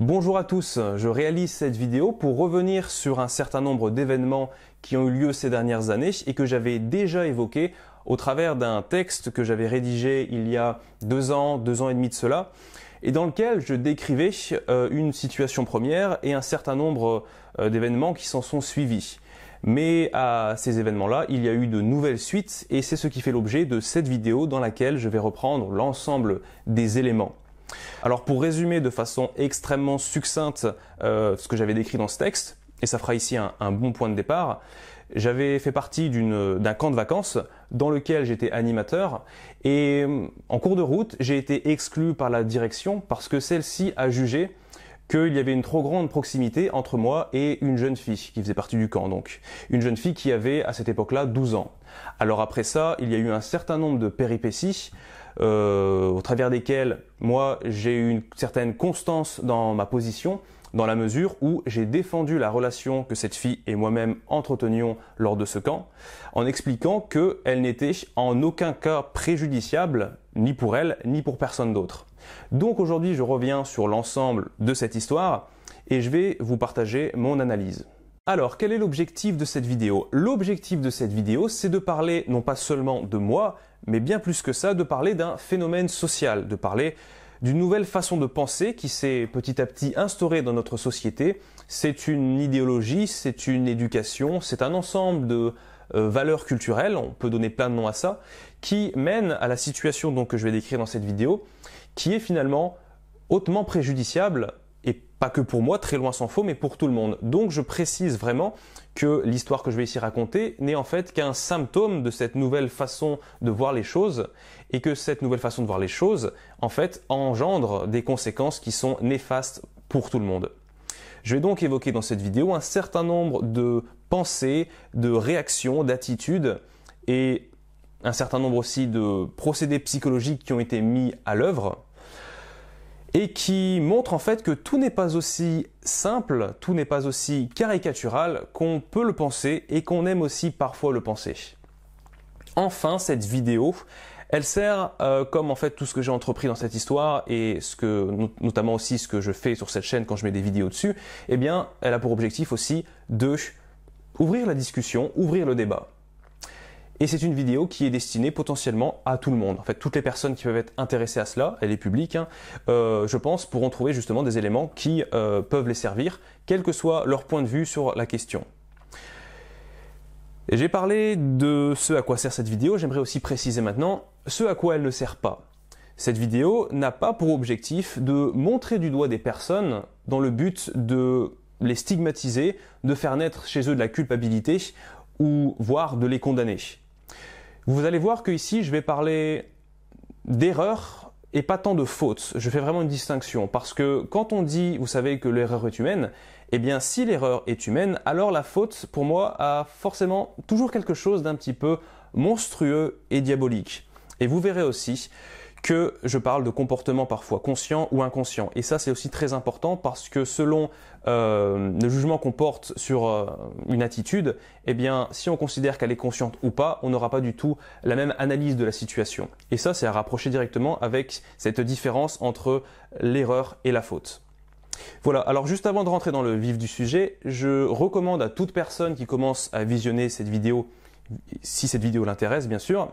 Bonjour à tous, je réalise cette vidéo pour revenir sur un certain nombre d'événements qui ont eu lieu ces dernières années et que j'avais déjà évoqué au travers d'un texte que j'avais rédigé il y a deux ans, deux ans et demi de cela, et dans lequel je décrivais euh, une situation première et un certain nombre euh, d'événements qui s'en sont suivis. Mais à ces événements-là, il y a eu de nouvelles suites et c'est ce qui fait l'objet de cette vidéo dans laquelle je vais reprendre l'ensemble des éléments. Alors pour résumer de façon extrêmement succincte euh, ce que j'avais décrit dans ce texte, et ça fera ici un, un bon point de départ, j'avais fait partie d'un camp de vacances dans lequel j'étais animateur et euh, en cours de route j'ai été exclu par la direction parce que celle-ci a jugé qu'il y avait une trop grande proximité entre moi et une jeune fille qui faisait partie du camp donc. Une jeune fille qui avait à cette époque-là 12 ans. Alors après ça, il y a eu un certain nombre de péripéties euh, au travers desquels moi j'ai eu une certaine constance dans ma position, dans la mesure où j'ai défendu la relation que cette fille et moi-même entretenions lors de ce camp, en expliquant qu'elle n'était en aucun cas préjudiciable, ni pour elle, ni pour personne d'autre. Donc aujourd'hui je reviens sur l'ensemble de cette histoire et je vais vous partager mon analyse. Alors, quel est l'objectif de cette vidéo L'objectif de cette vidéo, c'est de parler non pas seulement de moi, mais bien plus que ça, de parler d'un phénomène social, de parler d'une nouvelle façon de penser qui s'est petit à petit instaurée dans notre société. C'est une idéologie, c'est une éducation, c'est un ensemble de euh, valeurs culturelles, on peut donner plein de noms à ça, qui mène à la situation donc, que je vais décrire dans cette vidéo, qui est finalement hautement préjudiciable et pas que pour moi, très loin s'en faut, mais pour tout le monde. Donc je précise vraiment que l'histoire que je vais ici raconter n'est en fait qu'un symptôme de cette nouvelle façon de voir les choses, et que cette nouvelle façon de voir les choses, en fait, engendre des conséquences qui sont néfastes pour tout le monde. Je vais donc évoquer dans cette vidéo un certain nombre de pensées, de réactions, d'attitudes, et un certain nombre aussi de procédés psychologiques qui ont été mis à l'œuvre et qui montre en fait que tout n'est pas aussi simple, tout n'est pas aussi caricatural qu'on peut le penser et qu'on aime aussi parfois le penser. Enfin, cette vidéo, elle sert euh, comme en fait tout ce que j'ai entrepris dans cette histoire et ce que notamment aussi ce que je fais sur cette chaîne quand je mets des vidéos dessus, eh bien, elle a pour objectif aussi de ouvrir la discussion, ouvrir le débat. Et c'est une vidéo qui est destinée potentiellement à tout le monde. En fait, toutes les personnes qui peuvent être intéressées à cela, elle est publique, hein, euh, je pense, pourront trouver justement des éléments qui euh, peuvent les servir, quel que soit leur point de vue sur la question. J'ai parlé de ce à quoi sert cette vidéo, j'aimerais aussi préciser maintenant ce à quoi elle ne sert pas. Cette vidéo n'a pas pour objectif de montrer du doigt des personnes dans le but de les stigmatiser, de faire naître chez eux de la culpabilité ou voire de les condamner. Vous allez voir que ici, je vais parler d'erreur et pas tant de faute. Je fais vraiment une distinction parce que quand on dit, vous savez, que l'erreur est humaine, eh bien, si l'erreur est humaine, alors la faute, pour moi, a forcément toujours quelque chose d'un petit peu monstrueux et diabolique. Et vous verrez aussi que je parle de comportement parfois conscient ou inconscient. Et ça, c'est aussi très important parce que selon euh, le jugement qu'on porte sur euh, une attitude, eh bien, si on considère qu'elle est consciente ou pas, on n'aura pas du tout la même analyse de la situation. Et ça, c'est à rapprocher directement avec cette différence entre l'erreur et la faute. Voilà, alors juste avant de rentrer dans le vif du sujet, je recommande à toute personne qui commence à visionner cette vidéo, si cette vidéo l'intéresse bien sûr,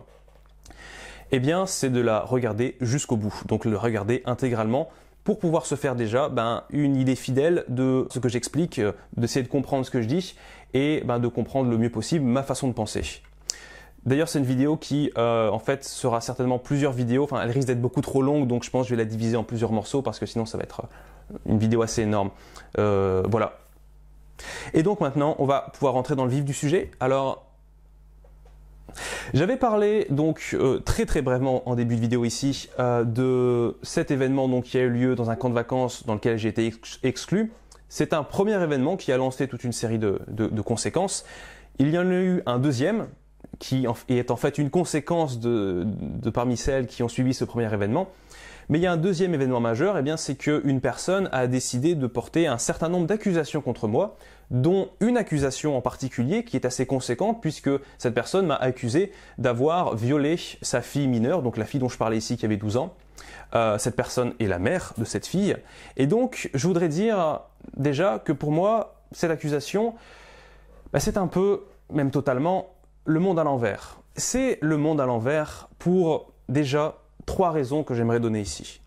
eh bien, c'est de la regarder jusqu'au bout, donc le regarder intégralement pour pouvoir se faire déjà ben, une idée fidèle de ce que j'explique, euh, d'essayer de comprendre ce que je dis et ben, de comprendre le mieux possible ma façon de penser. D'ailleurs, c'est une vidéo qui, euh, en fait, sera certainement plusieurs vidéos. Enfin, elle risque d'être beaucoup trop longue, donc je pense que je vais la diviser en plusieurs morceaux parce que sinon, ça va être euh, une vidéo assez énorme. voilà. Et donc maintenant, on va pouvoir rentrer dans le vif du sujet. Alors, j'avais parlé donc euh, très très brièvement en début de vidéo ici euh, de cet événement donc, qui a eu lieu dans un camp de vacances dans lequel j'ai été exclu. C'est un premier événement qui a lancé toute une série de, conséquences. Il y en a eu un deuxième qui est en fait une conséquence de, de parmi celles qui ont suivi ce premier événement. Mais il y a un deuxième événement majeur, et eh bien c'est qu'une personne a décidé de porter un certain nombre d'accusations contre moi, dont une accusation en particulier qui est assez conséquente puisque cette personne m'a accusé d'avoir violé sa fille mineure, donc la fille dont je parlais ici qui avait 12 ans. Euh, cette personne est la mère de cette fille. Et donc je voudrais dire déjà que pour moi, cette accusation, bah, c'est un peu, même totalement, le monde à l'envers. C'est le monde à l'envers pour déjà trois raisons que j'aimerais donner ici.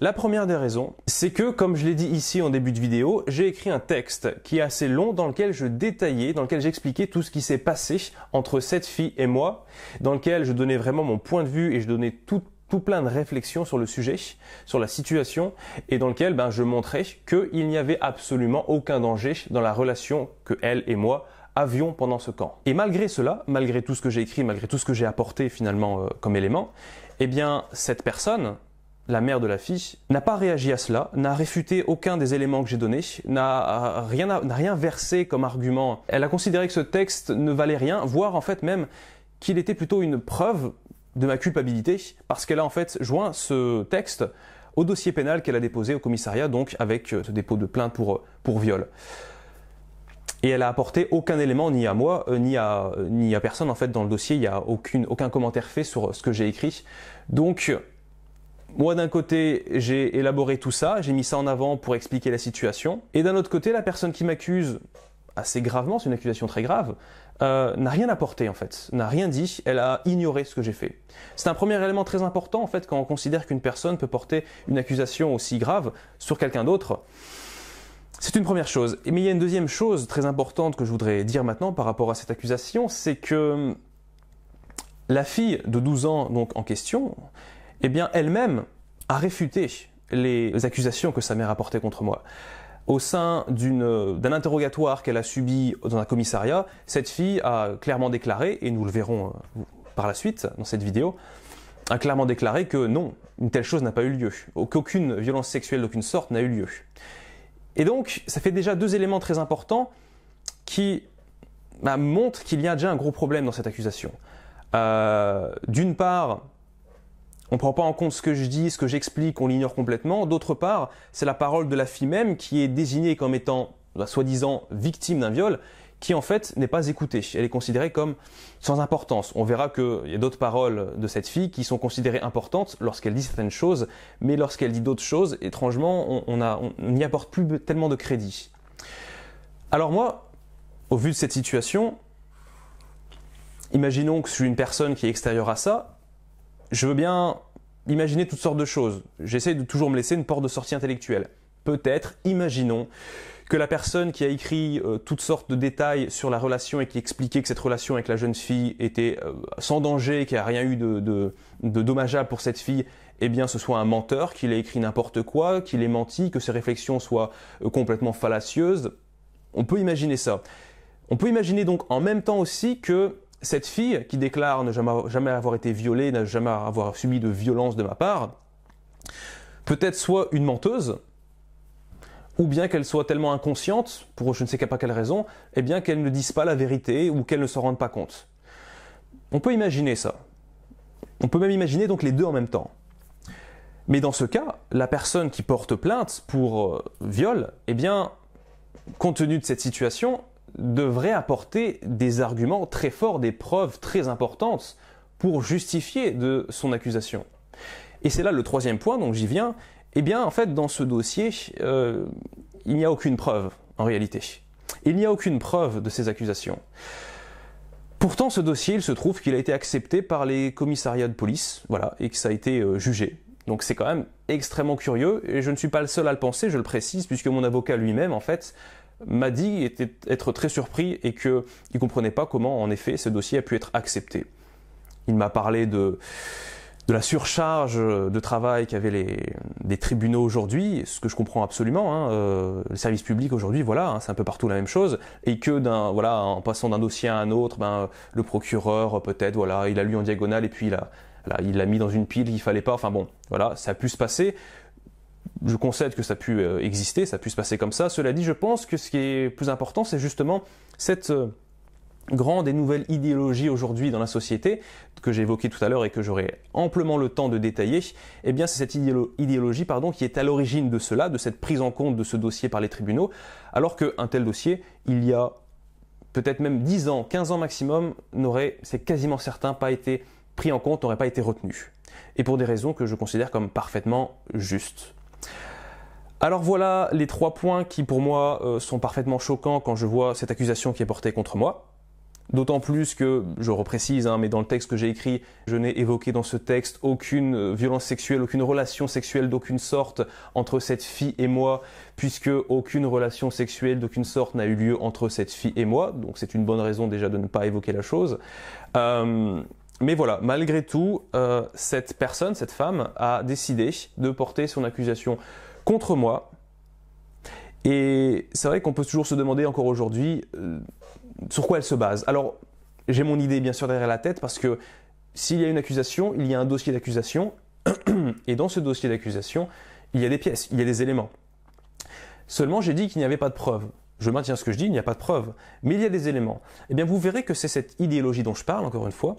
La première des raisons, c'est que, comme je l'ai dit ici en début de vidéo, j'ai écrit un texte qui est assez long dans lequel je détaillais, dans lequel j'expliquais tout ce qui s'est passé entre cette fille et moi, dans lequel je donnais vraiment mon point de vue et je donnais tout, plein de réflexions sur le sujet, sur la situation, et dans lequel ben, je montrais qu'il n'y avait absolument aucun danger dans la relation que elle et moi avions pendant ce camp. Et malgré cela, malgré tout ce que j'ai écrit, malgré tout ce que j'ai apporté finalement euh, comme élément, eh bien cette personne, la mère de la fille, n'a pas réagi à cela, n'a réfuté aucun des éléments que j'ai donnés, euh, n'a rien, versé comme argument. Elle a considéré que ce texte ne valait rien, voire en fait même qu'il était plutôt une preuve de ma culpabilité, parce qu'elle a en fait joint ce texte au dossier pénal qu'elle a déposé au commissariat, donc avec euh, ce dépôt de plainte pour euh, viol et elle a apporté aucun élément ni à moi euh, ni à euh, ni à personne en fait dans le dossier. Il n'y a aucun commentaire fait sur euh, ce que j'ai écrit. Donc moi d'un côté j'ai élaboré tout ça, j'ai mis ça en avant pour expliquer la situation, et d'un autre côté la personne qui m'accuse assez gravement, c'est une accusation très grave, n'a rien apporté en fait, n'a rien dit, elle a ignoré ce que j'ai fait. C'est un premier élément très important en fait quand on considère qu'une personne peut porter une accusation aussi grave sur quelqu'un d'autre. C'est une première chose. Mais il y a une deuxième chose très importante que je voudrais dire maintenant par rapport à cette accusation, c'est que la fille de 12 ans donc en question, eh bien elle-même a réfuté les accusations que sa mère a portées contre moi. Au sein d'un interrogatoire qu'elle a subi dans un commissariat, cette fille a clairement déclaré, et nous le verrons euh, par la suite dans cette vidéo, a clairement déclaré que non, une telle chose n'a pas eu lieu, qu'aucune violence sexuelle d'aucune sorte n'a eu lieu. Et donc, ça fait déjà deux éléments très importants qui bah, montrent qu'il y a déjà un gros problème dans cette accusation. Euh, d'une part, on ne prend pas en compte ce que je dis, ce que j'explique, on l'ignore complètement. D'autre part, c'est la parole de la fille même qui est désignée comme étant bah, soi-disant victime d'un viol qui en fait n'est pas écoutée. Elle est considérée comme sans importance. On verra qu'il y a d'autres paroles de cette fille qui sont considérées importantes lorsqu'elle dit certaines choses, mais lorsqu'elle dit d'autres choses, étrangement, on n'y apporte plus tellement de crédit. Alors moi, au vu de cette situation, imaginons que je suis une personne qui est extérieure à ça, je veux bien imaginer toutes sortes de choses. J'essaie de toujours me laisser une porte de sortie intellectuelle. Peut-être, imaginons que la personne qui a écrit euh, toutes sortes de détails sur la relation et qui expliquait que cette relation avec la jeune fille était euh, sans danger, qu'il n'y a rien eu de, dommageable pour cette fille, eh bien ce soit un menteur, qu'il ait écrit n'importe quoi, qu'il ait menti, que ses réflexions soient euh, complètement fallacieuses. On peut imaginer ça. On peut imaginer donc en même temps aussi que cette fille qui déclare ne jamais, avoir été violée, ne jamais avoir subi de violence de ma part, peut être soit une menteuse, ou bien qu'elle soit tellement inconsciente, pour je ne sais pas quelle raison, eh bien qu'elles ne dise pas la vérité ou qu'elle ne s'en rende pas compte. On peut imaginer ça. On peut même imaginer donc les deux en même temps. Mais dans ce cas, la personne qui porte plainte pour euh, viol, eh bien, compte tenu de cette situation, devrait apporter des arguments très forts, des preuves très importantes pour justifier de son accusation. Et c'est là le troisième point, donc j'y viens, eh bien, en fait, dans ce dossier, euh, il n'y a aucune preuve, en réalité. Il n'y a aucune preuve de ces accusations. Pourtant, ce dossier, il se trouve qu'il a été accepté par les commissariats de police, voilà, et que ça a été euh, jugé. Donc c'est quand même extrêmement curieux, et je ne suis pas le seul à le penser, je le précise, puisque mon avocat lui-même, en fait, m'a dit était, être très surpris et qu'il ne comprenait pas comment, en effet, ce dossier a pu être accepté. Il m'a parlé de de la surcharge de travail qu'avaient les, des tribunaux aujourd'hui, ce que je comprends absolument, hein, euh, le service public aujourd'hui, voilà, hein, c'est un peu partout la même chose, et que d'un, voilà, en passant d'un dossier à un autre, ben, le procureur peut-être, voilà, il a lu en diagonale et puis il là, il l'a mis dans une pile qu'il fallait pas. Enfin bon, voilà, ça a pu se passer. Je concède que ça a pu euh, exister, ça a pu se passer comme ça. Cela dit, je pense que ce qui est plus important, c'est justement cette euh, grande et nouvelle idéologie aujourd'hui dans la société, que j'ai évoquée tout à l'heure et que j'aurai amplement le temps de détailler, eh bien c'est cette idéologie pardon, qui est à l'origine de cela, de cette prise en compte de ce dossier par les tribunaux, alors qu'un tel dossier, il y a peut-être même 10 ans, 15 ans maximum, n'aurait, c'est quasiment certain, pas été pris en compte, n'aurait pas été retenu. Et pour des raisons que je considère comme parfaitement justes. Alors voilà les trois points qui pour moi euh, sont parfaitement choquants quand je vois cette accusation qui est portée contre moi. D'autant plus que, je reprécise, hein, mais dans le texte que j'ai écrit, je n'ai évoqué dans ce texte aucune euh, violence sexuelle, aucune relation sexuelle d'aucune sorte entre cette fille et moi, puisque aucune relation sexuelle d'aucune sorte n'a eu lieu entre cette fille et moi, donc c'est une bonne raison déjà de ne pas évoquer la chose. Euh, mais voilà, malgré tout, euh, cette personne, cette femme, a décidé de porter son accusation contre moi. Et c'est vrai qu'on peut toujours se demander encore aujourd'hui, sur quoi elle se base Alors, j'ai mon idée bien sûr derrière la tête parce que s'il y a une accusation, il y a un dossier d'accusation, et dans ce dossier d'accusation, il y a des pièces, il y a des éléments. Seulement, j'ai dit qu'il n'y avait pas de preuves. Je maintiens ce que je dis, il n'y a pas de preuves, mais il y a des éléments. Eh bien, vous verrez que c'est cette idéologie dont je parle, encore une fois,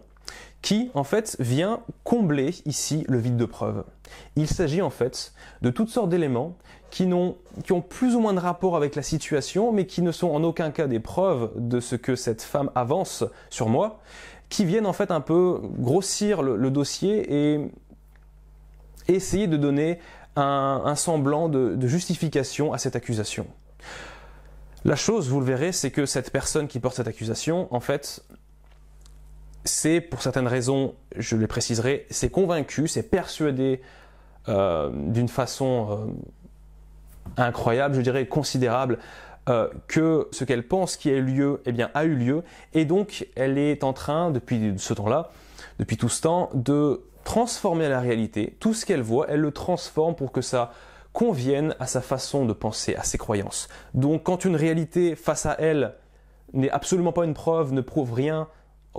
qui, en fait, vient combler ici le vide de preuves. Il s'agit, en fait, de toutes sortes d'éléments qui, ont, qui ont plus ou moins de rapport avec la situation, mais qui ne sont en aucun cas des preuves de ce que cette femme avance sur moi, qui viennent en fait un peu grossir le, dossier et essayer de donner un, semblant de, justification à cette accusation. La chose, vous le verrez, c'est que cette personne qui porte cette accusation, en fait, c'est pour certaines raisons, je les préciserai, c'est convaincu, c'est persuadé euh, d'une façon euh, incroyable, je dirais considérable, euh, que ce qu'elle pense qui a eu lieu, eh bien, a eu lieu. Et donc, elle est en train, depuis ce temps-là, depuis tout ce temps, de transformer la réalité. Tout ce qu'elle voit, elle le transforme pour que ça convienne à sa façon de penser, à ses croyances. Donc, quand une réalité face à elle n'est absolument pas une preuve, ne prouve rien,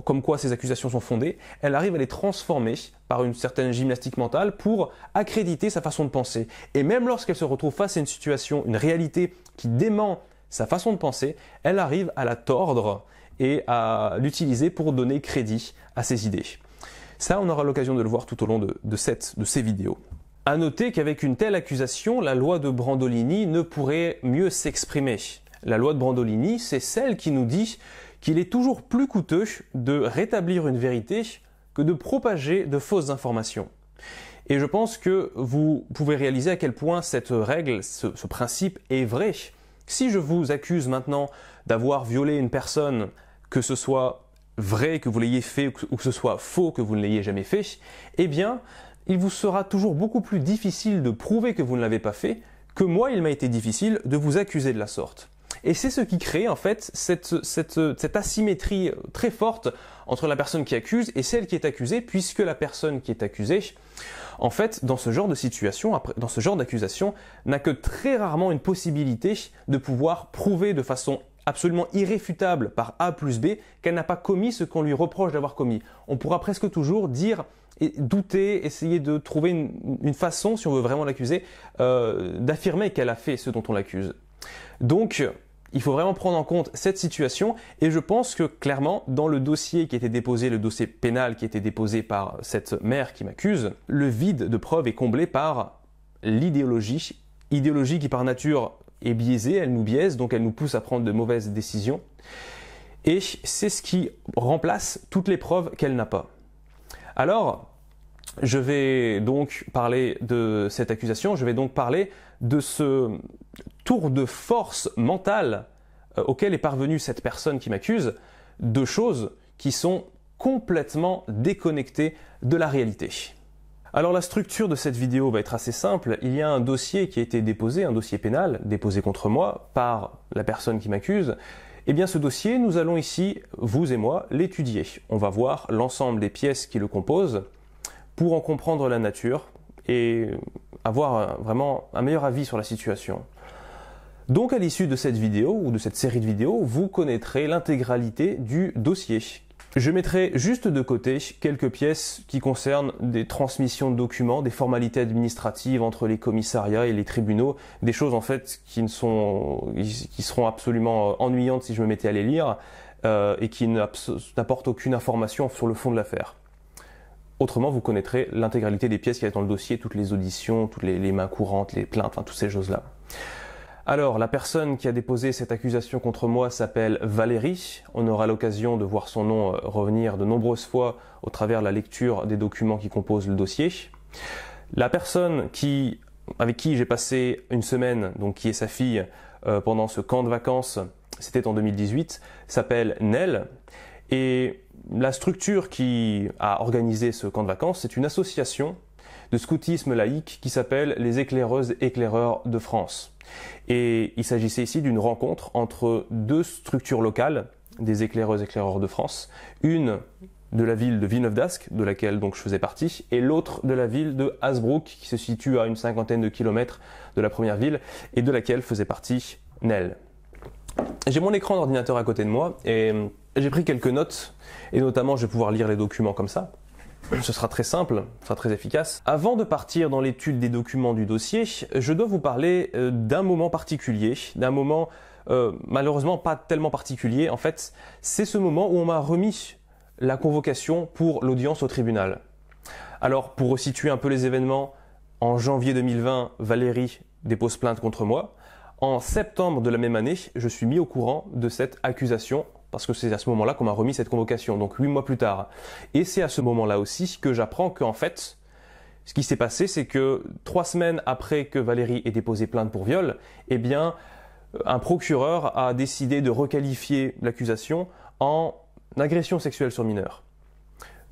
comme quoi ces accusations sont fondées, elle arrive à les transformer par une certaine gymnastique mentale pour accréditer sa façon de penser. Et même lorsqu'elle se retrouve face à une situation, une réalité qui dément sa façon de penser, elle arrive à la tordre et à l'utiliser pour donner crédit à ses idées. Ça, on aura l'occasion de le voir tout au long de, cette, de ces vidéos. À noter qu'avec une telle accusation, la loi de Brandolini ne pourrait mieux s'exprimer. La loi de Brandolini, c'est celle qui nous dit qu'il est toujours plus coûteux de rétablir une vérité que de propager de fausses informations. Et je pense que vous pouvez réaliser à quel point cette règle, ce, principe est vrai. Si je vous accuse maintenant d'avoir violé une personne, que ce soit vrai que vous l'ayez fait ou que ce soit faux que vous ne l'ayez jamais fait, eh bien, il vous sera toujours beaucoup plus difficile de prouver que vous ne l'avez pas fait que moi, il m'a été difficile de vous accuser de la sorte. Et c'est ce qui crée en fait cette, cette, cette asymétrie très forte entre la personne qui accuse et celle qui est accusée, puisque la personne qui est accusée, en fait, dans ce genre de situation, dans ce genre d'accusation, n'a que très rarement une possibilité de pouvoir prouver de façon absolument irréfutable par A plus B qu'elle n'a pas commis ce qu'on lui reproche d'avoir commis. On pourra presque toujours dire et douter, essayer de trouver une, une façon, si on veut vraiment l'accuser, euh, d'affirmer qu'elle a fait ce dont on l'accuse. Donc, il faut vraiment prendre en compte cette situation et je pense que clairement dans le dossier qui était déposé, le dossier pénal qui était déposé par cette mère qui m'accuse, le vide de preuve est comblé par l'idéologie, idéologie qui par nature est biaisée, elle nous biaise, donc elle nous pousse à prendre de mauvaises décisions et c'est ce qui remplace toutes les preuves qu'elle n'a pas. Alors, je vais donc parler de cette accusation, je vais donc parler de ce tour de force mentale euh, auquel est parvenue cette personne qui m'accuse, de choses qui sont complètement déconnectées de la réalité. Alors la structure de cette vidéo va être assez simple. Il y a un dossier qui a été déposé, un dossier pénal déposé contre moi par la personne qui m'accuse. Et eh bien ce dossier, nous allons ici, vous et moi, l'étudier. On va voir l'ensemble des pièces qui le composent pour en comprendre la nature et avoir euh, vraiment un meilleur avis sur la situation. Donc à l'issue de cette vidéo ou de cette série de vidéos, vous connaîtrez l'intégralité du dossier. Je mettrai juste de côté quelques pièces qui concernent des transmissions de documents, des formalités administratives entre les commissariats et les tribunaux, des choses en fait qui ne sont, qui seront absolument euh, ennuyantes si je me mettais à les lire euh, et qui n'apportent aucune information sur le fond de l'affaire. Autrement, vous connaîtrez l'intégralité des pièces qui est dans le dossier, toutes les auditions, toutes les, mains courantes, les plaintes, enfin, toutes ces choses-là. Alors, la personne qui a déposé cette accusation contre moi s'appelle Valérie. On aura l'occasion de voir son nom euh, revenir de nombreuses fois au travers de la lecture des documents qui composent le dossier. La personne qui, avec qui j'ai passé une semaine, donc qui est sa fille, euh, pendant ce camp de vacances, c'était en 2018, s'appelle Nell Et la structure qui a organisé ce camp de vacances, c'est une association de scoutisme laïque qui s'appelle les éclaireuses éclaireurs de France. Et il s'agissait ici d'une rencontre entre deux structures locales des éclaireuses éclaireurs de France, une de la ville de Villeneuve-d'Ascq, de laquelle donc je faisais partie, et l'autre de la ville de Hasbrook, qui se situe à une cinquantaine de kilomètres de la première ville, et de laquelle faisait partie Nel j'ai mon écran d'ordinateur à côté de moi et j'ai pris quelques notes et notamment je vais pouvoir lire les documents comme ça. Ce sera très simple, ce sera très efficace. Avant de partir dans l'étude des documents du dossier, je dois vous parler euh, d'un moment particulier, d'un moment euh, malheureusement pas tellement particulier. En fait, c'est ce moment où on m'a remis la convocation pour l'audience au tribunal. Alors, pour resituer un peu les événements, en janvier 2020, Valérie dépose plainte contre moi. En septembre de la même année, je suis mis au courant de cette accusation parce que c'est à ce moment-là qu'on m'a remis cette convocation, donc huit mois plus tard. Et c'est à ce moment-là aussi que j'apprends qu'en fait, ce qui s'est passé, c'est que trois semaines après que Valérie ait déposé plainte pour viol, eh bien, euh, un procureur a décidé de requalifier l'accusation en agression sexuelle sur mineur.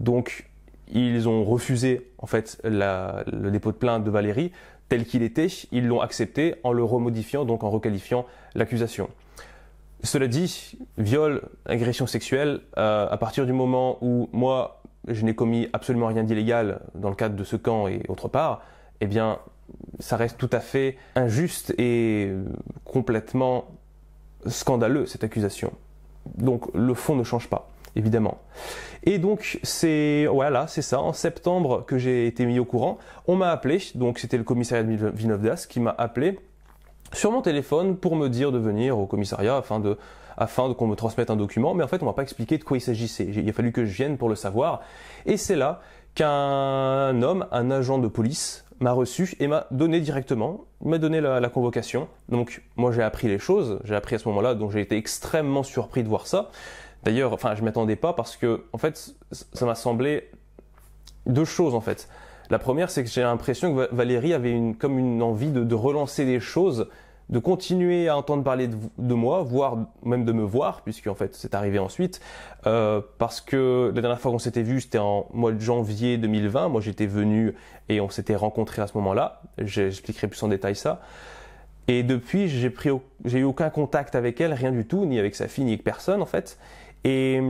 Donc, ils ont refusé en fait le dépôt de plainte de Valérie tel qu'il était, ils l'ont accepté en le remodifiant, donc en requalifiant l'accusation. Cela dit, viol, agression sexuelle, euh, à partir du moment où moi, je n'ai commis absolument rien d'illégal dans le cadre de ce camp et autre part, eh bien, ça reste tout à fait injuste et euh, complètement scandaleux, cette accusation. Donc, le fond ne change pas évidemment. Et donc c'est voilà, c'est ça. En septembre que j'ai été mis au courant, on m'a appelé. Donc c'était le commissariat de villeneuve qui m'a appelé sur mon téléphone pour me dire de venir au commissariat afin de afin de qu'on me transmette un document. Mais en fait, on m'a pas expliqué de quoi il s'agissait. Il a fallu que je vienne pour le savoir. Et c'est là qu'un homme, un agent de police, m'a reçu et m'a donné directement, m'a donné la, convocation. Donc moi j'ai appris les choses, j'ai appris à ce moment-là, donc j'ai été extrêmement surpris de voir ça. D'ailleurs, enfin, je m'attendais pas parce que, en fait, ça m'a semblé deux choses en fait. La première, c'est que j'ai l'impression que Valérie avait une, comme une envie de, relancer des choses, de continuer à entendre parler de, moi, voire même de me voir, puisque en fait c'est arrivé ensuite, euh, parce que la dernière fois qu'on s'était vu, c'était en mois de janvier 2020. Moi, j'étais venu et on s'était rencontré à ce moment-là. J'expliquerai plus en détail ça. Et depuis, j'ai eu aucun contact avec elle, rien du tout, ni avec sa fille, ni avec personne en fait. Et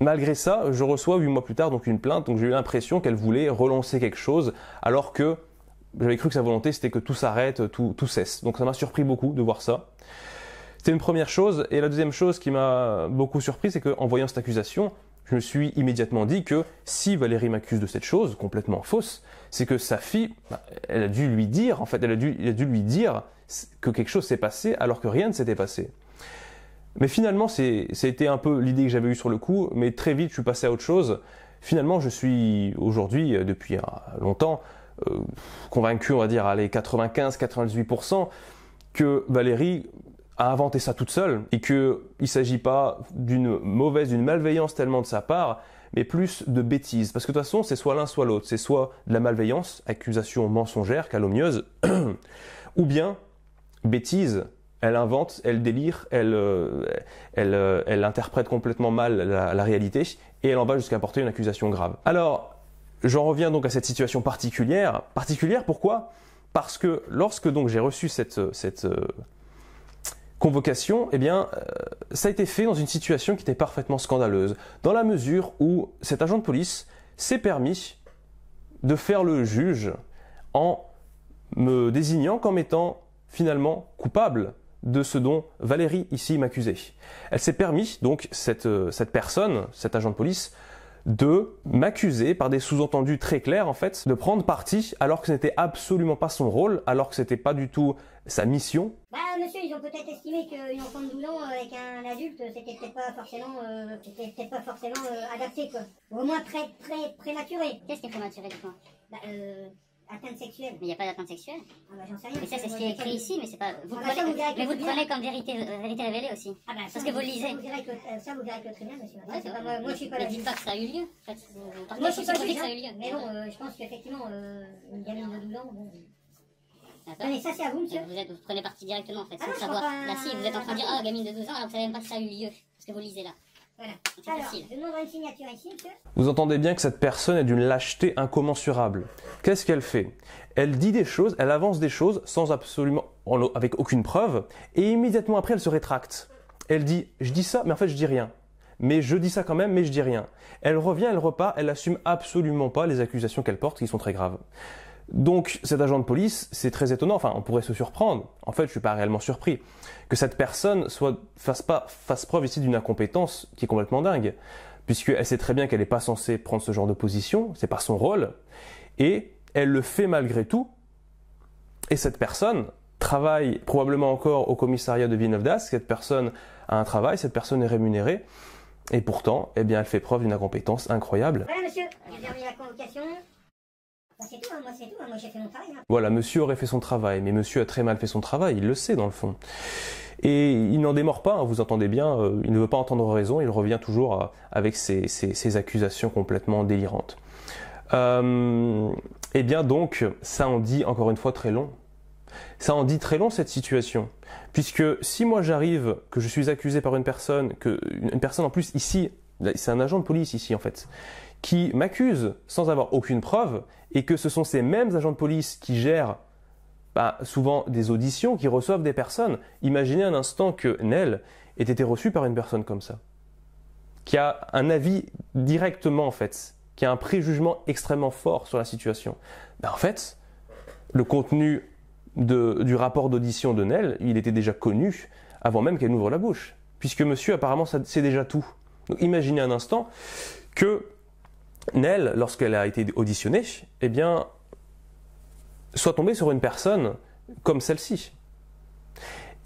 malgré ça, je reçois huit mois plus tard donc une plainte. Donc j'ai eu l'impression qu'elle voulait relancer quelque chose, alors que j'avais cru que sa volonté c'était que tout s'arrête, tout, cesse. Donc ça m'a surpris beaucoup de voir ça. C'était une première chose. Et la deuxième chose qui m'a beaucoup surpris, c'est qu'en voyant cette accusation, je me suis immédiatement dit que si Valérie m'accuse de cette chose complètement fausse, c'est que sa fille, bah, elle a dû lui dire, en fait, elle a dû lui dire que quelque chose s'est passé alors que rien ne s'était passé. Mais finalement, c'était un peu l'idée que j'avais eue sur le coup, mais très vite, je suis passé à autre chose. Finalement, je suis aujourd'hui, euh, depuis euh, longtemps, euh, convaincu, on va dire, à les 95-98%, que Valérie a inventé ça toute seule et qu'il ne s'agit pas d'une mauvaise, d'une malveillance tellement de sa part, mais plus de bêtises. Parce que de toute façon, c'est soit l'un, soit l'autre. C'est soit de la malveillance, accusation mensongère, calomnieuse, ou bien bêtise, elle invente, elle délire, elle, euh, euh, elle, interprète complètement mal la, réalité et elle en va jusqu'à porter une accusation grave. Alors, j'en reviens donc à cette situation particulière. Particulière pourquoi Parce que lorsque donc j'ai reçu cette, euh, cette convocation, eh bien, ça a été fait dans une situation qui était parfaitement scandaleuse, dans la mesure où cet agent de police s'est permis de faire le juge en me désignant comme étant finalement coupable de ce dont Valérie ici m'accusait. Elle s'est permis, donc, cette, euh, cette personne, cet agent de police, de m'accuser par des sous-entendus très clairs en fait de prendre parti alors que ce n'était absolument pas son rôle, alors que ce n'était pas du tout sa mission. Bah monsieur, ils ont peut-être estimé qu'une enfant de 12 ans euh, avec un adulte, c'était peut-être pas forcément, euh, peut pas forcément euh, adapté quoi. au moins très très prématuré. Qu'est-ce qui est prématuré de coup Bah euh... Atteinte sexuelle. Mais il n'y a pas d'atteinte sexuelle. Ah bah j'en sais rien. Mais ça, c'est ce qui est écrit ici, mais c'est pas. Vous ah bah, prenez, mais vous le prenez comme euh, vérité, révélée aussi. Ah bah, parce que vous, lisez. Euh, ça, vous direz que très bien, monsieur. pas, moi, moi, je suis pas. Mais dites pas que ça a eu lieu. Moi, je suis pas que ça a eu lieu. Hein. Mais bon, euh, je pense qu'effectivement, une gamine de 12 ans. mais ça c'est à vous, monsieur. Vous, prenez parti directement en fait, sans savoir. Là, si, vous êtes en train de dire, ah, gamine de 12 ans, alors vous savez même pas que ça a eu lieu, parce que vous lisez là. Vous entendez bien que cette personne est d'une lâcheté incommensurable. Qu'est-ce qu'elle fait Elle dit des choses, elle avance des choses sans absolument, avec aucune preuve, et immédiatement après, elle se rétracte. Elle dit, je dis ça, mais en fait, je dis rien mais je dis ça quand même, mais je dis rien. Elle revient, elle repart, elle assume absolument pas les accusations qu'elle porte, qui sont très graves. Donc cet agent de police, c'est très étonnant, enfin on pourrait se surprendre, en fait je ne suis pas réellement surpris, que cette personne fasse, pas, fasse preuve ici d'une incompétence qui est complètement dingue, puisqu'elle sait très bien qu'elle n'est pas censée prendre ce genre de position, c'est pas son rôle, et elle le fait malgré tout, et cette personne travaille probablement encore au commissariat de Villeneuve cette personne a un travail, cette personne est rémunérée, et pourtant, eh bien, elle fait preuve d'une incompétence incroyable. Voilà monsieur, j'ai la convocation. Voilà, monsieur aurait fait son travail, mais monsieur a très mal fait son travail, il le sait dans le fond. Et il n'en démord pas, hein, vous entendez bien, euh, il ne veut pas entendre raison, il revient toujours euh, avec ses, accusations complètement délirantes. Euh, eh bien donc, ça en dit encore une fois très long. Ça en dit très long cette situation, puisque si moi j'arrive, que je suis accusé par une personne, que une personne en plus ici, c'est un agent de police ici en fait, qui m'accuse sans avoir aucune preuve, et que ce sont ces mêmes agents de police qui gèrent bah, souvent des auditions, qui reçoivent des personnes. Imaginez un instant que Nell ait été reçue par une personne comme ça, qui a un avis directement en fait, qui a un préjugement extrêmement fort sur la situation. Bah, en fait, le contenu de, du rapport d'audition de Nell, il était déjà connu avant même qu'elle ouvre la bouche, puisque monsieur apparemment sait déjà tout. Donc imaginez un instant que Nell, lorsqu'elle a été auditionnée, eh bien, soit tombée sur une personne comme celle-ci.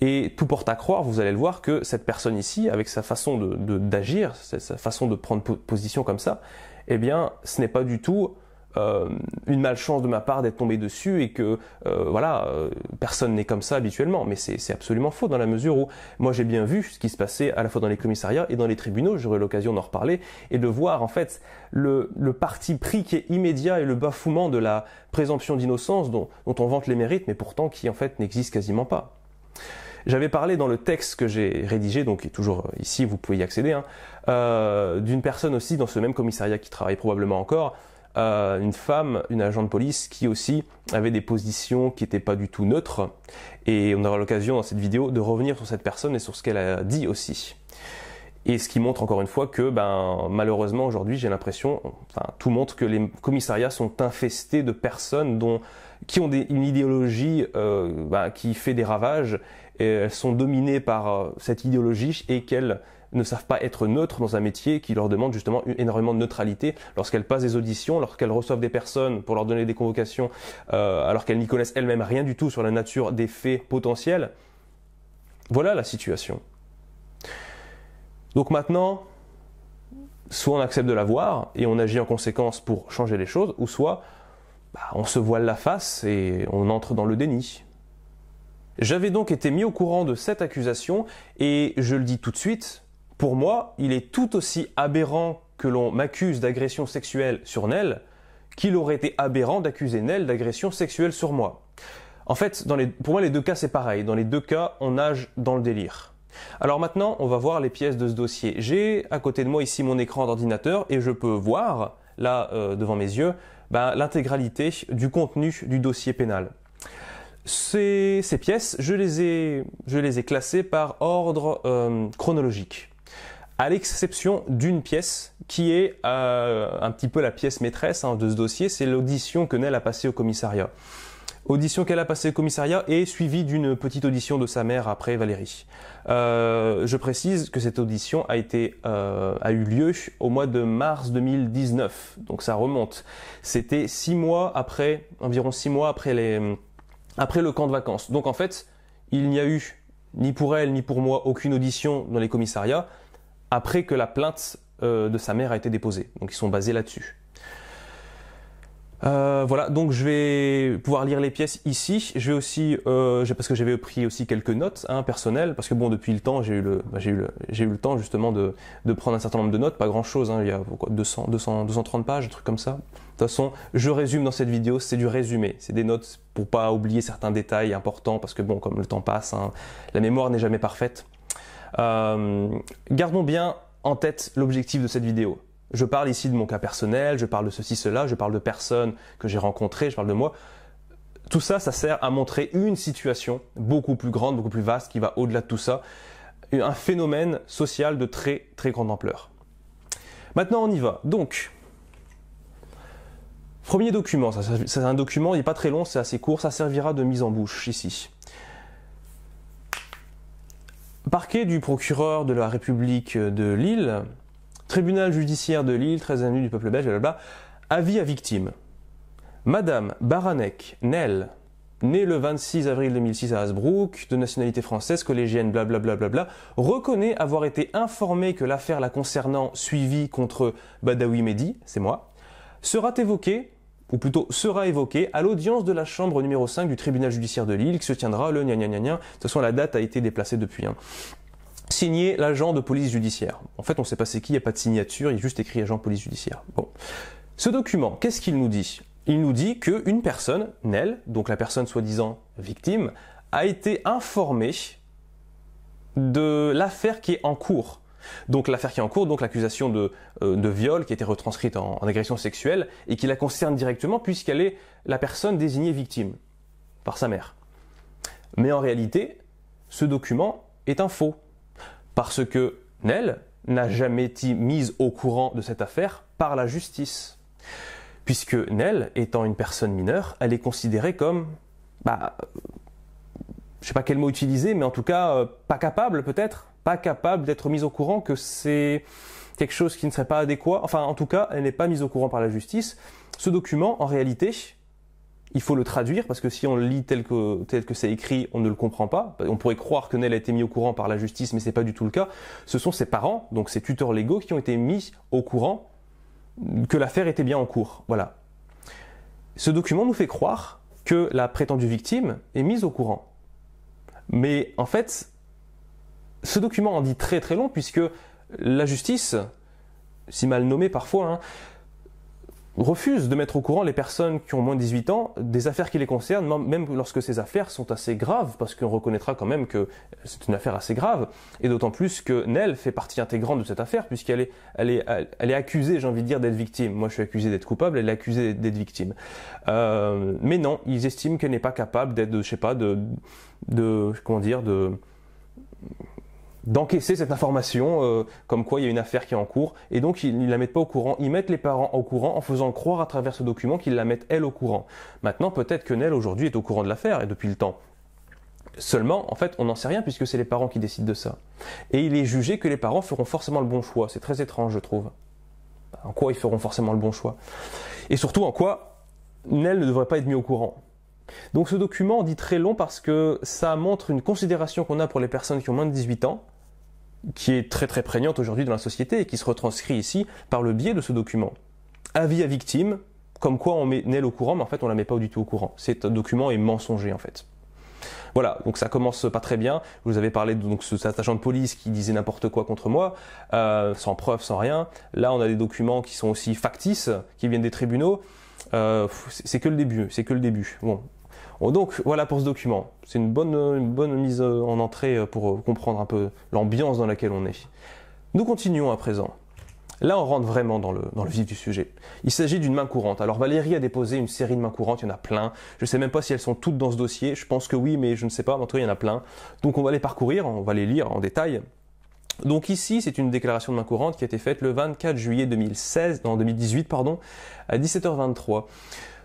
Et tout porte à croire, vous allez le voir, que cette personne ici, avec sa façon d'agir, de, sa façon de prendre position comme ça, eh bien, ce n'est pas du tout euh, une malchance de ma part d'être tombé dessus et que euh, voilà, euh, personne n'est comme ça habituellement. Mais c'est absolument faux dans la mesure où moi j'ai bien vu ce qui se passait à la fois dans les commissariats et dans les tribunaux. J'aurai l'occasion d'en reparler et de voir en fait le, parti pris qui est immédiat et le bafouement de la présomption d'innocence dont, on vante les mérites, mais pourtant qui en fait n'existe quasiment pas. J'avais parlé dans le texte que j'ai rédigé, donc qui est toujours ici, vous pouvez y accéder, hein, d'une personne aussi dans ce même commissariat qui travaille probablement encore, une femme, une agent de police, qui aussi avait des positions qui n'étaient pas du tout neutres. Et on aura l'occasion dans cette vidéo de revenir sur cette personne et sur ce qu'elle a dit aussi. Et ce qui montre encore une fois que ben, malheureusement aujourd'hui j'ai l'impression, tout montre que les commissariats sont infestés de personnes dont, qui ont une idéologie euh, ben, qui fait des ravages, et elles sont dominées par euh, cette idéologie et qu'elles ne savent pas être neutres dans un métier qui leur demande justement énormément de neutralité. Lorsqu'elles passent des auditions, lorsqu'elles reçoivent des personnes pour leur donner des convocations, euh, alors qu'elles n'y connaissent elles-mêmes rien du tout sur la nature des faits potentiels, voilà la situation. Donc maintenant, soit on accepte de la voir et on agit en conséquence pour changer les choses, ou soit bah, on se voile la face et on entre dans le déni. J'avais donc été mis au courant de cette accusation et je le dis tout de suite, pour moi, il est tout aussi aberrant que l'on m'accuse d'agression sexuelle sur Nel qu'il aurait été aberrant d'accuser Nel d'agression sexuelle sur moi. En fait, pour moi, les deux cas, c'est pareil. Dans les deux cas, on nage dans le délire. Alors maintenant, on va voir les pièces de ce dossier. J'ai à côté de moi ici mon écran d'ordinateur et je peux voir, là, euh, devant mes yeux, ben, l'intégralité du contenu du dossier pénal. Ces, pièces, je les, ai, classées par ordre euh, chronologique à l'exception d'une pièce qui est euh, un petit peu la pièce maîtresse hein, de ce dossier, c'est l'audition que Nell a passée au commissariat. Audition qu'elle a passée au commissariat et suivie d'une petite audition de sa mère après Valérie. Euh, je précise que cette audition a été euh, a eu lieu au mois de mars 2019, donc ça remonte. C'était six mois après, environ six mois après les après le camp de vacances. Donc en fait, il n'y a eu ni pour elle ni pour moi aucune audition dans les commissariats après que la plainte euh, de sa mère a été déposée. Donc ils sont basés là-dessus. Euh, voilà, donc je vais pouvoir lire les pièces ici. Je vais aussi, euh, parce que j'avais pris aussi quelques notes hein, personnelles, parce que bon, depuis le temps, j'ai eu le, bah, j'ai eu le, temps justement de, prendre un certain nombre de notes, pas grand chose, hein. il y a 200, 200, 230 pages, un truc comme ça. De toute façon, je résume dans cette vidéo, c'est du résumé, c'est des notes pour pas oublier certains détails importants, parce que bon, comme le temps passe, hein, la mémoire n'est jamais parfaite. Euh, gardons bien en tête l'objectif de cette vidéo. Je parle ici de mon cas personnel, je parle de ceci, cela, je parle de personnes que j'ai rencontrées, je parle de moi. Tout ça, ça sert à montrer une situation beaucoup plus grande, beaucoup plus vaste, qui va au-delà de tout ça. Un phénomène social de très très grande ampleur. Maintenant, on y va. Donc, premier document, c'est un document, il n'est pas très long, c'est assez court, ça servira de mise en bouche ici parquet du procureur de la République de Lille, tribunal judiciaire de Lille, 13 avenue du peuple belge, blablabla, avis à victime. Madame Baranek Nel, née le 26 avril 2006 à Hasbrook, de nationalité française, collégienne, blablabla, reconnaît avoir été informée que l'affaire la concernant suivie contre Badawi Mehdi, c'est moi, sera évoquée ou plutôt sera évoqué à l'audience de la chambre numéro 5 du tribunal judiciaire de Lille qui se tiendra le gna gna gna gna. De toute façon, la date a été déplacée depuis. Hein. Signé l'agent de police judiciaire. En fait, on ne sait pas c'est qui, il n'y a pas de signature, il est juste écrit agent de police judiciaire. Bon. Ce document, qu'est-ce qu'il nous dit Il nous dit qu'une personne, Nel, donc la personne soi-disant victime, a été informée de l'affaire qui est en cours donc l'affaire qui est en cours, donc l'accusation de, euh, viol qui a été retranscrite en, agression sexuelle et qui la concerne directement puisqu'elle est la personne désignée victime par sa mère. Mais en réalité, ce document est un faux. Parce que Nell n'a jamais été mise au courant de cette affaire par la justice. Puisque Nell, étant une personne mineure, elle est considérée comme, bah, euh, je sais pas quel mot utiliser, mais en tout cas, euh, pas capable peut-être pas capable d'être mise au courant que c'est quelque chose qui ne serait pas adéquat. Enfin, en tout cas, elle n'est pas mise au courant par la justice. Ce document, en réalité, il faut le traduire parce que si on le lit tel que tel que c'est écrit, on ne le comprend pas. On pourrait croire que Nell a été mis au courant par la justice, mais c'est pas du tout le cas. Ce sont ses parents, donc ses tuteurs légaux, qui ont été mis au courant que l'affaire était bien en cours. Voilà. Ce document nous fait croire que la prétendue victime est mise au courant. Mais en fait, ce document en dit très très long puisque la justice, si mal nommée parfois, hein, refuse de mettre au courant les personnes qui ont moins de 18 ans des affaires qui les concernent, même lorsque ces affaires sont assez graves, parce qu'on reconnaîtra quand même que c'est une affaire assez grave, et d'autant plus que Nell fait partie intégrante de cette affaire, puisqu'elle est, accusée, j'ai envie de dire, d'être victime. Moi, je suis accusé d'être coupable, elle est accusée d'être victime. Euh, mais non, ils estiment qu'elle n'est pas capable d'être, je sais pas, de, de, comment dire, de d'encaisser cette information euh, comme quoi il y a une affaire qui est en cours et donc ils ne la mettent pas au courant, ils mettent les parents au courant en faisant croire à travers ce document qu'ils la mettent elle au courant. Maintenant peut-être que Nell aujourd'hui est au courant de l'affaire et depuis le temps. Seulement, en fait, on n'en sait rien puisque c'est les parents qui décident de ça. Et il est jugé que les parents feront forcément le bon choix. C'est très étrange, je trouve. En quoi ils feront forcément le bon choix Et surtout, en quoi Nell ne devrait pas être mis au courant donc ce document dit très long parce que ça montre une considération qu'on a pour les personnes qui ont moins de 18 ans, qui est très très prégnante aujourd'hui dans la société et qui se retranscrit ici par le biais de ce document. Avis à victime, comme quoi on met Nel au courant, mais en fait on la met pas du tout au courant. Cet document est mensonger en fait. Voilà, donc ça commence pas très bien. Je vous avais parlé de cet agent de police qui disait n'importe quoi contre moi, euh, sans preuve, sans rien. Là, on a des documents qui sont aussi factices, qui viennent des tribunaux. Euh, c'est que le début, c'est que le début donc voilà pour ce document. C'est une bonne, mise euh, en entrée euh, pour euh, comprendre un peu l'ambiance dans laquelle on est. Nous continuons à présent. Là, on rentre vraiment dans le, vif du sujet. Il s'agit d'une main courante. Alors Valérie a déposé une série de mains courantes, il y en a plein. Je ne sais même pas si elles sont toutes dans ce dossier. Je pense que oui, mais je ne sais pas. En tout cas, il y en a plein. Donc on va les parcourir, on va les lire en détail. Donc ici, c'est une déclaration de main courante qui a été faite le 24 juillet 2016, 2018, pardon, à 17h23.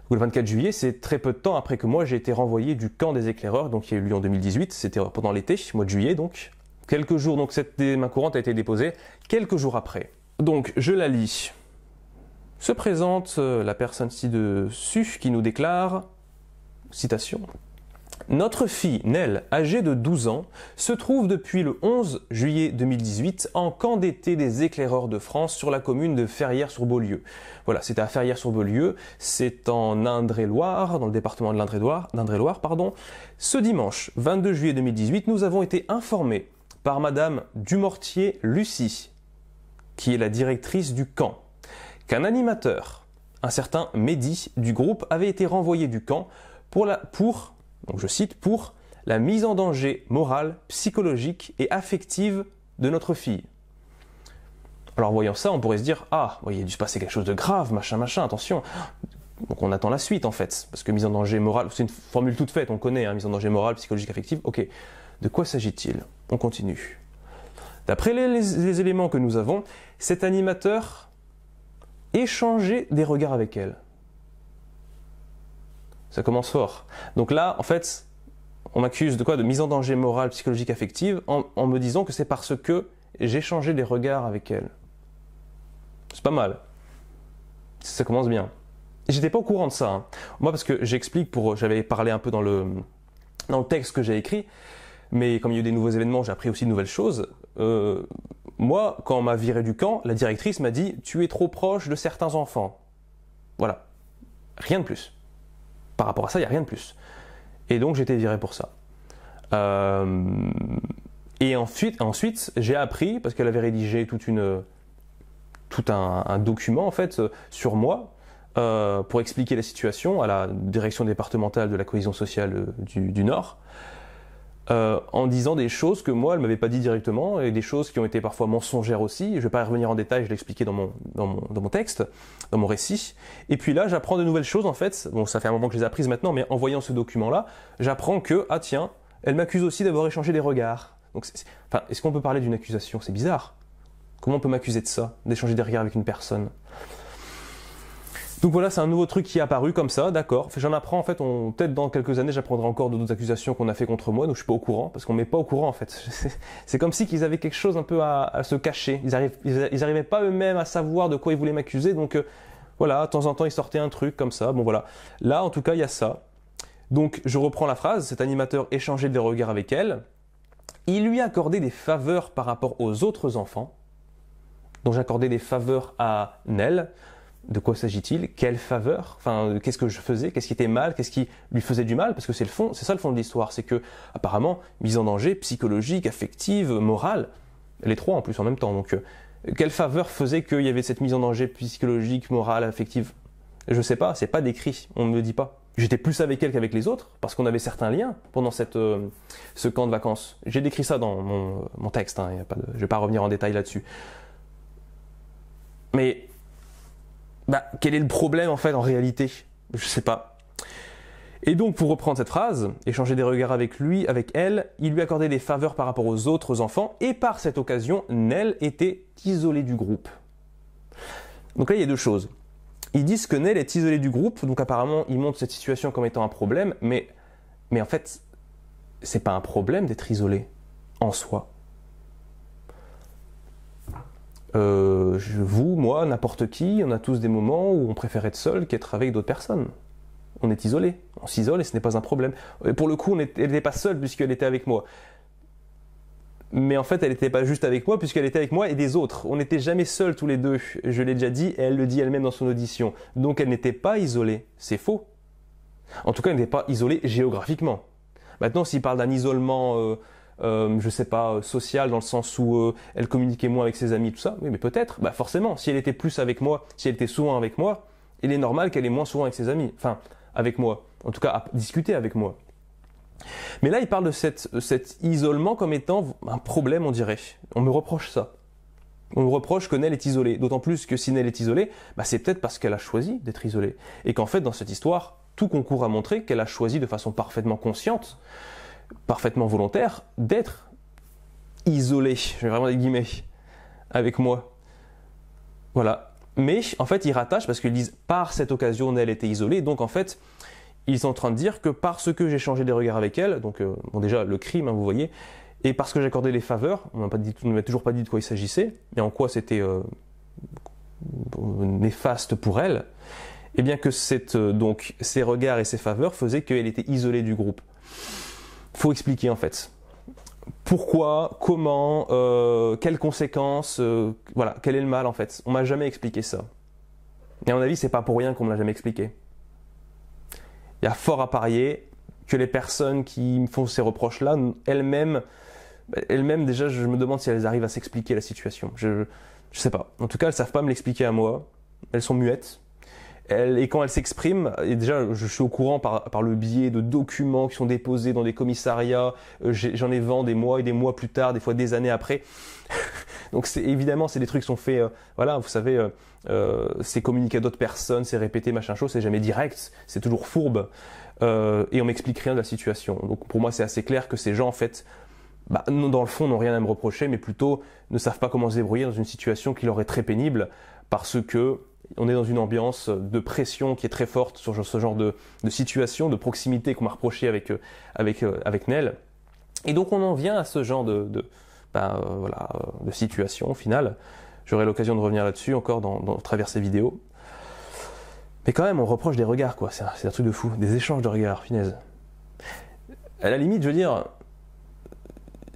Ou le 24 juillet, c'est très peu de temps après que moi j'ai été renvoyé du camp des éclaireurs, donc il y a eu lieu en 2018, c'était pendant l'été, mois de juillet donc. Quelques jours, donc cette main courante a été déposée, quelques jours après. Donc je la lis. Se présente euh, la personne ci-dessus qui nous déclare, citation, notre fille Nell, âgée de 12 ans, se trouve depuis le 11 juillet 2018 en camp d'été des éclaireurs de France sur la commune de Ferrières-sur-Beaulieu. Voilà, c'est à Ferrières-sur-Beaulieu, c'est en Indre-et-Loire, dans le département de l'Indre-et-Loire, pardon. Ce dimanche 22 juillet 2018, nous avons été informés par madame Dumortier Lucie, qui est la directrice du camp, qu'un animateur, un certain Mehdi du groupe avait été renvoyé du camp pour la pour donc je cite, pour la mise en danger morale, psychologique et affective de notre fille. Alors voyant ça, on pourrait se dire, ah, il a dû se passer quelque chose de grave, machin, machin, attention. Donc on attend la suite en fait, parce que mise en danger morale, c'est une formule toute faite, on connaît, hein, mise en danger morale, psychologique, affective, ok. De quoi s'agit-il On continue. D'après les, les éléments que nous avons, cet animateur échangeait des regards avec elle. Ça commence fort. Donc là, en fait, on m'accuse de quoi De mise en danger morale, psychologique, affective, en, me disant que c'est parce que j'ai changé des regards avec elle. C'est pas mal. Ça commence bien. J'étais pas au courant de ça. Hein. Moi, parce que j'explique pour, j'avais parlé un peu dans le dans le texte que j'ai écrit, mais comme il y a eu des nouveaux événements, j'ai appris aussi de nouvelles choses. Euh, moi, quand on m'a viré du camp, la directrice m'a dit tu es trop proche de certains enfants. Voilà, rien de plus. Par rapport à ça, il n'y a rien de plus. Et donc, j'étais viré pour ça. Euh, et ensuite, ensuite j'ai appris, parce qu'elle avait rédigé toute une, tout un, document, en fait, sur moi, euh, pour expliquer la situation à la direction départementale de la cohésion sociale euh, du, du Nord. Euh, en disant des choses que moi, elle m'avait pas dit directement, et des choses qui ont été parfois mensongères aussi. Je vais pas y revenir en détail, je l'ai expliqué dans mon, dans, mon, dans mon texte, dans mon récit. Et puis là, j'apprends de nouvelles choses, en fait. Bon, ça fait un moment que je les ai apprises maintenant, mais en voyant ce document-là, j'apprends que, ah tiens, elle m'accuse aussi d'avoir échangé des regards. Donc, est-ce qu'on peut parler d'une accusation C'est bizarre. Comment on peut m'accuser de ça, d'échanger des regards avec une personne donc voilà, c'est un nouveau truc qui est apparu comme ça, d'accord. J'en apprends en fait, on peut-être dans quelques années, j'apprendrai encore d'autres accusations qu'on a fait contre moi, donc je suis pas au courant parce qu'on m'est pas au courant en fait. C'est comme si qu'ils avaient quelque chose un peu à, se cacher. Ils n'arrivaient pas eux-mêmes à savoir de quoi ils voulaient m'accuser, donc euh, voilà, de temps en temps ils sortaient un truc comme ça. Bon voilà. Là, en tout cas, il y a ça. Donc je reprends la phrase. Cet animateur échangeait des regards avec elle. Il lui accordait des faveurs par rapport aux autres enfants. dont j'accordais des faveurs à Nell de quoi s'agit-il Quelle faveur Enfin, qu'est-ce que je faisais Qu'est-ce qui était mal Qu'est-ce qui lui faisait du mal Parce que c'est le fond, c'est ça le fond de l'histoire, c'est que apparemment mise en danger psychologique, affective, morale, les trois en plus en même temps. Donc, euh, quelle faveur faisait qu'il y avait cette mise en danger psychologique, morale, affective Je ne sais pas, c'est pas décrit, on ne me dit pas. J'étais plus avec elle qu'avec les autres parce qu'on avait certains liens pendant cette, euh, ce camp de vacances. J'ai décrit ça dans mon, texte, hein, Je ne vais pas revenir en détail là-dessus. Mais bah, quel est le problème en fait en réalité Je sais pas. Et donc, pour reprendre cette phrase, échanger des regards avec lui, avec elle, il lui accordait des faveurs par rapport aux autres enfants, et par cette occasion, Nell était isolée du groupe. Donc là, il y a deux choses. Ils disent que Nell est isolée du groupe, donc apparemment, ils montrent cette situation comme étant un problème, mais, mais en fait, c'est pas un problème d'être isolé, en soi. Euh, je, vous, moi, n'importe qui, on a tous des moments où on préfère être seul qu'être avec d'autres personnes. On est isolé, on s'isole et ce n'est pas un problème. pour le coup, elle n'était pas seule puisqu'elle était avec moi. Mais en fait, elle n'était pas juste avec moi puisqu'elle était avec moi et des autres. On n'était jamais seuls tous les deux. Je l'ai déjà dit et elle le dit elle-même dans son audition. Donc elle n'était pas isolée. C'est faux. En tout cas, elle n'était pas isolée géographiquement. Maintenant, s'il parle d'un isolement... Euh, euh, je sais pas, euh, sociale dans le sens où euh, elle communiquait moins avec ses amis, tout ça. Oui, mais peut-être. Bah forcément, si elle était plus avec moi, si elle était souvent avec moi, il est normal qu'elle ait moins souvent avec ses amis. Enfin, avec moi. En tout cas, à discuter avec moi. Mais là, il parle de cette, cet isolement comme étant un problème, on dirait. On me reproche ça. On me reproche que Nell est isolée. D'autant plus que si Nell est isolée, bah, c'est peut-être parce qu'elle a choisi d'être isolée. Et qu'en fait, dans cette histoire, tout concours à montrer qu'elle a choisi de façon parfaitement consciente parfaitement volontaire d'être isolé, je vais vraiment des guillemets, avec moi. Voilà. Mais en fait, ils rattachent parce qu'ils disent par cette occasion, elle était isolée. Donc en fait, ils sont en train de dire que parce que j'ai changé des regards avec elle, donc euh, déjà le crime, hein, vous voyez, et parce que j'accordais les faveurs, on ne m'a toujours pas dit de quoi il s'agissait et en quoi c'était euh, néfaste pour elle, et eh bien que cette, euh, donc ces regards et ces faveurs faisaient qu'elle était isolée du groupe faut expliquer en fait pourquoi, comment, euh, quelles conséquences, euh, voilà, quel est le mal en fait. On m'a jamais expliqué ça. Et à mon avis, c'est pas pour rien qu'on me l'a jamais expliqué. Il y a fort à parier que les personnes qui me font ces reproches-là, elles-mêmes, elles-mêmes déjà, je me demande si elles arrivent à s'expliquer la situation. Je, je sais pas. En tout cas, elles savent pas me l'expliquer à moi. Elles sont muettes. Elle, et quand elle s'exprime, et déjà je suis au courant par, par, le biais de documents qui sont déposés dans des commissariats, euh, j'en ai vend des mois et des mois plus tard, des fois des années après. Donc c'est évidemment c'est des trucs qui sont faits, euh, voilà, vous savez, euh, euh, c'est communiqué à d'autres personnes, c'est répété, machin chose, c'est jamais direct, c'est toujours fourbe, et on m'explique rien de la situation. Donc pour moi c'est assez clair que ces gens en fait, bah, dans le fond n'ont rien à me reprocher, mais plutôt ne savent pas comment se débrouiller dans une situation qui leur est très pénible parce que on est dans une ambiance de pression qui est très forte sur ce genre de, situation, de proximité qu'on m'a reproché avec, euh, avec, euh, avec Nel. Et donc on en vient à ce genre de, de, bah, euh, situation finale. J'aurai l'occasion de revenir là-dessus encore dans, à travers ces vidéos. Mais quand même, on reproche des regards, quoi. C'est un, un, truc de fou. Des échanges de regards, finesse. À la limite, je veux dire,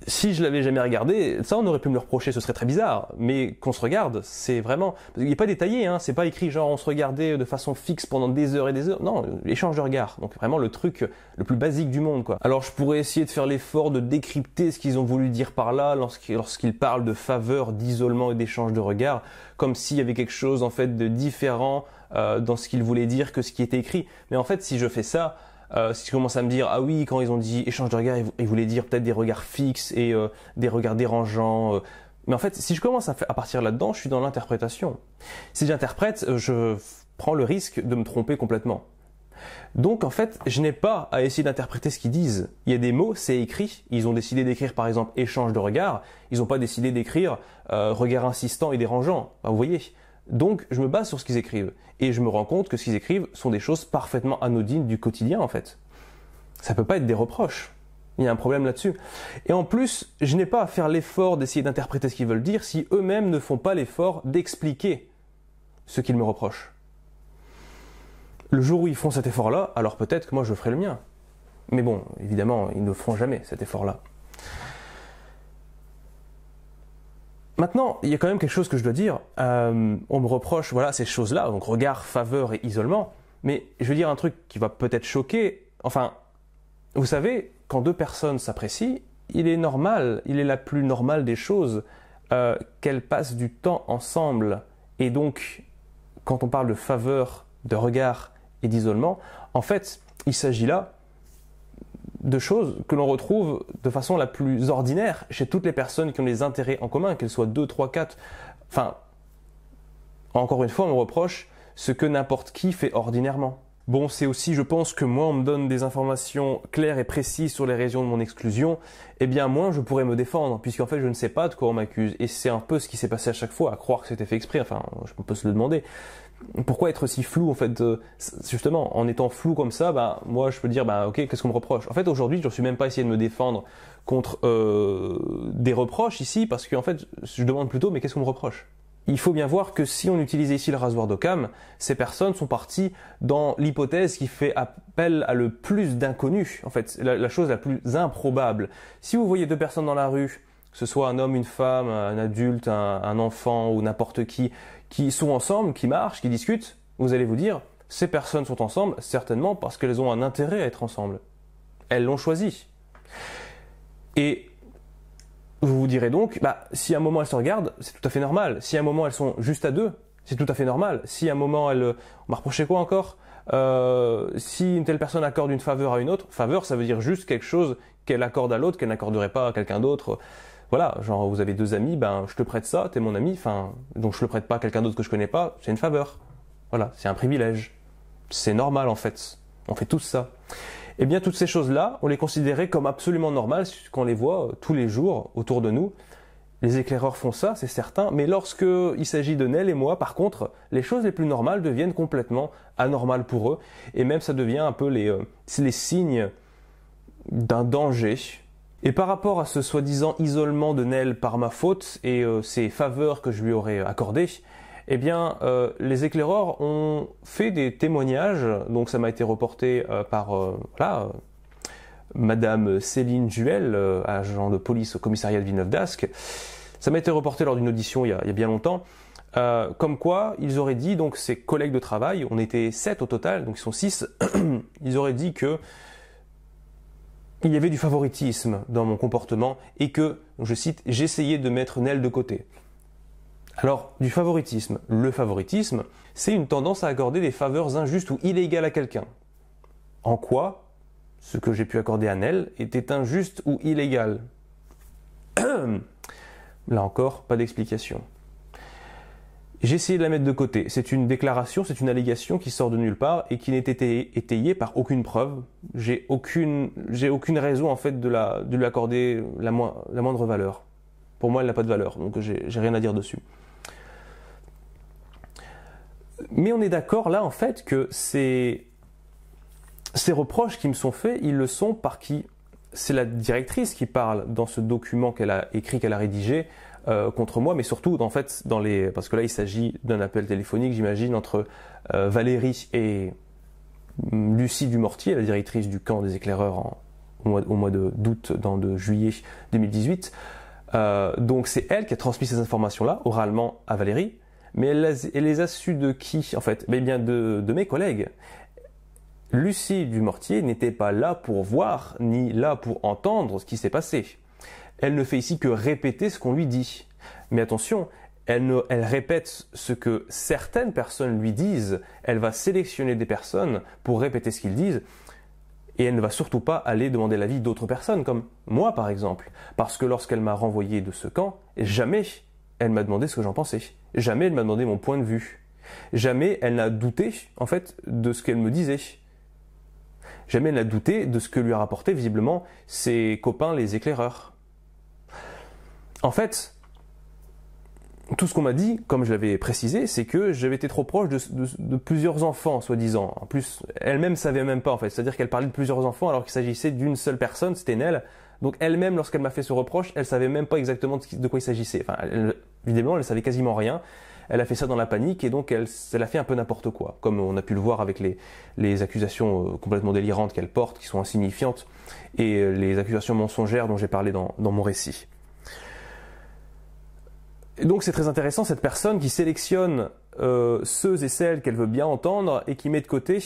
si je l'avais jamais regardé, ça on aurait pu me le reprocher, ce serait très bizarre. Mais qu'on se regarde, c'est vraiment. Il n'est pas détaillé, hein. c'est pas écrit genre on se regardait de façon fixe pendant des heures et des heures. Non, échange de regards. Donc vraiment le truc le plus basique du monde, quoi. Alors je pourrais essayer de faire l'effort de décrypter ce qu'ils ont voulu dire par là lorsqu'ils parlent de faveur, d'isolement et d'échange de regards, comme s'il y avait quelque chose en fait de différent euh, dans ce qu'ils voulaient dire que ce qui était écrit. Mais en fait, si je fais ça, euh, si je commence à me dire ah oui quand ils ont dit échange de regards, ils, voulaient dire peut-être des regards fixes et euh, des regards dérangeants. Euh. Mais en fait, si je commence à, partir là-dedans, je suis dans l'interprétation. Si j'interprète, je prends le risque de me tromper complètement. Donc en fait, je n'ai pas à essayer d'interpréter ce qu'ils disent. Il y a des mots, c'est écrit. Ils ont décidé d'écrire par exemple échange de regard. Ils n'ont pas décidé d'écrire regard insistant et dérangeant. Bah, vous voyez, donc je me base sur ce qu'ils écrivent. Et je me rends compte que ce qu'ils écrivent sont des choses parfaitement anodines du quotidien en fait. Ça peut pas être des reproches. Il y a un problème là-dessus. Et en plus, je n'ai pas à faire l'effort d'essayer d'interpréter ce qu'ils veulent dire si eux-mêmes ne font pas l'effort d'expliquer ce qu'ils me reprochent. Le jour où ils font cet effort-là, alors peut-être que moi je ferai le mien. Mais bon, évidemment, ils ne feront jamais cet effort-là. Maintenant, il y a quand même quelque chose que je dois dire. Euh, on me reproche, voilà, ces choses-là, donc regard, faveur et isolement. Mais je vais dire un truc qui va peut-être choquer. Enfin, vous savez, quand deux personnes s'apprécient, il est normal, il est la plus normale des choses euh, qu'elles passent du temps ensemble. Et donc, quand on parle de faveur, de regard et d'isolement, en fait, il s'agit là de choses que l'on retrouve de façon la plus ordinaire chez toutes les personnes qui ont des intérêts en commun, qu'elles soient 2, 3, 4. Enfin, encore une fois, on me reproche ce que n'importe qui fait ordinairement. Bon, c'est aussi, je pense, que moi, on me donne des informations claires et précises sur les raisons de mon exclusion, eh bien moins je pourrais me défendre, puisqu'en fait je ne sais pas de quoi on m'accuse. Et c'est un peu ce qui s'est passé à chaque fois, à croire que c'était fait exprès, enfin, je peux se le demander pourquoi être si flou en fait euh, Justement, en étant flou comme ça, bah moi je peux dire bah ok qu'est-ce qu'on me reproche En fait aujourd'hui je ne suis même pas essayé de me défendre contre euh, des reproches ici parce qu'en fait je demande plutôt mais qu'est-ce qu'on me reproche il faut bien voir que si on utilisait ici le rasoir d'ocam, ces personnes sont parties dans l'hypothèse qui fait appel à le plus d'inconnus, en fait, la, chose la plus improbable. Si vous voyez deux personnes dans la rue, que ce soit un homme, une femme, un adulte, un enfant ou n'importe qui, qui sont ensemble, qui marchent, qui discutent, vous allez vous dire, ces personnes sont ensemble certainement parce qu'elles ont un intérêt à être ensemble. Elles l'ont choisi. Et vous vous direz donc, bah, si à un moment elles se regardent, c'est tout à fait normal. Si à un moment elles sont juste à deux, c'est tout à fait normal. Si à un moment elles... On m'a reproché quoi encore euh, si une telle personne accorde une faveur à une autre, faveur, ça veut dire juste quelque chose qu'elle accorde à l'autre, qu'elle n'accorderait pas à quelqu'un d'autre voilà, genre vous avez deux amis, ben je te prête ça, t'es mon ami, enfin donc je le prête pas à quelqu'un d'autre que je connais pas, c'est une faveur. Voilà, c'est un privilège. C'est normal en fait. On fait tous ça. Eh bien toutes ces choses-là, on les considérait comme absolument normales quand on les voit euh, tous les jours autour de nous. Les éclaireurs font ça, c'est certain, mais lorsqu'il s'agit de Nel et moi, par contre, les choses les plus normales deviennent complètement anormales pour eux, et même ça devient un peu les, euh, les signes d'un danger, et par rapport à ce soi-disant isolement de Nel par ma faute et euh, ces faveurs que je lui aurais euh, accordées, eh bien, euh, les éclaireurs ont fait des témoignages, donc ça m'a été reporté par voilà, Madame Céline Juel, agent de police au commissariat de Villeneuve d'Ascq. Ça m'a été reporté lors d'une audition il y, a, il y a, bien longtemps. comme quoi, ils auraient dit, donc ses collègues de travail, on était sept au total, donc ils sont six, ils auraient dit que il y avait du favoritisme dans mon comportement et que, je cite, j'essayais de mettre Nel de côté. Alors, du favoritisme. Le favoritisme, c'est une tendance à accorder des faveurs injustes ou illégales à quelqu'un. En quoi ce que j'ai pu accorder à Nel était injuste ou illégal Là encore, pas d'explication. J'ai essayé de la mettre de côté. C'est une déclaration, c'est une allégation qui sort de nulle part et qui n'est étayée par aucune preuve. J'ai aucune, aucune raison en fait de lui accorder la, moindre valeur. Pour moi, elle n'a pas de valeur, donc j'ai rien à dire dessus. Mais on est d'accord là en fait que ces reproches qui me sont faits, ils le sont par qui C'est la directrice qui parle dans ce document qu'elle a écrit, qu'elle a rédigé, euh, contre moi, mais surtout en fait dans les parce que là il s'agit d'un appel téléphonique, j'imagine entre euh, Valérie et mm, Lucie Dumortier, la directrice du camp des éclaireurs en, au, mois, d'août dans de juillet 2018. Euh, donc c'est elle qui a transmis ces informations-là oralement à Valérie, mais elle, les a su de qui en fait Eh bien de, de mes collègues. Lucie Dumortier n'était pas là pour voir ni là pour entendre ce qui s'est passé elle ne fait ici que répéter ce qu'on lui dit. Mais attention, elle, répète ce que certaines personnes lui disent, elle va sélectionner des personnes pour répéter ce qu'ils disent, et elle ne va surtout pas aller demander l'avis d'autres personnes, comme moi par exemple, parce que lorsqu'elle m'a renvoyé de ce camp, jamais elle m'a demandé ce que j'en pensais, jamais elle m'a demandé mon point de vue, jamais elle n'a douté en fait de ce qu'elle me disait. Jamais elle n'a douté de ce que lui a rapporté visiblement ses copains les éclaireurs. En fait, tout ce qu'on m'a dit, comme je l'avais précisé, c'est que j'avais été trop proche de, plusieurs enfants, soi-disant. En plus, elle-même savait même pas, en fait. C'est-à-dire qu'elle parlait de plusieurs enfants alors qu'il s'agissait d'une seule personne, c'était Nel. Donc elle-même, lorsqu'elle m'a fait ce reproche, elle savait même pas exactement de quoi il s'agissait. Enfin, elle, évidemment, elle savait quasiment rien. Elle a fait ça dans la panique et donc elle, a fait un peu n'importe quoi, comme on a pu le voir avec les, accusations euh, complètement délirantes qu'elle porte, qui sont insignifiantes, et euh, les accusations mensongères dont j'ai parlé dans mon récit donc c'est très intéressant cette personne qui sélectionne euh, ceux et celles qu'elle veut bien entendre et qui met de côté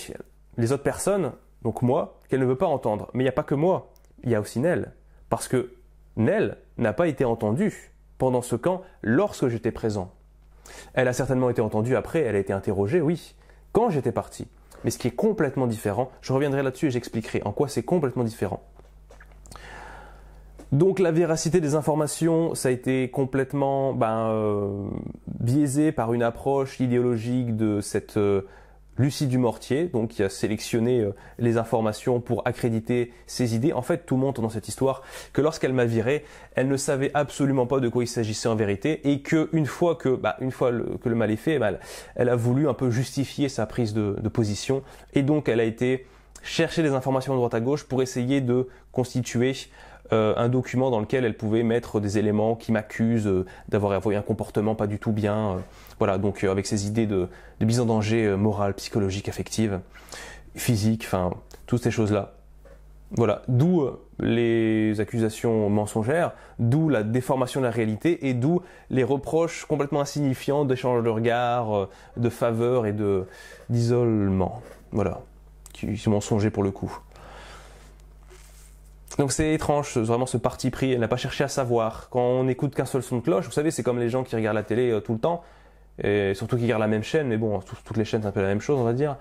les autres personnes, donc moi, qu'elle ne veut pas entendre. Mais il n'y a pas que moi, il y a aussi Nel. Parce que Nel n'a pas été entendue pendant ce camp lorsque j'étais présent. Elle a certainement été entendue après, elle a été interrogée, oui, quand j'étais parti. Mais ce qui est complètement différent, je reviendrai là-dessus et j'expliquerai en quoi c'est complètement différent. Donc la véracité des informations, ça a été complètement ben, euh, biaisé par une approche idéologique de cette euh, Lucie du Mortier, donc qui a sélectionné euh, les informations pour accréditer ses idées. En fait, tout montre dans cette histoire que lorsqu'elle m'a viré, elle ne savait absolument pas de quoi il s'agissait en vérité, et que une fois que, bah, une fois le, que le mal est fait, bah, elle a voulu un peu justifier sa prise de, de position, et donc elle a été chercher des informations de droite à gauche pour essayer de constituer euh, un document dans lequel elle pouvait mettre des éléments qui m'accusent euh, d'avoir envoyé un comportement pas du tout bien. Euh, voilà, donc avec ces idées de, mise en danger morale, psychologique, affective, physique, enfin, toutes ces choses-là. Voilà, d'où les accusations mensongères, d'où la déformation de la réalité et d'où les reproches complètement insignifiants d'échange de regard, de faveur et de d'isolement. Voilà, qui sont mensongers pour le coup. Donc c'est étrange, vraiment ce parti pris, elle n'a pas cherché à savoir. Quand on n'écoute qu'un seul son de cloche, vous savez, c'est comme les gens qui regardent la télé euh, tout le temps, et surtout qui regardent la même chaîne, mais bon, hein, toutes les chaînes c'est un peu la même chose, on va dire,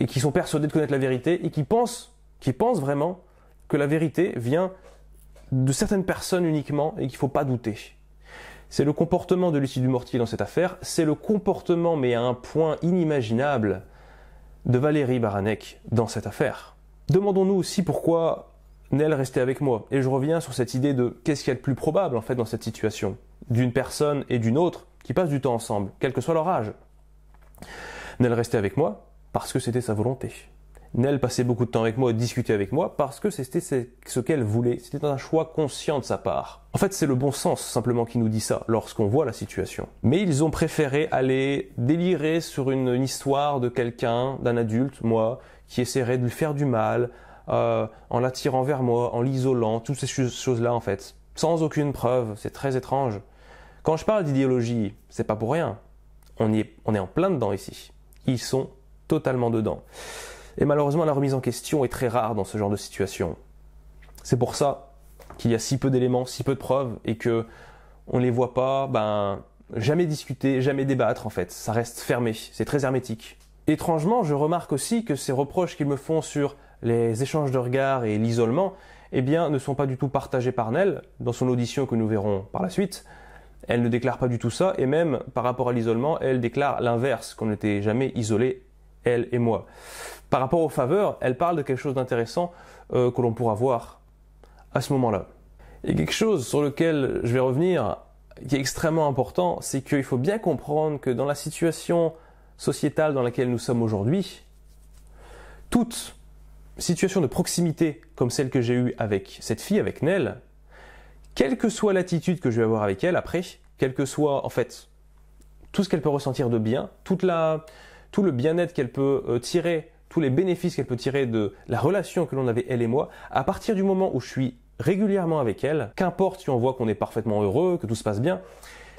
et qui sont persuadés de connaître la vérité, et qui pensent, qui pensent vraiment que la vérité vient de certaines personnes uniquement, et qu'il ne faut pas douter. C'est le comportement de Lucie Dumortier dans cette affaire, c'est le comportement, mais à un point inimaginable, de Valérie Baranek dans cette affaire. Demandons-nous aussi pourquoi Nel, restait avec moi. Et je reviens sur cette idée de qu'est-ce qu'il y a plus probable en fait dans cette situation d'une personne et d'une autre qui passent du temps ensemble, quel que soit leur âge. Nel restait avec moi parce que c'était sa volonté. Nel passait beaucoup de temps avec moi, discutait avec moi parce que c'était ce qu'elle voulait. C'était un choix conscient de sa part. En fait, c'est le bon sens simplement qui nous dit ça lorsqu'on voit la situation. Mais ils ont préféré aller délirer sur une histoire de quelqu'un, d'un adulte, moi, qui essaierait de lui faire du mal, euh, en l'attirant vers moi, en l'isolant, toutes ces choses-là en fait, sans aucune preuve, c'est très étrange. Quand je parle d'idéologie, c'est pas pour rien. On, est, on est en plein dedans ici. Ils sont totalement dedans. Et malheureusement, la remise en question est très rare dans ce genre de situation. C'est pour ça qu'il y a si peu d'éléments, si peu de preuves, et que on ne les voit pas, ben, jamais discuter, jamais débattre en fait. Ça reste fermé, c'est très hermétique. Étrangement, je remarque aussi que ces reproches qu'ils me font sur les échanges de regards et l'isolement, eh bien, ne sont pas du tout partagés par Nell. Dans son audition que nous verrons par la suite, elle ne déclare pas du tout ça, et même par rapport à l'isolement, elle déclare l'inverse, qu'on n'était jamais isolés, elle et moi. Par rapport aux faveurs, elle parle de quelque chose d'intéressant euh, que l'on pourra voir à ce moment-là. Et quelque chose sur lequel je vais revenir, qui est extrêmement important, c'est qu'il faut bien comprendre que dans la situation sociétale dans laquelle nous sommes aujourd'hui, toutes situation de proximité comme celle que j'ai eue avec cette fille, avec Nell, quelle que soit l'attitude que je vais avoir avec elle après, quelle que soit en fait tout ce qu'elle peut ressentir de bien, toute la, tout le bien-être qu'elle peut euh, tirer, tous les bénéfices qu'elle peut tirer de la relation que l'on avait elle et moi, à partir du moment où je suis régulièrement avec elle, qu'importe si on voit qu'on est parfaitement heureux, que tout se passe bien,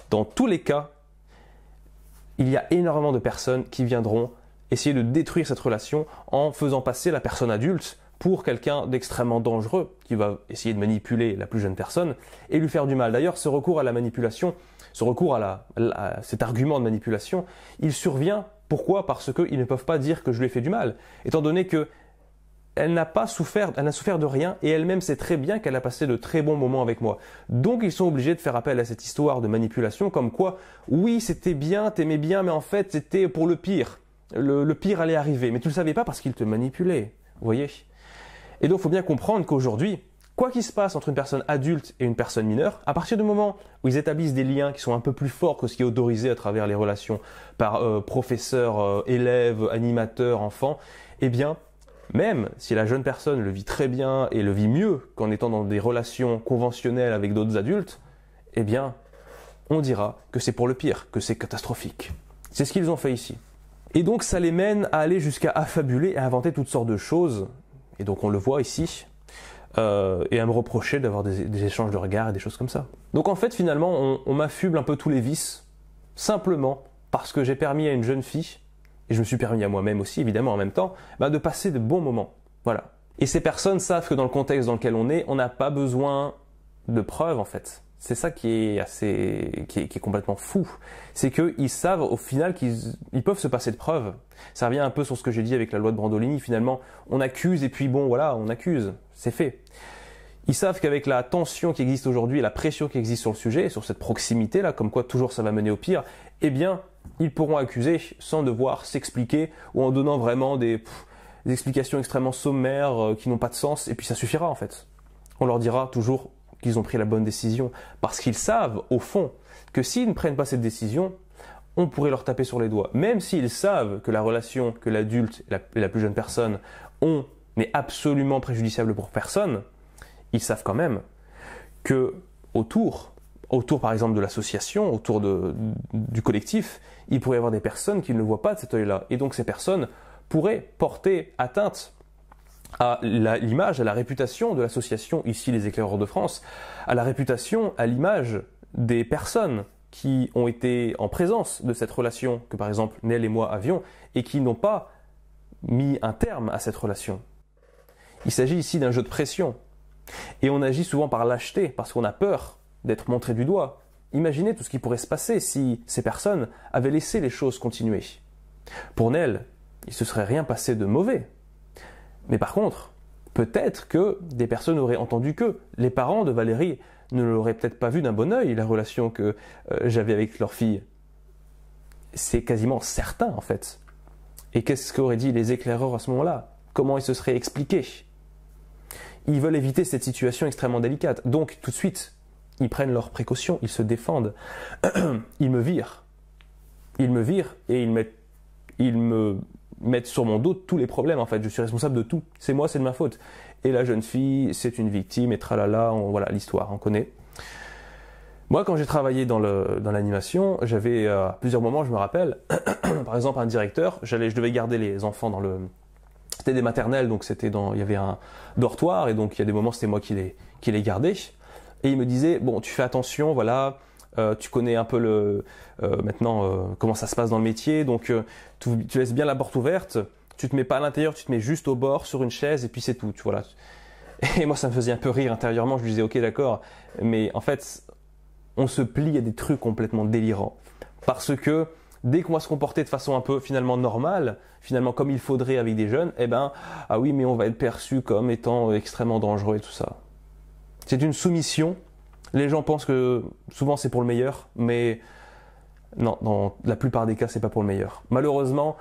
dans tous les cas, il y a énormément de personnes qui viendront essayer de détruire cette relation en faisant passer la personne adulte pour quelqu'un d'extrêmement dangereux qui va essayer de manipuler la plus jeune personne et lui faire du mal. D'ailleurs, ce recours à la manipulation, ce recours à, cet argument de manipulation, il survient. Pourquoi Parce qu'ils ne peuvent pas dire que je lui ai fait du mal, étant donné que elle n'a pas souffert, elle n'a souffert de rien et elle-même sait très bien qu'elle a passé de très bons moments avec moi. Donc ils sont obligés de faire appel à cette histoire de manipulation comme quoi, oui, c'était bien, t'aimais bien, mais en fait, c'était pour le pire le, pire allait arriver, mais tu ne le savais pas parce qu'il te manipulait, vous voyez. Et donc, faut bien comprendre qu'aujourd'hui, quoi qu'il se passe entre une personne adulte et une personne mineure, à partir du moment où ils établissent des liens qui sont un peu plus forts que ce qui est autorisé à travers les relations par euh, professeur, euh, élève, animateur, enfant, eh bien, même si la jeune personne le vit très bien et le vit mieux qu'en étant dans des relations conventionnelles avec d'autres adultes, eh bien, on dira que c'est pour le pire, que c'est catastrophique. C'est ce qu'ils ont fait ici. Et donc ça les mène à aller jusqu'à affabuler et à inventer toutes sortes de choses, et donc on le voit ici, euh, et à me reprocher d'avoir des, échanges de regards et des choses comme ça. Donc en fait finalement on, m'affuble un peu tous les vices, simplement parce que j'ai permis à une jeune fille, et je me suis permis à moi-même aussi évidemment en même temps, bah, de passer de bons moments. Voilà. Et ces personnes savent que dans le contexte dans lequel on est, on n'a pas besoin de preuves en fait. C'est ça qui est assez, qui complètement fou. C'est qu'ils savent au final qu'ils peuvent se passer de preuves. Ça revient un peu sur ce que j'ai dit avec la loi de Brandolini. Finalement, on accuse et puis bon, voilà, on accuse. C'est fait. Ils savent qu'avec la tension qui existe aujourd'hui et la pression qui existe sur le sujet, sur cette proximité là, comme quoi toujours ça va mener au pire, eh bien, ils pourront accuser sans devoir s'expliquer ou en donnant vraiment des, explications extrêmement sommaires euh, qui n'ont pas de sens. Et puis ça suffira en fait. On leur dira toujours qu'ils ont pris la bonne décision, parce qu'ils savent, au fond, que s'ils ne prennent pas cette décision, on pourrait leur taper sur les doigts. Même s'ils savent que la relation que l'adulte et la, plus jeune personne ont n'est absolument préjudiciable pour personne, ils savent quand même que autour, autour par exemple de l'association, autour de, du collectif, il pourrait y avoir des personnes qui ne voient pas de cet œil-là. Et donc ces personnes pourraient porter atteinte à l'image, à la réputation de l'association ici les éclaireurs de France, à la réputation, à l'image des personnes qui ont été en présence de cette relation que par exemple Nel et moi avions et qui n'ont pas mis un terme à cette relation. Il s'agit ici d'un jeu de pression et on agit souvent par lâcheté parce qu'on a peur d'être montré du doigt. Imaginez tout ce qui pourrait se passer si ces personnes avaient laissé les choses continuer. Pour Nel, il se serait rien passé de mauvais mais par contre, peut-être que des personnes auraient entendu que les parents de Valérie ne l'auraient peut-être pas vu d'un bon oeil, la relation que euh, j'avais avec leur fille. C'est quasiment certain, en fait. Et qu'est-ce qu'auraient dit les éclaireurs à ce moment-là Comment ils se seraient expliqués Ils veulent éviter cette situation extrêmement délicate. Donc, tout de suite, ils prennent leurs précautions, ils se défendent. ils me virent. Ils me virent et ils, ils me mettre sur mon dos tous les problèmes en fait. Je suis responsable de tout. C'est moi, c'est de ma faute. Et la jeune fille, c'est une victime et tralala, on, voilà l'histoire, on connaît. Moi, quand j'ai travaillé dans l'animation, dans j'avais à euh, plusieurs moments, je me rappelle, par exemple un directeur, j'allais, je devais garder les enfants dans le, c'était des maternelles, donc c'était dans, il y avait un dortoir et donc il y a des moments c'était moi qui les, qui les gardais. Et il me disait bon, tu fais attention, voilà, euh, tu connais un peu le euh, maintenant euh, comment ça se passe dans le métier, donc tu, laisses bien la porte ouverte. Tu te mets pas à l'intérieur, tu te mets juste au bord sur une chaise et puis c'est tout. Tu vois Et moi, ça me faisait un peu rire intérieurement. Je lui disais, ok, d'accord, mais en fait, on se plie à des trucs complètement délirants parce que dès qu'on va se comporter de façon un peu finalement normale, finalement comme il faudrait avec des jeunes, eh ben ah oui, mais on va être perçu comme étant extrêmement dangereux et tout ça. C'est une soumission les gens pensent que souvent c'est pour le meilleur, mais non, dans la plupart des cas, c'est pas pour le meilleur. Malheureusement,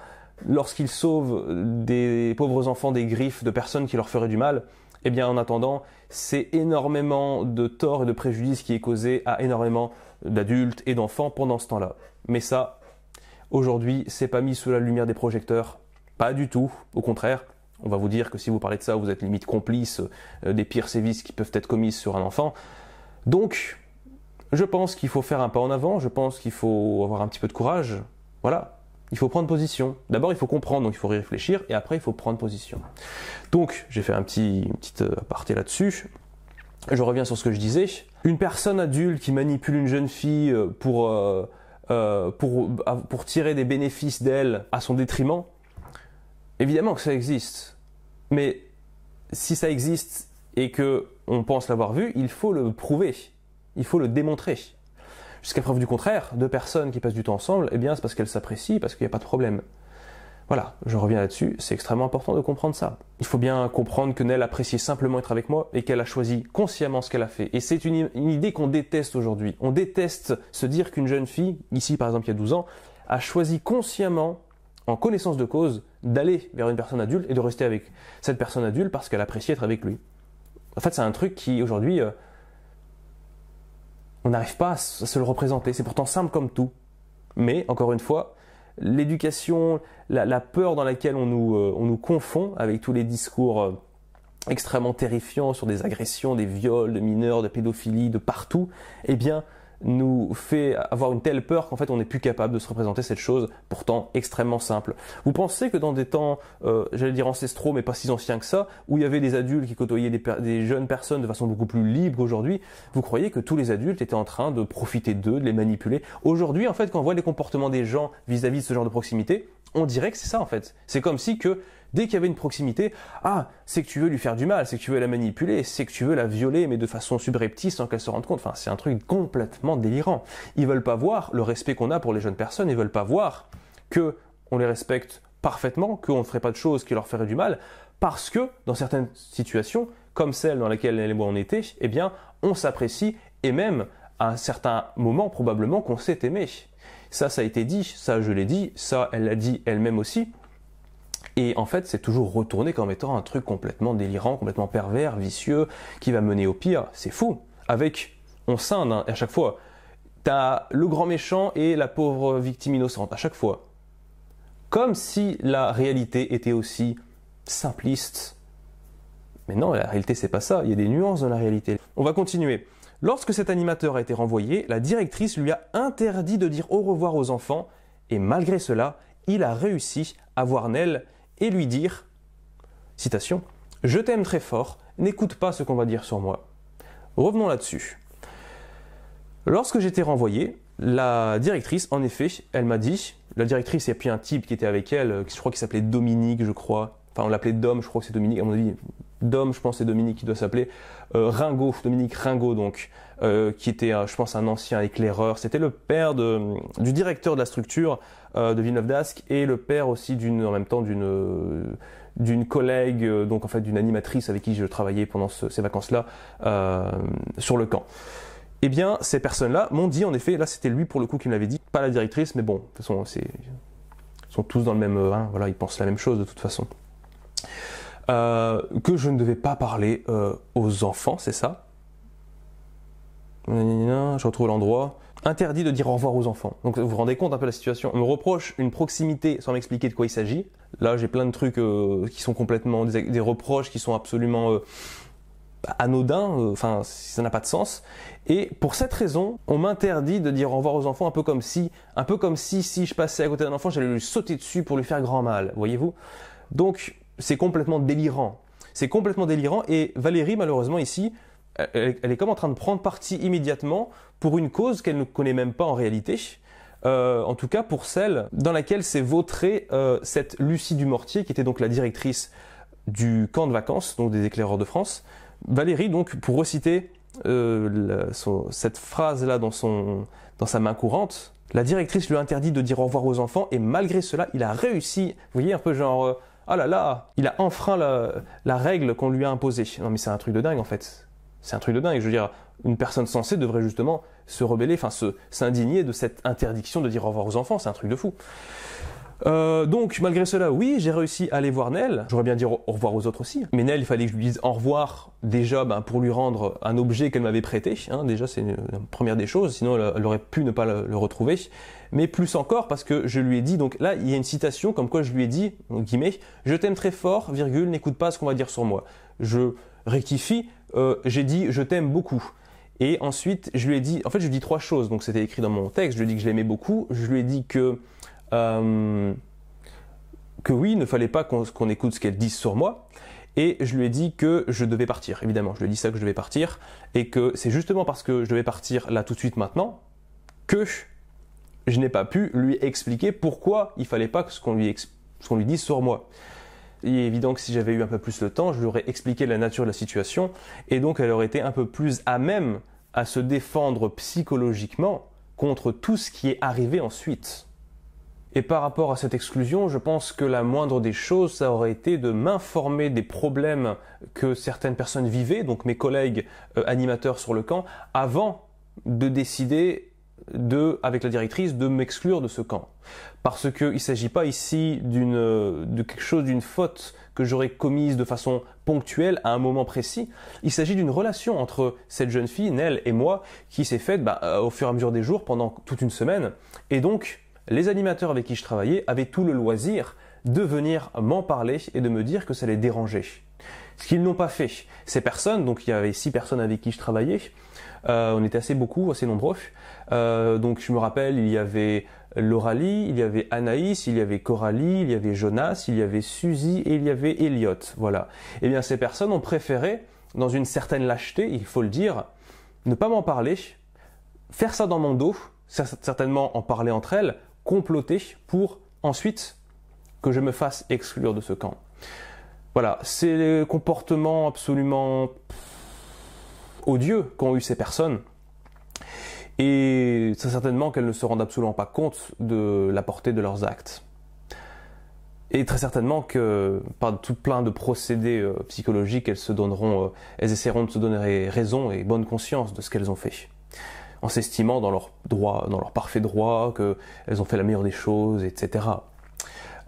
lorsqu'ils sauvent des pauvres enfants des griffes de personnes qui leur feraient du mal, eh bien en attendant, c'est énormément de tort et de préjudice qui est causé à énormément d'adultes et d'enfants pendant ce temps-là. Mais ça, aujourd'hui, c'est pas mis sous la lumière des projecteurs, pas du tout, au contraire. On va vous dire que si vous parlez de ça, vous êtes limite complice euh, des pires sévices qui peuvent être commises sur un enfant. Donc, je pense qu'il faut faire un pas en avant, je pense qu'il faut avoir un petit peu de courage. Voilà, il faut prendre position. D'abord, il faut comprendre, donc il faut réfléchir, et après, il faut prendre position. Donc, j'ai fait un petit, une petite euh, aparté là-dessus. Je reviens sur ce que je disais. Une personne adulte qui manipule une jeune fille euh, pour, euh, pour, pour tirer des bénéfices d'elle à son détriment, évidemment que ça existe. Mais si ça existe et que on pense l'avoir vu, il faut le prouver, il faut le démontrer. Jusqu'à preuve du contraire, deux personnes qui passent du temps ensemble, eh bien c'est parce qu'elles s'apprécient, parce qu'il n'y a pas de problème. Voilà, je reviens là-dessus, c'est extrêmement important de comprendre ça. Il faut bien comprendre que Nell appréciait simplement être avec moi et qu'elle a choisi consciemment ce qu'elle a fait. Et c'est une, idée qu'on déteste aujourd'hui. On déteste se dire qu'une jeune fille, ici par exemple il y a 12 ans, a choisi consciemment, en connaissance de cause, d'aller vers une personne adulte et de rester avec cette personne adulte parce qu'elle appréciait être avec lui. En fait, c'est un truc qui, aujourd'hui, euh, on n'arrive pas à se le représenter. C'est pourtant simple comme tout. Mais, encore une fois, l'éducation, la, peur dans laquelle euh, on nous, confond avec tous les discours euh, extrêmement terrifiants sur des agressions, des viols, de mineurs, de pédophilie, de partout, eh bien, nous fait avoir une telle peur qu'en fait on n'est plus capable de se représenter cette chose pourtant extrêmement simple. Vous pensez que dans des temps, euh, j'allais dire ancestraux, mais pas si anciens que ça, où il y avait des adultes qui côtoyaient des, jeunes personnes de façon beaucoup plus libre qu'aujourd'hui, vous croyez que tous les adultes étaient en train de profiter d'eux, de les manipuler Aujourd'hui, en fait, quand on voit les comportements des gens vis à -vis de ce genre de proximité, on dirait que c'est ça en fait. C'est comme si que dès qu'il y avait une proximité, ah, c'est que tu veux lui faire du mal, c'est que tu veux la manipuler, c'est que tu veux la violer, mais de façon subreptice sans qu'elle se rende compte. Enfin, c'est un truc complètement délirant. Ils veulent pas voir le respect qu'on a pour les jeunes personnes, ils veulent pas voir que on les respecte parfaitement, qu'on ne ferait pas de choses qui leur feraient du mal, parce que dans certaines situations, comme celle dans laquelle elle et moi on était, eh bien, on s'apprécie et même à un certain moment probablement qu'on s'est aimé. Ça, ça a été dit, ça je l'ai dit, ça elle l'a dit elle-même aussi. Et en fait, c'est toujours retourné comme étant un truc complètement délirant, complètement pervers, vicieux, qui va mener au pire. C'est fou. Avec, on scinde hein, à chaque fois. T'as le grand méchant et la pauvre victime innocente, à chaque fois. Comme si la réalité était aussi simpliste. Mais non, la réalité, c'est pas ça. Il y a des nuances dans la réalité. On va continuer. Lorsque cet animateur a été renvoyé, la directrice lui a interdit de dire au revoir aux enfants, et malgré cela, il a réussi à voir Nell et lui dire Citation, Je t'aime très fort, n'écoute pas ce qu'on va dire sur moi. Revenons là-dessus. Lorsque j'étais renvoyé, la directrice, en effet, elle m'a dit, la directrice et puis un type qui était avec elle, euh, je crois qu'il s'appelait Dominique, je crois, enfin on l'appelait Dom, je crois que c'est Dominique, à mon avis, d'homme, je pense, c'est Dominique qui doit s'appeler, euh, Ringo, Dominique Ringo donc, euh, qui était, euh, je pense, un ancien éclaireur. C'était le père du directeur de la structure de Villeneuve d'Ascq et le père aussi d'une, en même temps, d'une d'une collègue, donc en fait d'une animatrice avec qui je travaillais pendant ces vacances-là sur le camp. Eh bien, ces personnes-là m'ont dit, en effet, là c'était lui pour le coup qui me l'avait dit, pas la directrice, mais bon, de toute façon, ils sont tous dans le même, hein, voilà, ils pensent la même chose de toute façon. Euh, que je ne devais pas parler euh, aux enfants, c'est ça Je retrouve l'endroit. Interdit de dire au revoir aux enfants. Donc vous vous rendez compte un peu la situation. On me reproche une proximité sans m'expliquer de quoi il s'agit. Là j'ai plein de trucs euh, qui sont complètement des, reproches qui sont absolument anodins. enfin ça n'a pas de sens. Et pour cette raison, on m'interdit de dire au revoir aux enfants un peu comme si, un peu comme si si je passais à côté d'un enfant, j'allais lui sauter dessus pour lui faire grand mal, voyez-vous. Donc c'est complètement délirant. C'est complètement délirant. Et Valérie, malheureusement, ici, elle, est comme en train de prendre parti immédiatement pour une cause qu'elle ne connaît même pas en réalité. Euh, en tout cas pour celle dans laquelle s'est vautrée euh, cette Lucie Dumortier, qui était donc la directrice du camp de vacances, donc des éclaireurs de France. Valérie, donc, pour reciter euh, cette phrase-là dans, dans sa main courante, la directrice lui interdit de dire au revoir aux enfants et malgré cela, il a réussi, vous voyez, un peu genre ah là là, il a enfreint la, règle qu'on lui a imposée. Non mais c'est un truc de dingue en fait. C'est un truc de dingue. Je veux dire, une personne sensée devrait justement se rebeller, enfin s'indigner de cette interdiction de dire au revoir aux enfants. C'est un truc de fou. Euh, donc malgré cela, oui, j'ai réussi à aller voir Nell. J'aurais bien dit au revoir aux autres aussi. Mais Nell, il fallait que je lui dise au revoir déjà ben, pour lui rendre un objet qu'elle m'avait prêté. Hein. déjà, c'est une, première des choses. Sinon, elle, aurait pu ne pas le retrouver mais plus encore parce que je lui ai dit, donc là, il y a une citation comme quoi je lui ai dit, guillemets, je t'aime très fort, virgule, n'écoute pas ce qu'on va dire sur moi. Je rectifie, euh, j'ai dit, je t'aime beaucoup. Et ensuite, je lui ai dit, en fait, je lui ai dit trois choses, donc c'était écrit dans mon texte, je lui ai dit que je l'aimais beaucoup, je lui ai dit que, euh, que oui, il ne fallait pas qu'on écoute ce qu'elle dise sur moi, et je lui ai dit que je devais partir, évidemment. Je lui ai dit ça que je devais partir et que c'est justement parce que je devais partir là tout de suite maintenant que je n'ai pas pu lui expliquer pourquoi il fallait pas que ce qu'on lui, lui dise sur moi. Il est évident que si j'avais eu un peu plus le temps, je lui aurais expliqué la nature de la situation et donc elle aurait été un peu plus à même à se défendre psychologiquement contre tout ce qui est arrivé ensuite. Et par rapport à cette exclusion, je pense que la moindre des choses, ça aurait été de m'informer des problèmes que certaines personnes vivaient, donc mes collègues euh, animateurs sur le camp, avant de décider de, avec la directrice, de m'exclure de ce camp. Parce qu'il ne s'agit pas ici d'une, de quelque chose, d'une faute que j'aurais commise de façon ponctuelle à un moment précis. Il s'agit d'une relation entre cette jeune fille, Nell, et moi, qui s'est faite bah, euh, au fur et à mesure des jours pendant toute une semaine. Et donc, les animateurs avec qui je travaillais avaient tout le loisir de venir m'en parler et de me dire que ça les dérangeait. Ce qu'ils n'ont pas fait. Ces personnes, donc il y avait six personnes avec qui je travaillais, euh, on était assez beaucoup, assez nombreux, euh, donc je me rappelle, il y avait Loralie, il y avait Anaïs, il y avait Coralie, il y avait Jonas, il y avait Suzy et il y avait Elliot. Voilà. Eh bien ces personnes ont préféré, dans une certaine lâcheté, il faut le dire, ne pas m'en parler, faire ça dans mon dos, certainement en parler entre elles, comploter pour ensuite que je me fasse exclure de ce camp. Voilà, c'est le comportements absolument odieux qu'ont eu ces personnes et très certainement qu'elles ne se rendent absolument pas compte de la portée de leurs actes. Et très certainement que par tout plein de procédés euh, psychologiques, elles se donneront, euh, elles essaieront de se donner raison et bonne conscience de ce qu'elles ont fait, en s'estimant dans leur droit, dans leur parfait droit, qu'elles ont fait la meilleure des choses, etc.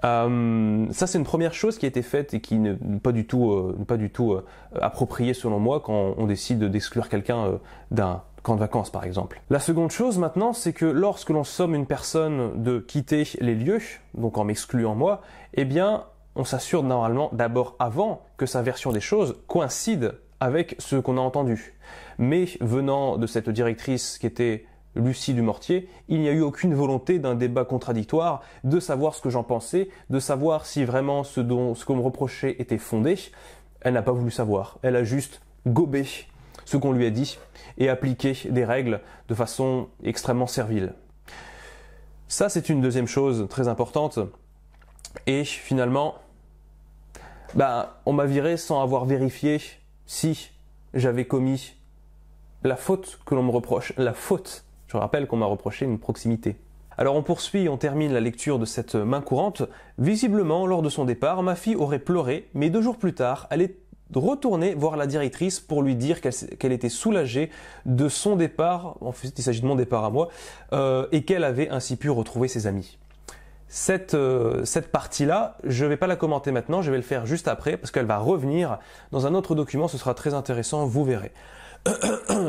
Euh, ça, c'est une première chose qui a été faite et qui n'est pas du tout, pas du tout appropriée selon moi quand on décide d'exclure quelqu'un d'un camp de vacances par exemple. La seconde chose maintenant, c'est que lorsque l'on somme une personne de quitter les lieux, donc en m'excluant moi, eh bien on s'assure normalement d'abord avant que sa version des choses coïncide avec ce qu'on a entendu. Mais venant de cette directrice qui était Lucie Dumortier, il n'y a eu aucune volonté d'un débat contradictoire, de savoir ce que j'en pensais, de savoir si vraiment ce dont ce qu'on me reprochait était fondé. Elle n'a pas voulu savoir. Elle a juste gobé ce qu'on lui a dit et appliquer des règles de façon extrêmement servile. Ça, c'est une deuxième chose très importante. Et finalement, bah, on m'a viré sans avoir vérifié si j'avais commis la faute que l'on me reproche. La faute, je rappelle qu'on m'a reproché une proximité. Alors on poursuit, on termine la lecture de cette main courante. Visiblement, lors de son départ, ma fille aurait pleuré, mais deux jours plus tard, elle est retourner voir la directrice pour lui dire qu'elle était soulagée de son départ, en fait il s'agit de mon départ à moi, euh, et qu'elle avait ainsi pu retrouver ses amis. Cette, euh, cette partie-là, je ne vais pas la commenter maintenant, je vais le faire juste après, parce qu'elle va revenir dans un autre document, ce sera très intéressant, vous verrez.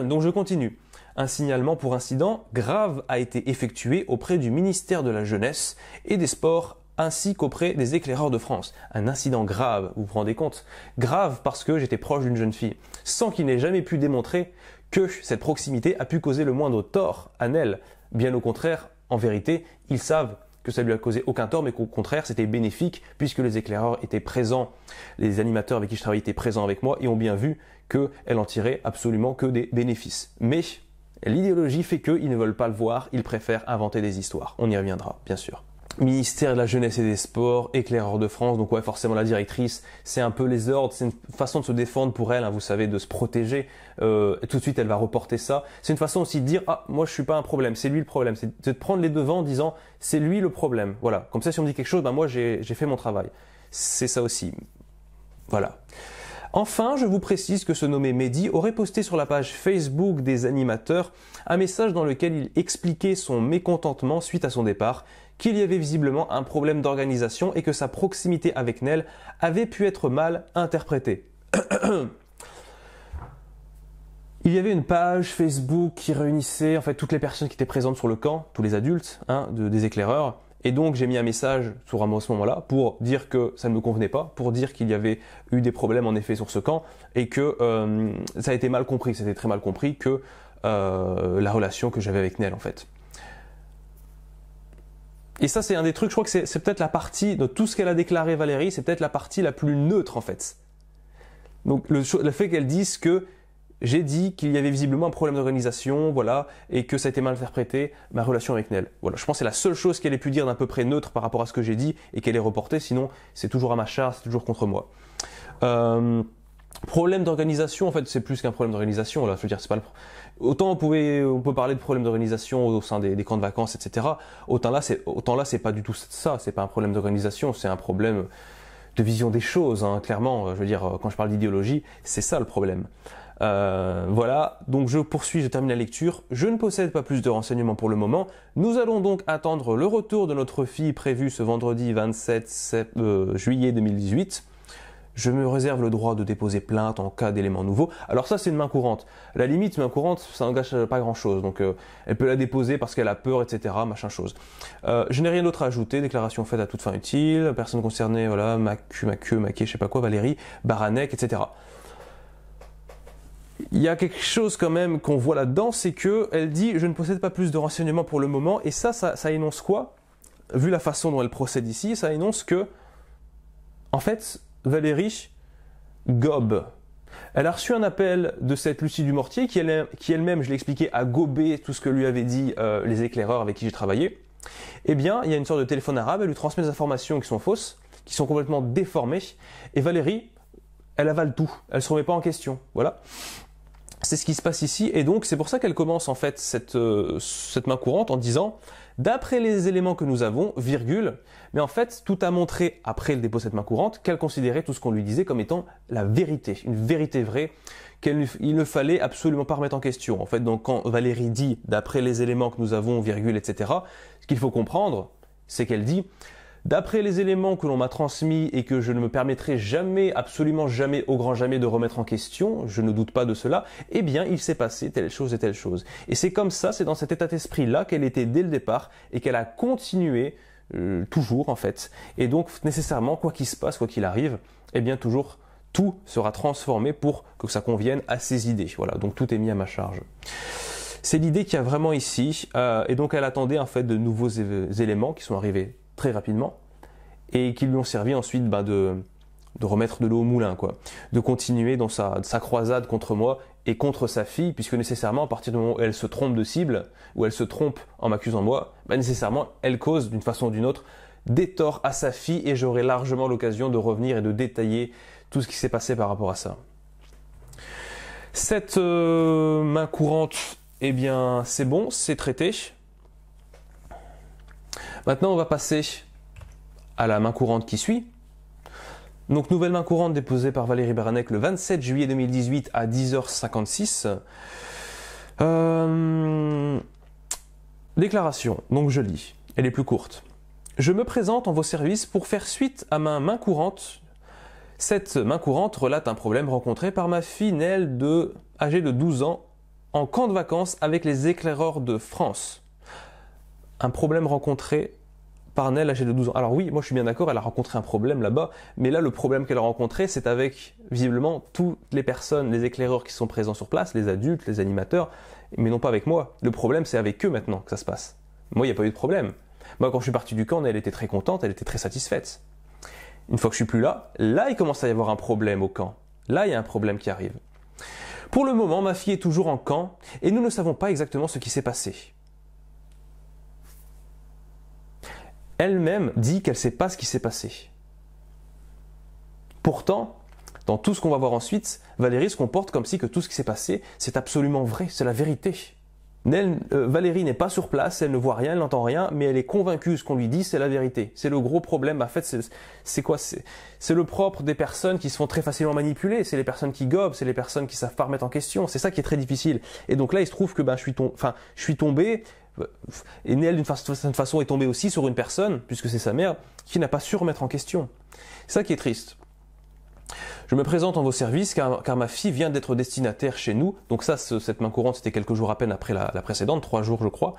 Donc je continue. Un signalement pour incident grave a été effectué auprès du ministère de la Jeunesse et des Sports ainsi qu'auprès des éclaireurs de France. Un incident grave, vous vous rendez compte Grave parce que j'étais proche d'une jeune fille, sans qu'il n'ait jamais pu démontrer que cette proximité a pu causer le moindre tort à Nel. Bien au contraire, en vérité, ils savent que ça lui a causé aucun tort, mais qu'au contraire, c'était bénéfique, puisque les éclaireurs étaient présents, les animateurs avec qui je travaillais étaient présents avec moi, et ont bien vu qu'elle en tirait absolument que des bénéfices. Mais l'idéologie fait qu'ils ne veulent pas le voir, ils préfèrent inventer des histoires. On y reviendra, bien sûr ministère de la Jeunesse et des Sports, éclaireur de France, donc ouais forcément la directrice, c'est un peu les ordres, c'est une façon de se défendre pour elle, hein, vous savez, de se protéger. Euh, tout de suite elle va reporter ça. C'est une façon aussi de dire ah moi je suis pas un problème, c'est lui le problème, c'est de prendre les devants en disant c'est lui le problème. Voilà, comme ça si on me dit quelque chose, ben moi j'ai fait mon travail. C'est ça aussi. Voilà. Enfin, je vous précise que ce nommé Mehdi aurait posté sur la page Facebook des animateurs un message dans lequel il expliquait son mécontentement suite à son départ qu'il y avait visiblement un problème d'organisation et que sa proximité avec Nell avait pu être mal interprétée. Il y avait une page Facebook qui réunissait en fait toutes les personnes qui étaient présentes sur le camp, tous les adultes, hein, des éclaireurs. Et donc j'ai mis un message sur un à ce moment-là pour dire que ça ne me convenait pas, pour dire qu'il y avait eu des problèmes en effet sur ce camp et que euh, ça a été mal compris, c'était très mal compris que euh, la relation que j'avais avec Nell en fait et ça, c'est un des trucs, je crois que c'est peut-être la partie de tout ce qu'elle a déclaré Valérie, c'est peut-être la partie la plus neutre en fait. Donc le, fait qu'elle dise que j'ai dit qu'il y avait visiblement un problème d'organisation, voilà, et que ça a été mal interprété, ma relation avec Nel. Voilà, je pense que c'est la seule chose qu'elle ait pu dire d'un peu près neutre par rapport à ce que j'ai dit et qu'elle ait reporté, sinon c'est toujours à ma charge, c'est toujours contre moi. Euh, problème d'organisation, en fait, c'est plus qu'un problème d'organisation, là, je veux dire, c'est pas le... Autant on, pouvait, on peut parler de problèmes d'organisation au sein des, camps de vacances, etc. Autant là, c'est, autant là, c'est pas du tout ça. C'est pas un problème d'organisation, c'est un problème de vision des choses. Hein, clairement, je veux dire, quand je parle d'idéologie, c'est ça le problème. Euh, voilà, donc je poursuis, je termine la lecture. Je ne possède pas plus de renseignements pour le moment. Nous allons donc attendre le retour de notre fille prévue ce vendredi 27 euh, juillet 2018 je me réserve le droit de déposer plainte en cas d'éléments nouveaux. Alors ça, c'est une main courante. la limite, main courante, ça n'engage pas grand-chose. Donc euh, elle peut la déposer parce qu'elle a peur, etc. Machin chose. Euh, je n'ai rien d'autre à ajouter. Déclaration faite à toute fin utile. Personne concernée, voilà, Macu, Macu, Macu, je sais pas quoi, Valérie, Baranek, etc. Il y a quelque chose quand même qu'on voit là-dedans, c'est que elle dit je ne possède pas plus de renseignements pour le moment. Et ça, ça énonce quoi Vu la façon dont elle procède ici, ça énonce que en fait, Valérie gobe. Elle a reçu un appel de cette Lucie Dumortier qui, elle, même je l'ai expliqué, a gobé tout ce que lui avaient dit euh, les éclaireurs avec qui j'ai travaillé. Eh bien, il y a une sorte de téléphone arabe, elle lui transmet des informations qui sont fausses, qui sont complètement déformées, et Valérie, elle avale tout, elle ne se remet pas en question, voilà. C'est ce qui se passe ici, et donc c'est pour ça qu'elle commence en fait cette euh, main courante en disant d'après les éléments que nous avons, virgule, mais en fait, tout a montré, après le dépôt de cette main courante, qu'elle considérait tout ce qu'on lui disait comme étant la vérité, une vérité vraie, qu'il ne fallait absolument pas remettre en question. En fait, donc quand Valérie dit, d'après les éléments que nous avons, virgule, etc., ce qu'il faut comprendre, c'est qu'elle dit, D'après les éléments que l'on m'a transmis et que je ne me permettrai jamais, absolument jamais, au grand jamais de remettre en question, je ne doute pas de cela, eh bien il s'est passé telle chose et telle chose. Et c'est comme ça, c'est dans cet état d'esprit-là qu'elle était dès le départ et qu'elle a continué euh, toujours en fait. Et donc nécessairement, quoi qu'il se passe, quoi qu'il arrive, eh bien toujours tout sera transformé pour que ça convienne à ses idées. Voilà, donc tout est mis à ma charge. C'est l'idée qu'il y a vraiment ici, euh, et donc elle attendait en fait de nouveaux éléments qui sont arrivés très rapidement, et qui lui ont servi ensuite bah, de, remettre de l'eau au moulin, quoi. De continuer dans sa, croisade contre moi et contre sa fille, puisque nécessairement, à partir du moment où elle se trompe de cible, ou elle se trompe en m'accusant moi, bah nécessairement, elle cause d'une façon ou d'une autre des torts à sa fille et j'aurai largement l'occasion de revenir et de détailler tout ce qui s'est passé par rapport à ça. Cette euh, main courante, eh bien, c'est bon, c'est traité. Maintenant, on va passer à la main courante qui suit. Donc, nouvelle main courante déposée par Valérie Baranek le 27 juillet 2018 à 10h56. Euh, déclaration, donc je lis, elle est plus courte. Je me présente en vos services pour faire suite à ma main courante. Cette main courante relate un problème rencontré par ma fille Nelle de, âgée de 12 ans en camp de vacances avec les éclaireurs de France un problème rencontré par Nell âgée de 12 ans. Alors oui, moi je suis bien d'accord, elle a rencontré un problème là-bas, mais là le problème qu'elle a rencontré, c'est avec visiblement toutes les personnes, les éclaireurs qui sont présents sur place, les adultes, les animateurs, mais non pas avec moi. Le problème, c'est avec eux maintenant que ça se passe. Moi, il n'y a pas eu de problème. Moi, quand je suis parti du camp, elle était très contente, elle était très satisfaite. Une fois que je suis plus là, là, il commence à y avoir un problème au camp. Là, il y a un problème qui arrive. Pour le moment, ma fille est toujours en camp et nous ne savons pas exactement ce qui s'est passé. elle-même dit qu'elle ne sait pas ce qui s'est passé. Pourtant, dans tout ce qu'on va voir ensuite, Valérie se comporte comme si que tout ce qui s'est passé, c'est absolument vrai, c'est la vérité. Euh, Valérie n'est pas sur place, elle ne voit rien, elle n'entend rien, mais elle est convaincue, ce qu'on lui dit, c'est la vérité. C'est le gros problème, en fait, c'est quoi C'est le propre des personnes qui se font très facilement manipuler, c'est les personnes qui gobent, c'est les personnes qui savent pas remettre en question, c'est ça qui est très difficile. Et donc là, il se trouve que ben, je, suis ton je suis tombé bah, et Nell, d'une certaine façon est tombée aussi sur une personne, puisque c'est sa mère, qui n'a pas su remettre en question. C'est ça qui est triste. Je me présente en vos services car, ma fille vient d'être destinataire chez nous. Donc ça, cette main courante, c'était quelques jours à peine après la, précédente, trois jours je crois.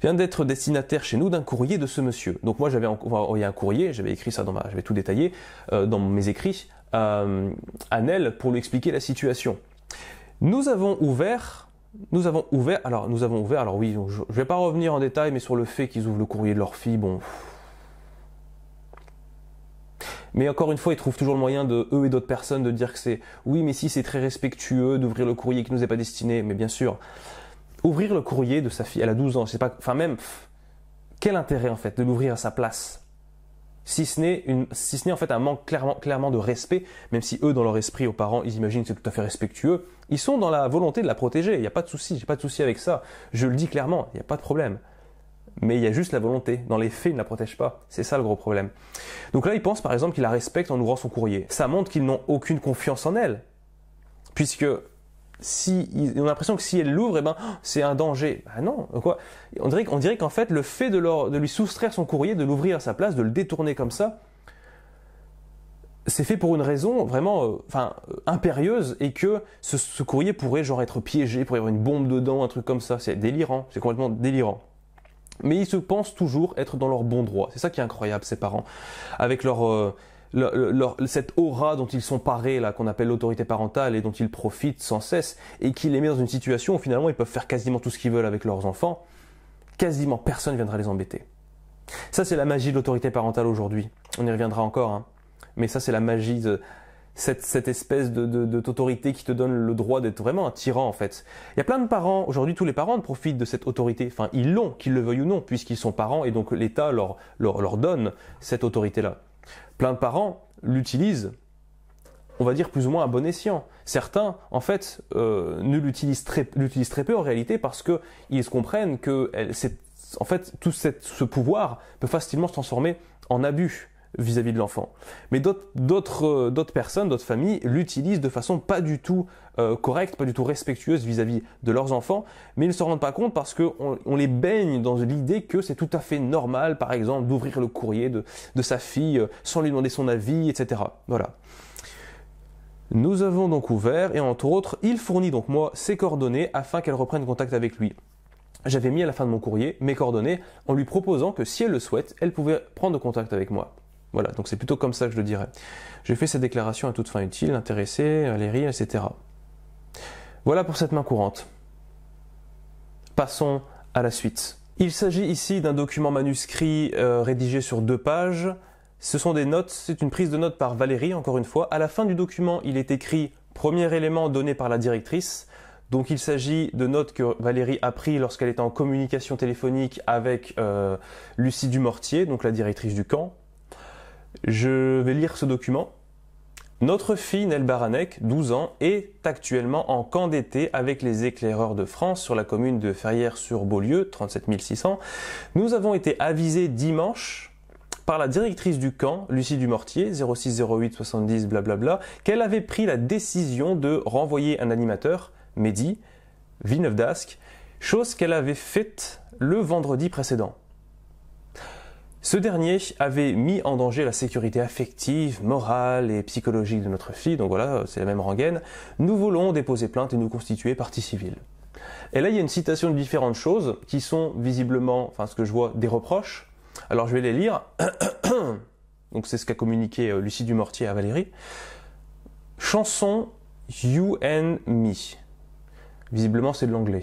Vient d'être destinataire chez nous d'un courrier de ce monsieur. Donc moi j'avais envoyé un courrier, j'avais écrit ça dans ma, j'avais tout détaillé euh, dans mes écrits euh, à Nel pour lui expliquer la situation. Nous avons ouvert nous avons ouvert, alors nous avons ouvert, alors oui, je ne vais pas revenir en détail, mais sur le fait qu'ils ouvrent le courrier de leur fille, bon. Mais encore une fois, ils trouvent toujours le moyen de eux et d'autres personnes de dire que c'est oui, mais si c'est très respectueux d'ouvrir le courrier qui nous est pas destiné, mais bien sûr, ouvrir le courrier de sa fille, elle a 12 ans, c'est pas, enfin même, quel intérêt en fait de l'ouvrir à sa place si ce n'est si ce n'est en fait un manque clairement, clairement de respect, même si eux dans leur esprit aux parents ils imaginent que c'est tout à fait respectueux, ils sont dans la volonté de la protéger. Il n'y a pas de souci, j'ai pas de souci avec ça. Je le dis clairement, il n'y a pas de problème. Mais il y a juste la volonté. Dans les faits, ils ne la protègent pas. C'est ça le gros problème. Donc là, ils pensent par exemple qu'ils la respectent en ouvrant son courrier. Ça montre qu'ils n'ont aucune confiance en elle, puisque si on a l'impression que si elle l'ouvre, eh ben c'est un danger. Bah non, quoi On dirait, qu'en fait le fait de, lui soustraire son courrier, de l'ouvrir à sa place, de le détourner comme ça, c'est fait pour une raison vraiment, euh, euh, impérieuse et que ce, courrier pourrait genre être piégé, pourrait y avoir une bombe dedans, un truc comme ça. C'est délirant, c'est complètement délirant. Mais ils se pensent toujours être dans leur bon droit. C'est ça qui est incroyable, ces parents, avec leur euh, cette aura dont ils sont parés là, qu'on appelle l'autorité parentale et dont ils profitent sans cesse, et qui les met dans une situation où finalement ils peuvent faire quasiment tout ce qu'ils veulent avec leurs enfants, quasiment personne viendra les embêter. Ça c'est la magie de l'autorité parentale aujourd'hui. On y reviendra encore, hein. mais ça c'est la magie de cette, espèce de, qui te donne le droit d'être vraiment un tyran en fait. Il y a plein de parents, aujourd'hui tous les parents profitent de cette autorité, enfin ils l'ont, qu'ils le veuillent ou non, puisqu'ils sont parents et donc l'État leur donne cette autorité-là plein de parents l'utilisent, on va dire plus ou moins à bon escient. Certains, en fait, euh, ne l'utilisent très, l'utilisent très peu en réalité parce que ils comprennent que c'est, en fait, tout ce pouvoir peut facilement se transformer en abus vis-à-vis de l'enfant. Mais euh, d'autres personnes, d'autres familles l'utilisent de façon pas du tout euh, correcte, pas du tout respectueuse vis-à-vis de leurs enfants, mais ils ne se rendent pas compte parce qu'on les baigne dans l'idée que c'est tout à fait normal, par exemple, d'ouvrir le courrier de sa fille euh, sans lui demander son avis, etc. Voilà. Nous avons donc ouvert et entre autres, il fournit donc moi ses coordonnées afin qu'elle reprenne contact avec lui. J'avais mis à la fin de mon courrier mes coordonnées en lui proposant que si elle le souhaite, elle pouvait prendre contact avec moi. Voilà, donc c'est plutôt comme ça que je le dirais. J'ai fait cette déclaration à toute fin utile, intéressée, Valérie, etc. Voilà pour cette main courante. Passons à la suite. Il s'agit ici d'un document manuscrit euh, rédigé sur deux pages. Ce sont des notes, c'est une prise de notes par Valérie, encore une fois. À la fin du document, il est écrit premier élément donné par la directrice. Donc il s'agit de notes que Valérie a prises lorsqu'elle était en communication téléphonique avec euh, Lucie Dumortier, donc la directrice du camp, je vais lire ce document. Notre fille Nel Baranek, 12 ans, est actuellement en camp d'été avec les éclaireurs de France sur la commune de Ferrières-sur-Beaulieu, 37 600. Nous avons été avisés dimanche par la directrice du camp, Lucie Dumortier, 060870 70 blablabla, qu'elle avait pris la décision de renvoyer un animateur, Mehdi, Villeneuve d'Ascq, chose qu'elle avait faite le vendredi précédent. Ce dernier avait mis en danger la sécurité affective, morale et psychologique de notre fille, donc voilà, c'est la même rengaine. Nous voulons déposer plainte et nous constituer partie civile. Et là, il y a une citation de différentes choses qui sont visiblement, enfin ce que je vois, des reproches. Alors je vais les lire. donc c'est ce qu'a communiqué euh, Lucie Dumortier à Valérie. Chanson You and Me. Visiblement, c'est de l'anglais.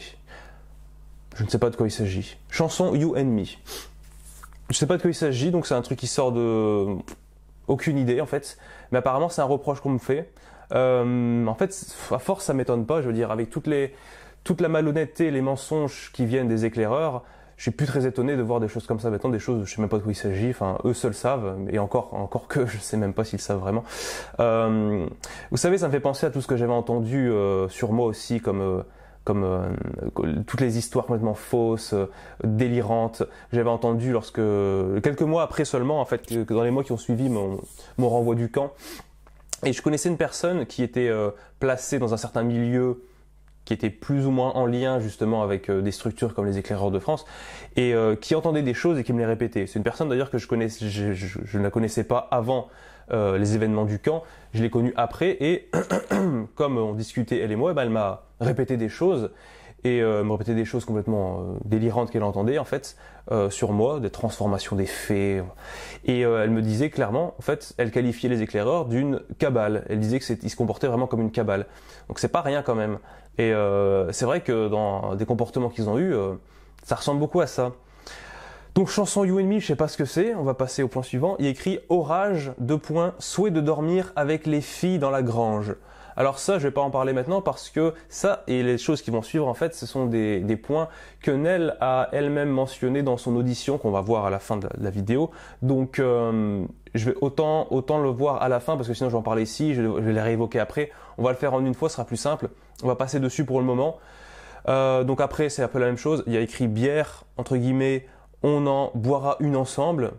Je ne sais pas de quoi il s'agit. Chanson You and Me. Je sais pas de quoi il s'agit, donc c'est un truc qui sort de aucune idée en fait. Mais apparemment, c'est un reproche qu'on me fait. Euh, en fait, à force, ça m'étonne pas. Je veux dire, avec toutes les, toute la malhonnêteté, les mensonges qui viennent des éclaireurs, je suis plus très étonné de voir des choses comme ça maintenant, des choses, je sais même pas de quoi il s'agit. Enfin, eux seuls savent, et encore, encore que, je sais même pas s'ils savent vraiment. Euh, vous savez, ça me fait penser à tout ce que j'avais entendu euh, sur moi aussi, comme euh, comme euh, toutes les histoires complètement fausses, euh, délirantes. J'avais entendu lorsque quelques mois après seulement, en fait, que dans les mois qui ont suivi mon, renvoi du camp, et je connaissais une personne qui était euh, placée dans un certain milieu qui était plus ou moins en lien justement avec des structures comme les éclaireurs de France et qui entendait des choses et qui me les répétait. C'est une personne d'ailleurs que je je ne la connaissais pas avant euh, les événements du camp, je l'ai connue après et comme on discutait elle et moi, eh ben, elle m'a répété des choses et euh, me répétait des choses complètement euh, délirantes qu'elle entendait en fait sur moi, des transformations des faits. Et elle me disait clairement, en fait, elle qualifiait les éclaireurs d'une cabale. Elle disait que ils se comportaient vraiment comme une cabale. Donc c'est pas rien quand même. Et c'est vrai que dans des comportements qu'ils ont eu, ça ressemble beaucoup à ça. Donc chanson You and Me, je sais pas ce que c'est, on va passer au point suivant. Il écrit Orage, de points, souhait de dormir avec les filles dans la grange. Alors ça, je vais pas en parler maintenant parce que ça et les choses qui vont suivre, en fait, ce sont des, des points que Nell a elle-même mentionné dans son audition qu'on va voir à la fin de la, vidéo. Donc euh, je vais autant, autant le voir à la fin parce que sinon je vais en parler ici, je, vais les réévoquer après. On va le faire en une fois, ce sera plus simple. On va passer dessus pour le moment. Euh, donc après, c'est un peu la même chose. Il y a écrit bière, entre guillemets, on en boira une ensemble.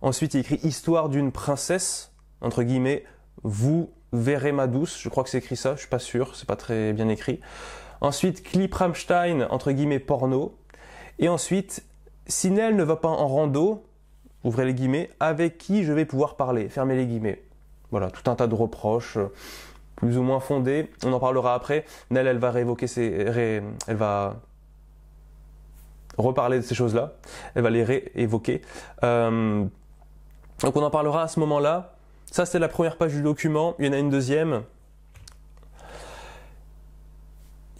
Ensuite, il écrit Histoire d'une princesse, entre guillemets, vous verrez ma douce. Je crois que c'est écrit ça, je suis pas sûr, c'est pas très bien écrit. Ensuite, clip entre guillemets, porno. Et ensuite, si Nell ne va pas en rando, ouvrez les guillemets, avec qui je vais pouvoir parler, fermez les guillemets. Voilà, tout un tas de reproches, euh, plus ou moins fondés. On en parlera après. Nel, elle va révoquer ses, elle va reparler de ces choses-là, elle va les réévoquer. Euh, donc on en parlera à ce moment-là. Ça c'est la première page du document, il y en a une deuxième.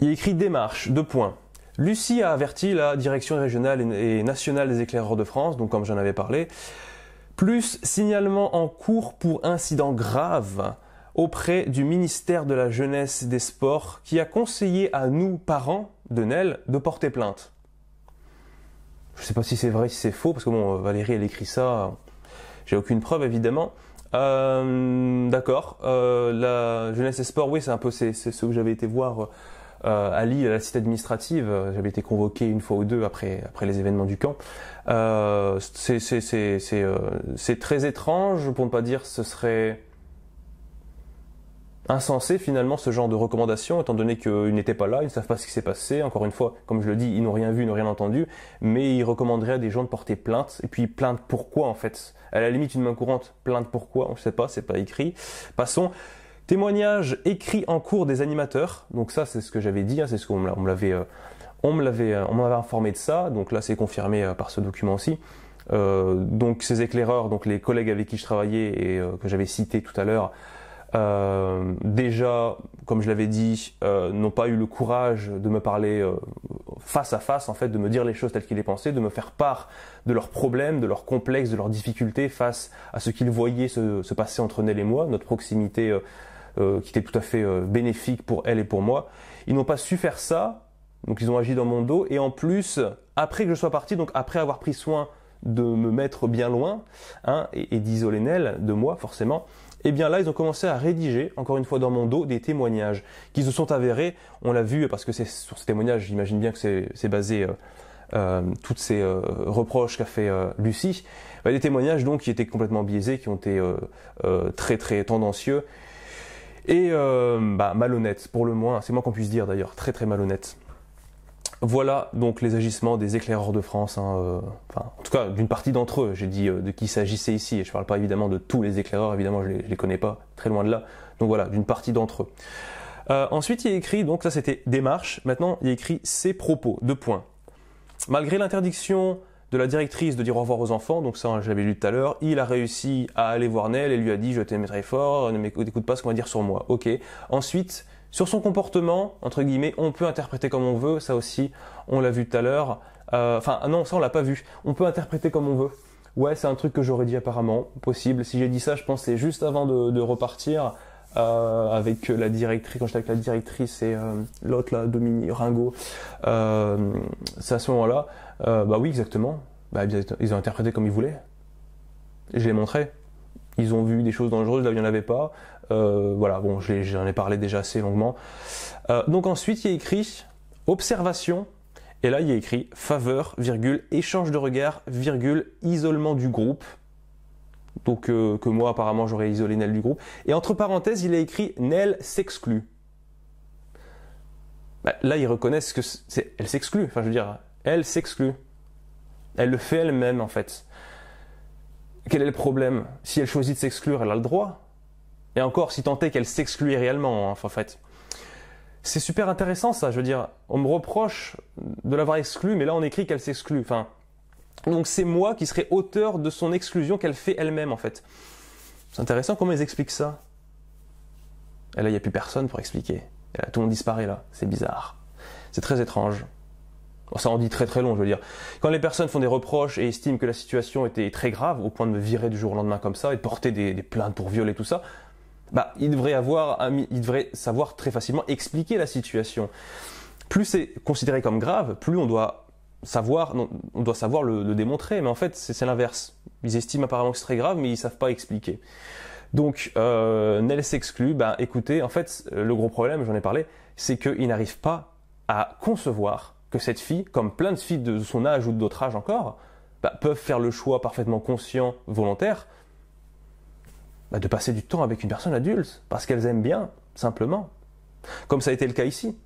Il écrit démarche, deux points. Lucie a averti la direction régionale et nationale des éclaireurs de France, donc comme j'en avais parlé, plus signalement en cours pour incident grave auprès du ministère de la Jeunesse et des Sports qui a conseillé à nous, parents de Nel, de porter plainte je sais pas si c'est vrai, si c'est faux, parce que bon, Valérie, elle écrit ça, j'ai aucune preuve évidemment. Euh, d'accord, euh, la jeunesse et sport, oui, c'est un peu c'est ce que j'avais été voir euh, à Lille, à la cité administrative. J'avais été convoqué une fois ou deux après, après les événements du camp. c'est très étrange, pour ne pas dire ce serait insensé finalement ce genre de recommandation, étant donné qu'ils n'étaient pas là, ils ne savent pas ce qui s'est passé. Encore une fois, comme je le dis, ils n'ont rien vu, ils n'ont rien entendu, mais ils recommanderaient à des gens de porter plainte. Et puis plainte pourquoi en fait À la limite une main courante, plainte pourquoi On ne sait pas, c'est pas écrit. Passons. Témoignage écrit en cours des animateurs. Donc ça, c'est ce que j'avais dit, hein, c'est ce qu'on me l'avait, on me l'avait, euh, euh, on m'avait informé de ça. Donc là, c'est confirmé euh, par ce document aussi. donc ces éclaireurs, donc les collègues avec qui je travaillais et que j'avais cité tout à l'heure, euh, déjà, comme je l'avais dit, euh, n'ont pas eu le courage de me parler euh, face à face, en fait, de me dire les choses telles qu'ils les pensaient, de me faire part de leurs problèmes, de leurs complexes, de leurs difficultés face à ce qu'ils voyaient se, passer entre Nell et moi, notre proximité qui était tout à fait bénéfique pour elle et pour moi. Ils n'ont pas su faire ça, donc ils ont agi dans mon dos, et en plus, après que je sois parti, donc après avoir pris soin de me mettre bien loin hein, et, et d'isoler Nell de moi forcément, et eh bien là, ils ont commencé à rédiger, encore une fois dans mon dos, des témoignages qui se sont avérés. On l'a vu parce que c'est sur ces témoignages, j'imagine bien que c'est basé. Euh, euh, toutes ces euh, reproches qu'a fait euh, Lucie, bah, des témoignages donc qui étaient complètement biaisés, qui ont été très très tendancieux et bah, malhonnêtes pour le moins, c'est moi qu'on puisse dire d'ailleurs, très très malhonnêtes. Voilà donc les agissements des éclaireurs de France, hein, euh, enfin, en tout cas d'une partie d'entre eux. J'ai dit euh, de qui s'agissait ici, et je ne parle pas évidemment de tous les éclaireurs, évidemment je ne les, connais pas, très loin de là. Donc voilà, d'une partie d'entre eux. Euh, ensuite, il a écrit, donc ça c'était démarche, maintenant il a écrit ses propos, deux points. Malgré l'interdiction de la directrice de dire au revoir aux enfants, donc ça j'avais lu tout à l'heure, il a réussi à aller voir Nell et lui a dit je t'aime très fort, ne m'écoute pas ce qu'on va dire sur moi. Ok. Ensuite, sur son comportement, entre guillemets, on peut interpréter comme on veut, ça aussi, on l'a vu tout à l'heure. Euh, enfin, non, ça on l'a pas vu. On peut interpréter comme on veut. Ouais, c'est un truc que j'aurais dit apparemment, possible. Si j'ai dit ça, je pensais juste avant de, repartir euh, avec la directrice. Quand j'étais avec la directrice et euh, l'autre là, Dominique Ringo, c'est à ce moment-là. bah oui, exactement. Bah, ils ont interprété comme ils voulaient. Je l'ai montré. Ils ont vu des choses dangereuses là où il n'y en avait pas. Euh, voilà, bon, j'en ai parlé déjà assez longuement. Euh, donc ensuite, il a écrit observation. Et là, il y a écrit faveur, virgule, échange de regard, virgule, isolement du groupe. Donc euh, que moi, apparemment, j'aurais isolé Nel du groupe. Et entre parenthèses, il a écrit Nel s'exclut. Bah, là, ils reconnaissent que c'est, elle s'exclut. Enfin, je veux dire, elle s'exclut. Elle le fait elle-même, en fait. Quel est le problème Si elle choisit de s'exclure, elle a le droit. Et encore, si tant est qu'elle s'excluait réellement, hein, en fait. C'est super intéressant ça, je veux dire, on me reproche de l'avoir exclue, mais là on écrit qu'elle s'exclut. Enfin, donc c'est moi qui serais auteur de son exclusion qu'elle fait elle-même en fait. C'est intéressant comment ils expliquent ça. Et là, il n'y a plus personne pour expliquer. tout le monde disparaît là, c'est bizarre. C'est très étrange. ça en dit très très long, je veux dire. Quand les personnes font des reproches et estiment que la situation était très grave, au point de me virer du jour au lendemain comme ça, et de porter des plaintes pour violer tout ça, bah, il devrait avoir, il devrait savoir très facilement expliquer la situation. Plus c'est considéré comme grave, plus on doit savoir, on doit savoir le, démontrer. Mais en fait, c'est l'inverse. Ils estiment apparemment que c'est très grave, mais ils savent pas expliquer. Donc, euh, s'exclut. Ben, écoutez, en fait, le gros problème, j'en ai parlé, c'est qu'ils n'arrivent pas à concevoir que cette fille, comme plein de filles de son âge ou d'autres âges encore, bah, peuvent faire le choix parfaitement conscient, volontaire, bah, de passer du temps avec une personne adulte, parce qu'elles aiment bien, simplement. Comme ça a été le cas ici.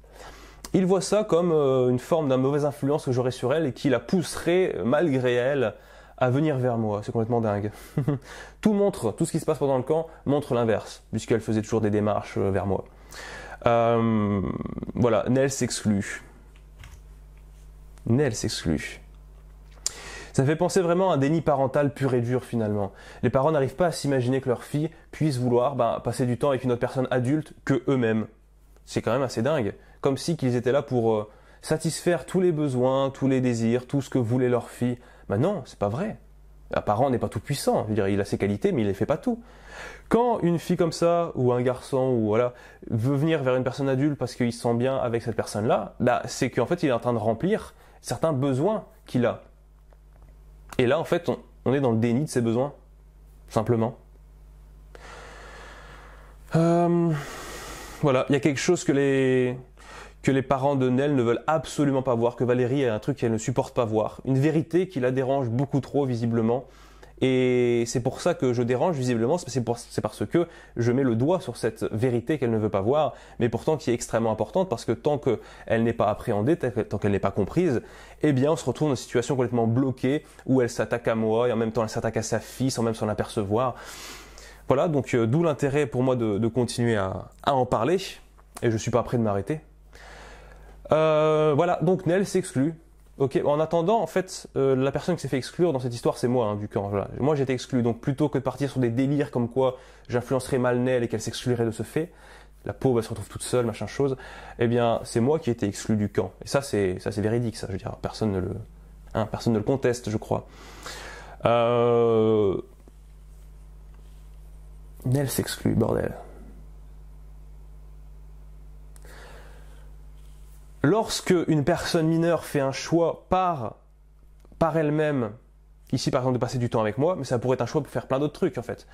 Il voit ça comme euh, une forme d'un mauvaise influence que j'aurais sur elle et qui la pousserait, malgré elle, à venir vers moi. C'est complètement dingue. tout montre, tout ce qui se passe pendant le camp montre l'inverse, puisqu'elle faisait toujours des démarches euh, vers moi. Euh, voilà, nel s'exclut. nel s'exclut. Ça fait penser vraiment à un déni parental pur et dur finalement. Les parents n'arrivent pas à s'imaginer que leur fille puisse vouloir ben, passer du temps avec une autre personne adulte que eux-mêmes. C'est quand même assez dingue. Comme si qu'ils étaient là pour euh, satisfaire tous les besoins, tous les désirs, tout ce que voulait leur fille. Mais ben non, c'est pas vrai. Un parent n'est pas tout puissant. Je veux il a ses qualités, mais il les fait pas tout. Quand une fille comme ça, ou un garçon, ou voilà, veut venir vers une personne adulte parce qu'il se sent bien avec cette personne-là, là ben, c'est qu'en fait, il est en train de remplir certains besoins qu'il a. Et là, en fait, on, est dans le déni de ses besoins, simplement. Euh, voilà, il y a quelque chose que les, que les parents de Nell ne veulent absolument pas voir, que Valérie a un truc qu'elle ne supporte pas voir, une vérité qui la dérange beaucoup trop visiblement. Et c'est pour ça que je dérange visiblement, c'est parce que je mets le doigt sur cette vérité qu'elle ne veut pas voir, mais pourtant qui est extrêmement importante parce que tant qu'elle n'est pas appréhendée, tant qu'elle n'est pas comprise, eh bien on se retrouve dans une situation complètement bloquée où elle s'attaque à moi et en même temps elle s'attaque à sa fille sans même s'en apercevoir. Voilà, donc euh, d'où l'intérêt pour moi de, continuer à, en parler, et je suis pas prêt de m'arrêter. Euh, voilà, donc Nell s'exclut, Ok, en attendant, en fait, euh, la personne qui s'est fait exclure dans cette histoire, c'est moi, hein, du camp. Moi, j'ai exclu. Donc, plutôt que de partir sur des délires comme quoi j'influencerais Nell et qu'elle s'exclurait de ce fait, la pauvre, elle se retrouve toute seule, machin chose, eh bien, c'est moi qui ai été exclu du camp. Et ça, c'est ça, c'est véridique, ça. Je veux dire, personne ne le, hein, personne ne le conteste, je crois. Euh... Nel s'exclut, bordel. lorsque une personne mineure fait un choix par, par elle-même, ici par exemple de passer du temps avec moi, mais ça pourrait être un choix pour faire plein d'autres trucs en fait,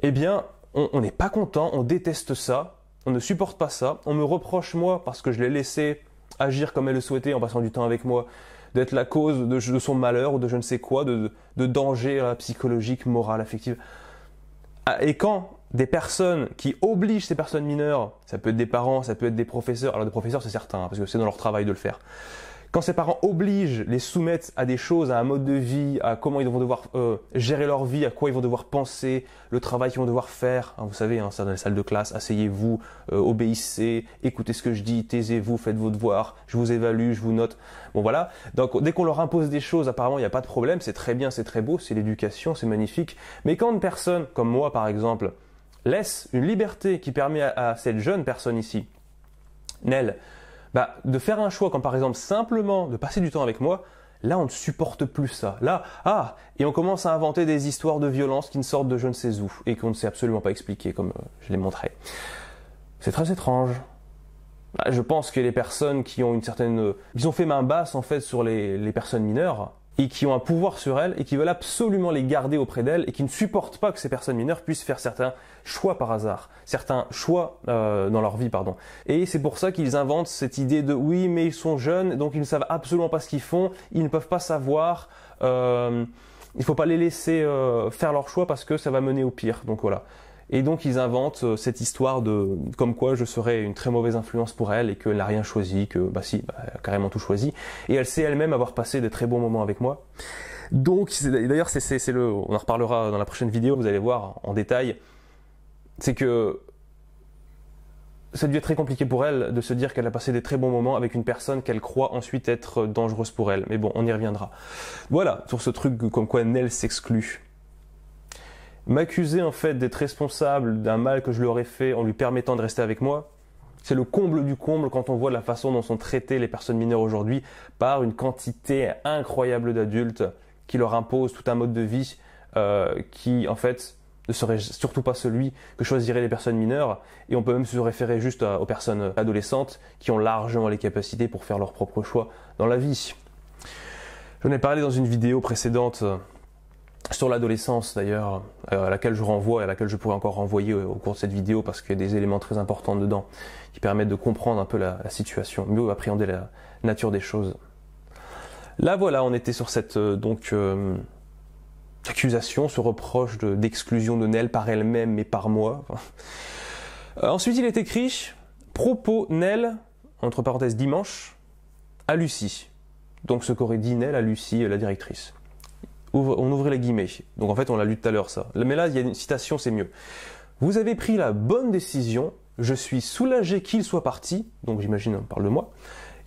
eh bien on n'est pas content, on déteste ça, on ne supporte pas ça, on me reproche moi parce que je l'ai laissé agir comme elle le souhaitait en passant du temps avec moi, d'être la cause de, son malheur ou de je ne sais quoi, de, de danger euh, psychologique, moral, affectif. Ah, et quand des personnes qui obligent ces personnes mineures, ça peut être des parents, ça peut être des professeurs, alors des professeurs c'est certain, hein, parce que c'est dans leur travail de le faire. Quand ces parents obligent, les soumettent à des choses, à un mode de vie, à comment ils vont devoir euh, gérer leur vie, à quoi ils vont devoir penser, le travail qu'ils vont devoir faire, hein, vous savez, hein, ça dans les salles de classe, asseyez-vous, euh, obéissez, écoutez ce que je dis, taisez-vous, faites vos devoirs, je vous évalue, je vous note. Bon voilà, donc dès qu'on leur impose des choses, apparemment il n'y a pas de problème, c'est très bien, c'est très beau, c'est l'éducation, c'est magnifique, mais quand une personne, comme moi par exemple, laisse une liberté qui permet à, cette jeune personne ici, Nel, bah, de faire un choix comme par exemple simplement de passer du temps avec moi, là on ne supporte plus ça. Là, ah, et on commence à inventer des histoires de violence qui ne sortent de je ne sais où et qu'on ne sait absolument pas expliquer comme euh, je l'ai montré. C'est très étrange. Ah, je pense que les personnes qui ont une certaine... Euh, Ils ont fait main basse en fait sur les personnes mineures, et qui ont un pouvoir sur elles et qui veulent absolument les garder auprès d'elles et qui ne supportent pas que ces personnes mineures puissent faire certains choix par hasard, certains choix euh, dans leur vie, pardon. Et c'est pour ça qu'ils inventent cette idée de oui, mais ils sont jeunes, donc ils ne savent absolument pas ce qu'ils font, ils ne peuvent pas savoir. Euh, il ne faut pas les laisser euh, faire leur choix parce que ça va mener au pire. Donc voilà. Et donc ils inventent euh, cette histoire de comme quoi je serais une très mauvaise influence pour elle et qu'elle n'a rien choisi, que bah si, bah, elle a carrément tout choisi. Et elle sait elle-même avoir passé des très bons moments avec moi. Donc d'ailleurs c'est le, on en reparlera dans la prochaine vidéo, vous allez voir en détail. C'est que ça devient très compliqué pour elle de se dire qu'elle a passé des très bons moments avec une personne qu'elle croit ensuite être dangereuse pour elle. Mais bon, on y reviendra. Voilà, sur ce truc comme quoi Nell s'exclut. M'accuser en fait d'être responsable d'un mal que je leur ai fait en lui permettant de rester avec moi, c'est le comble du comble quand on voit la façon dont sont traitées les personnes mineures aujourd'hui par une quantité incroyable d'adultes qui leur imposent tout un mode de vie euh, qui en fait ne serait surtout pas celui que choisiraient les personnes mineures. Et on peut même se référer juste aux personnes adolescentes qui ont largement les capacités pour faire leur propre choix dans la vie. J'en ai parlé dans une vidéo précédente sur l'adolescence d'ailleurs, euh, à laquelle je renvoie et à laquelle je pourrais encore renvoyer euh, au cours de cette vidéo parce qu'il y a des éléments très importants dedans qui permettent de comprendre un peu la, situation, mieux appréhender la nature des choses. Là voilà, on était sur cette euh, donc accusation, ce reproche d'exclusion de, Nell Nel par elle-même et par moi. ensuite, il est écrit propos Nel entre parenthèses dimanche à Lucie. Donc ce qu'aurait dit Nel à Lucie, la directrice on ouvrait les guillemets. Donc en fait, on l'a lu tout à l'heure ça. Mais là, il y a une citation, c'est mieux. Vous avez pris la bonne décision. Je suis soulagé qu'il soit parti. Donc j'imagine, on hein, parle de moi.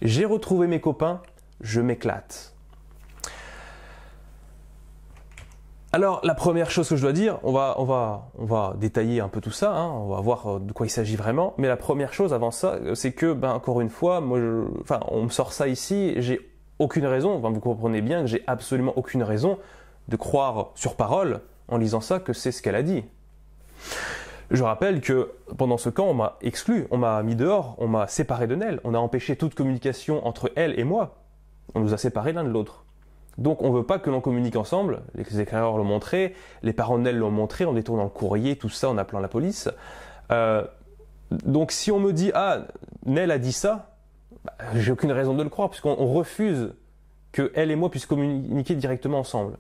J'ai retrouvé mes copains. Je m'éclate. Alors la première chose que je dois dire, on va, on va, on va détailler un peu tout ça, hein. on va voir euh, de quoi il s'agit vraiment. Mais la première chose avant ça, euh, c'est que, ben, encore une fois, moi, enfin, on me sort ça ici, j'ai aucune raison, vous comprenez bien que j'ai absolument aucune raison de croire sur parole, en lisant ça, que c'est ce qu'elle a dit. Je rappelle que pendant ce camp, on m'a exclu, on m'a mis dehors, on m'a séparé de Nel, on a empêché toute communication entre elle et moi. On nous a séparés l'un de l'autre. Donc on ne veut pas que l'on communique ensemble, les écrivains l'ont montré, les parents de Nel l'ont montré en détournant le courrier, tout ça en appelant la police. Euh, donc si on me dit, ah, Nel a dit ça, bah, j'ai aucune raison de le croire, puisqu'on refuse que elle et moi puissent communiquer directement ensemble.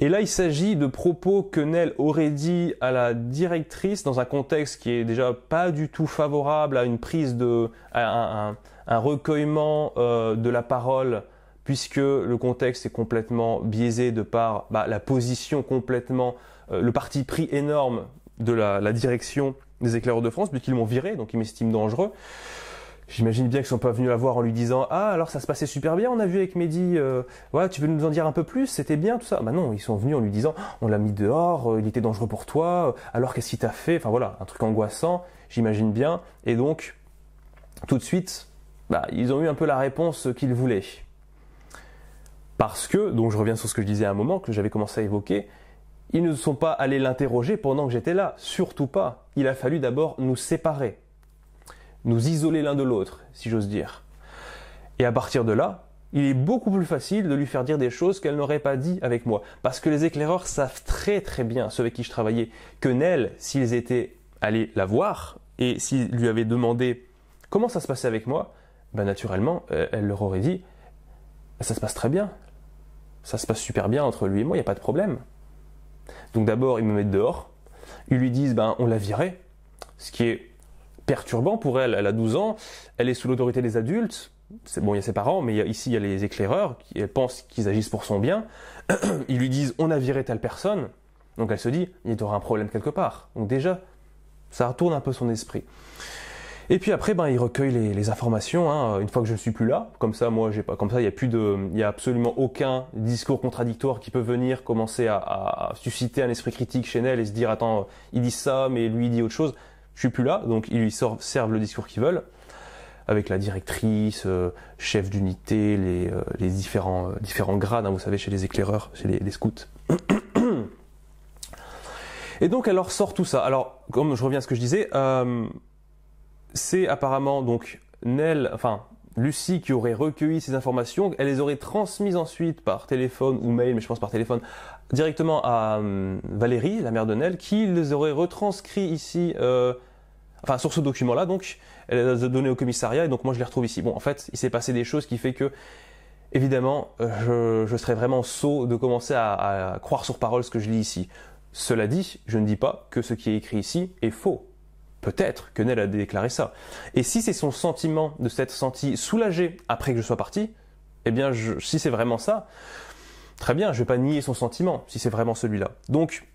Et là, il s'agit de propos que Nell aurait dit à la directrice dans un contexte qui est déjà pas du tout favorable à une prise de, un, recueillement euh, de la parole, puisque le contexte est complètement biaisé de par bah, la position complètement, euh, le parti pris énorme de la, la direction des éclaireurs de France, puisqu'ils m'ont viré, donc ils m'estiment dangereux. J'imagine bien qu'ils sont pas venus la voir en lui disant ah alors ça se passait super bien on a vu avec Mehdi euh, ouais tu veux nous en dire un peu plus c'était bien tout ça bah non ils sont venus en lui disant on l'a mis dehors euh, il était dangereux pour toi euh, alors qu'est-ce qu'il t'a fait enfin voilà un truc angoissant j'imagine bien et donc tout de suite bah ils ont eu un peu la réponse qu'ils voulaient parce que donc je reviens sur ce que je disais à un moment que j'avais commencé à évoquer ils ne sont pas allés l'interroger pendant que j'étais là surtout pas il a fallu d'abord nous séparer nous isoler l'un de l'autre, si j'ose dire. Et à partir de là, il est beaucoup plus facile de lui faire dire des choses qu'elle n'aurait pas dit avec moi. Parce que les éclaireurs savent très très bien, ceux avec qui je travaillais, que Nel s'ils étaient allés la voir et s'ils lui avaient demandé comment ça se passait avec moi, ben naturellement, euh, elle leur aurait dit ça se passe très bien. Ça se passe super bien entre lui et moi, il n'y a pas de problème. Donc d'abord, ils me mettent dehors. Ils lui disent ben on l'a virait, ce qui est perturbant pour elle. Elle a 12 ans, elle est sous l'autorité des adultes. C'est bon, il y a ses parents, mais ici il y a les éclaireurs qui elle pensent qu'ils agissent pour son bien. Ils lui disent on a viré telle personne. Donc elle se dit il y aura un problème quelque part. Donc déjà ça retourne un peu son esprit. Et puis après, ben, il recueille les, informations. Hein. une fois que je ne suis plus là, comme ça, moi, j'ai pas, comme ça, il n'y a plus de, il y a absolument aucun discours contradictoire qui peut venir commencer à, susciter un esprit critique chez elle et se dire attends, il dit ça, mais lui il dit autre chose je suis plus là, donc ils lui servent le discours qu'ils veulent, avec la directrice, euh, chef d'unité, les, euh, différents, euh, différents grades, hein, vous savez, chez les éclaireurs, chez les, scouts. Et donc elle leur sort tout ça. Alors, comme je reviens à ce que je disais, c'est apparemment donc Nell, enfin Lucie qui aurait recueilli ces informations, elle les aurait transmises ensuite par téléphone ou mail, mais je pense par téléphone, directement à Valérie, la mère de Nel, qui les aurait retranscrits ici Enfin, sur ce document-là, donc, elle a donné au commissariat et donc moi je les retrouve ici. Bon, en fait, il s'est passé des choses qui fait que, évidemment, euh, je, serais vraiment sot de commencer à, croire sur parole ce que je lis ici. Cela dit, je ne dis pas que ce qui est écrit ici est faux. Peut-être que Nell a déclaré ça. Et si c'est son sentiment de s'être senti soulagé après que je sois parti, eh bien, si c'est vraiment ça, très bien, je vais pas nier son sentiment, si c'est vraiment celui-là. Donc,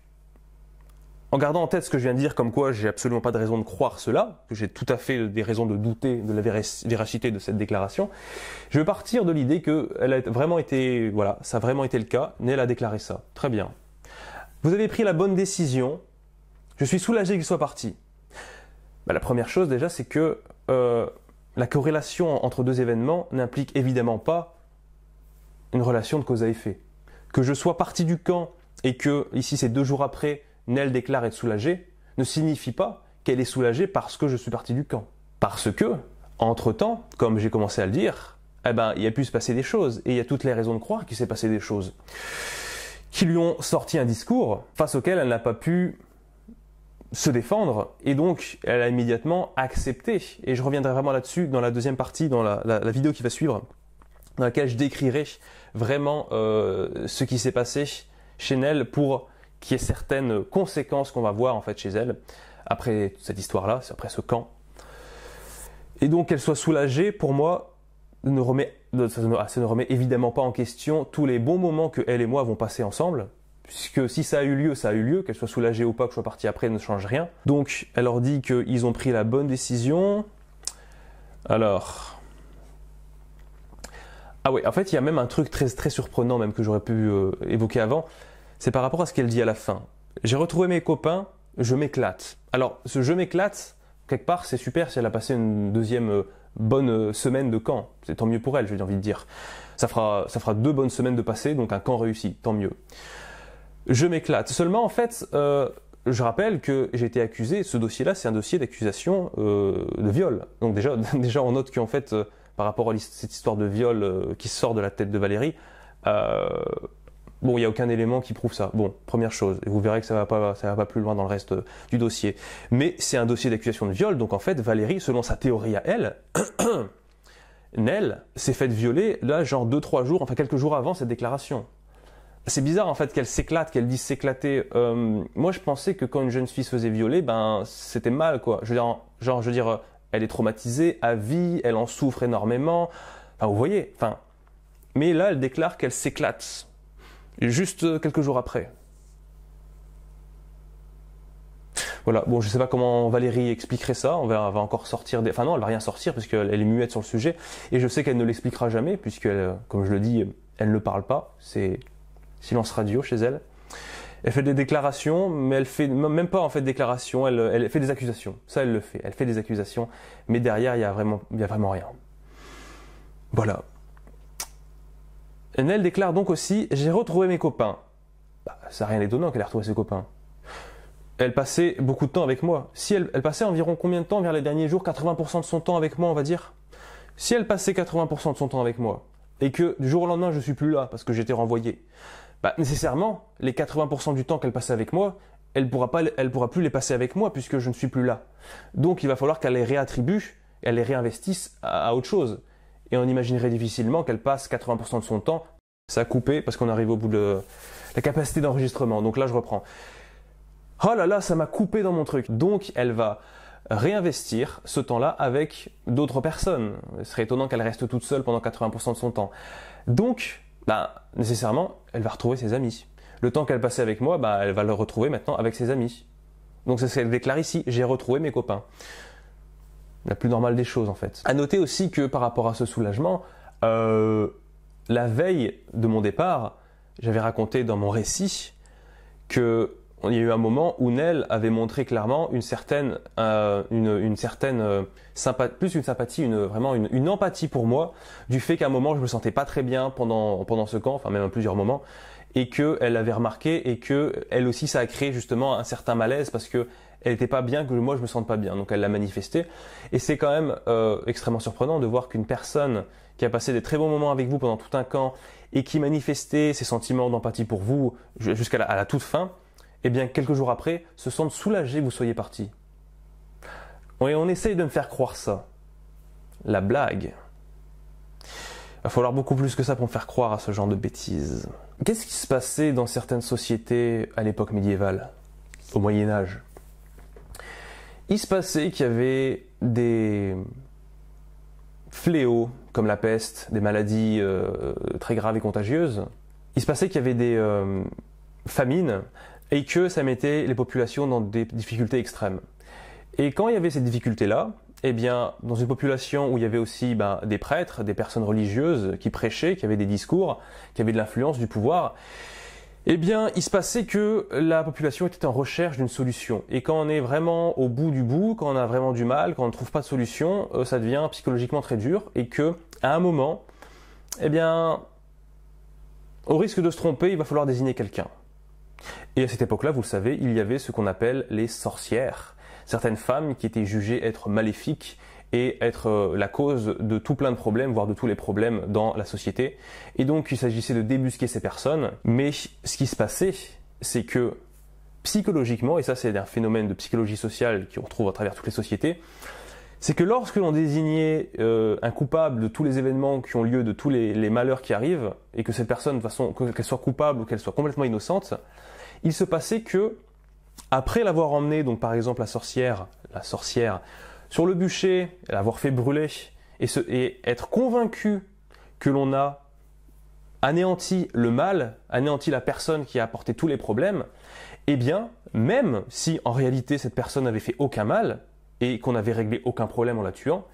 en gardant en tête ce que je viens de dire, comme quoi j'ai absolument pas de raison de croire cela, que j'ai tout à fait des raisons de douter de la véracité de cette déclaration, je vais partir de l'idée que a vraiment été, voilà, ça a vraiment été le cas, mais elle a déclaré ça. Très bien. Vous avez pris la bonne décision, je suis soulagé qu'il soit parti. Bah, la première chose déjà, c'est que euh, la corrélation entre deux événements n'implique évidemment pas une relation de cause à effet. Que je sois parti du camp et que, ici c'est deux jours après, Nell déclare être soulagée ne signifie pas qu'elle est soulagée parce que je suis parti du camp. Parce que, entre-temps, comme j'ai commencé à le dire, eh ben, il a pu se passer des choses, et il y a toutes les raisons de croire qu'il s'est passé des choses, qui lui ont sorti un discours face auquel elle n'a pas pu se défendre, et donc elle a immédiatement accepté, et je reviendrai vraiment là-dessus dans la deuxième partie, dans la, vidéo qui va suivre, dans laquelle je décrirai vraiment euh, ce qui s'est passé chez Nell pour qu'il y certaines conséquences qu'on va voir en fait chez elle après cette histoire-là, après ce camp. Et donc qu'elle soit soulagée, pour moi, ne remet, ah, ça ne remet évidemment pas en question tous les bons moments que elle et moi vont passer ensemble, puisque si ça a eu lieu, ça a eu lieu, qu'elle soit soulagée ou pas, que je sois parti après, ne change rien. Donc elle leur dit qu'ils ont pris la bonne décision. Alors... Ah oui, en fait, il y a même un truc très, très surprenant, même que j'aurais pu euh, évoquer avant c'est par rapport à ce qu'elle dit à la fin. J'ai retrouvé mes copains, je m'éclate. Alors, ce je m'éclate, quelque part, c'est super si elle a passé une deuxième euh, bonne euh, semaine de camp. C'est tant mieux pour elle, j'ai envie de dire. Ça fera, ça fera deux bonnes semaines de passé, donc un camp réussi, tant mieux. Je m'éclate. Seulement, en fait, euh, je rappelle que j'ai été accusé, ce dossier-là, c'est un dossier d'accusation de viol. Donc déjà, déjà on note qu'en fait, par rapport à cette histoire de viol qui sort de la tête de Valérie, Bon, il n'y a aucun élément qui prouve ça. Bon, première chose, et vous verrez que ça va pas, ça va pas plus loin dans le reste euh, du dossier. Mais c'est un dossier d'accusation de viol, donc en fait, Valérie, selon sa théorie à elle, Nel s'est faite violer là, genre deux trois jours, enfin quelques jours avant cette déclaration. C'est bizarre en fait qu'elle s'éclate, qu'elle dise s'éclater. Euh, moi, je pensais que quand une jeune fille se faisait violer, ben c'était mal quoi. Je veux dire, genre, je veux dire, euh, elle est traumatisée à vie, elle en souffre énormément. Enfin, vous voyez. Enfin, mais là, elle déclare qu'elle s'éclate juste quelques jours après. Voilà, bon, je sais pas comment Valérie expliquerait ça. On va, encore sortir des. Enfin, non, elle va rien sortir puisqu'elle est muette sur le sujet. Et je sais qu'elle ne l'expliquera jamais, puisque, comme je le dis, elle ne parle pas. C'est silence radio chez elle. Elle fait des déclarations, mais elle fait même pas en fait déclaration. Elle, elle fait des accusations. Ça, elle le fait. Elle fait des accusations, mais derrière, il y a vraiment, il y a vraiment rien. Voilà elle déclare donc aussi J'ai retrouvé mes copains. Bah, ça n'a rien d'étonnant qu'elle ait retrouvé ses copains. Elle passait beaucoup de temps avec moi. Si elle, elle passait environ combien de temps vers les derniers jours 80% de son temps avec moi, on va dire Si elle passait 80% de son temps avec moi, et que du jour au lendemain je suis plus là parce que j'étais renvoyé, bah, nécessairement, les 80% du temps qu'elle passait avec moi, elle pourra pas, elle pourra plus les passer avec moi puisque je ne suis plus là. Donc il va falloir qu'elle les réattribue, elle les réinvestisse à autre chose et on imaginerait difficilement qu'elle passe 80% de son temps. Ça a coupé parce qu'on arrive au bout de la capacité d'enregistrement. Donc là, je reprends. Oh là là, ça m'a coupé dans mon truc. Donc elle va réinvestir ce temps-là avec d'autres personnes. Ce serait étonnant qu'elle reste toute seule pendant 80% de son temps. Donc, bah, nécessairement, elle va retrouver ses amis. Le temps qu'elle passait avec moi, bah, elle va le retrouver maintenant avec ses amis. Donc c'est ce qu'elle déclare ici, j'ai retrouvé mes copains la plus normale des choses en fait. À noter aussi que par rapport à ce soulagement, euh, la veille de mon départ, j'avais raconté dans mon récit que y a eu un moment où Nell avait montré clairement une certaine, euh, une, certaine euh, sympathie, plus une sympathie, vraiment une, empathie pour moi, du fait qu'à un moment je me sentais pas très bien pendant, pendant ce camp, enfin même à plusieurs moments, et qu'elle avait remarqué et que elle aussi ça a créé justement un certain malaise parce que elle n'était pas bien, que moi je me sente pas bien. Donc elle l'a manifesté. Et c'est quand même euh, extrêmement surprenant de voir qu'une personne qui a passé des très bons moments avec vous pendant tout un camp et qui manifestait ses sentiments d'empathie pour vous jusqu'à la, toute fin, et eh bien quelques jours après, se sente soulagée vous soyez parti. on essaye de me faire croire ça. La blague. Il va falloir beaucoup plus que ça pour me faire croire à ce genre de bêtises. Qu'est-ce qui se passait dans certaines sociétés à l'époque médiévale, au Moyen Âge il se passait qu'il y avait des fléaux comme la peste, des maladies euh, très graves et contagieuses. Il se passait qu'il y avait des euh, famines et que ça mettait les populations dans des difficultés extrêmes. Et quand il y avait ces difficultés-là, eh bien, dans une population où il y avait aussi ben, des prêtres, des personnes religieuses qui prêchaient, qui avaient des discours, qui avaient de l'influence, du pouvoir, eh bien, il se passait que la population était en recherche d'une solution. Et quand on est vraiment au bout du bout, quand on a vraiment du mal, quand on ne trouve pas de solution, euh, ça devient psychologiquement très dur. Et que, à un moment, eh bien, au risque de se tromper, il va falloir désigner quelqu'un. Et à cette époque-là, vous le savez, il y avait ce qu'on appelle les sorcières. Certaines femmes qui étaient jugées être maléfiques et être euh, la cause de tout plein de problèmes, voire de tous les problèmes dans la société. Et donc il s'agissait de débusquer ces personnes, mais ce qui se passait, c'est que psychologiquement, et ça c'est un phénomène de psychologie sociale qu'on retrouve à travers toutes les sociétés, c'est que lorsque l'on désignait euh, un coupable de tous les événements qui ont lieu, de tous les, malheurs qui arrivent, et que cette personne, de façon qu'elle soit coupable ou qu'elle soit complètement innocente, il se passait que, après l'avoir emmené, donc par exemple la sorcière, la sorcière sur le bûcher, l'avoir fait brûler et, être convaincu que l'on a anéanti le mal, anéanti la personne qui a apporté tous les problèmes, eh bien, même si en réalité cette personne n'avait fait aucun mal et qu'on n'avait réglé aucun problème en la tuant,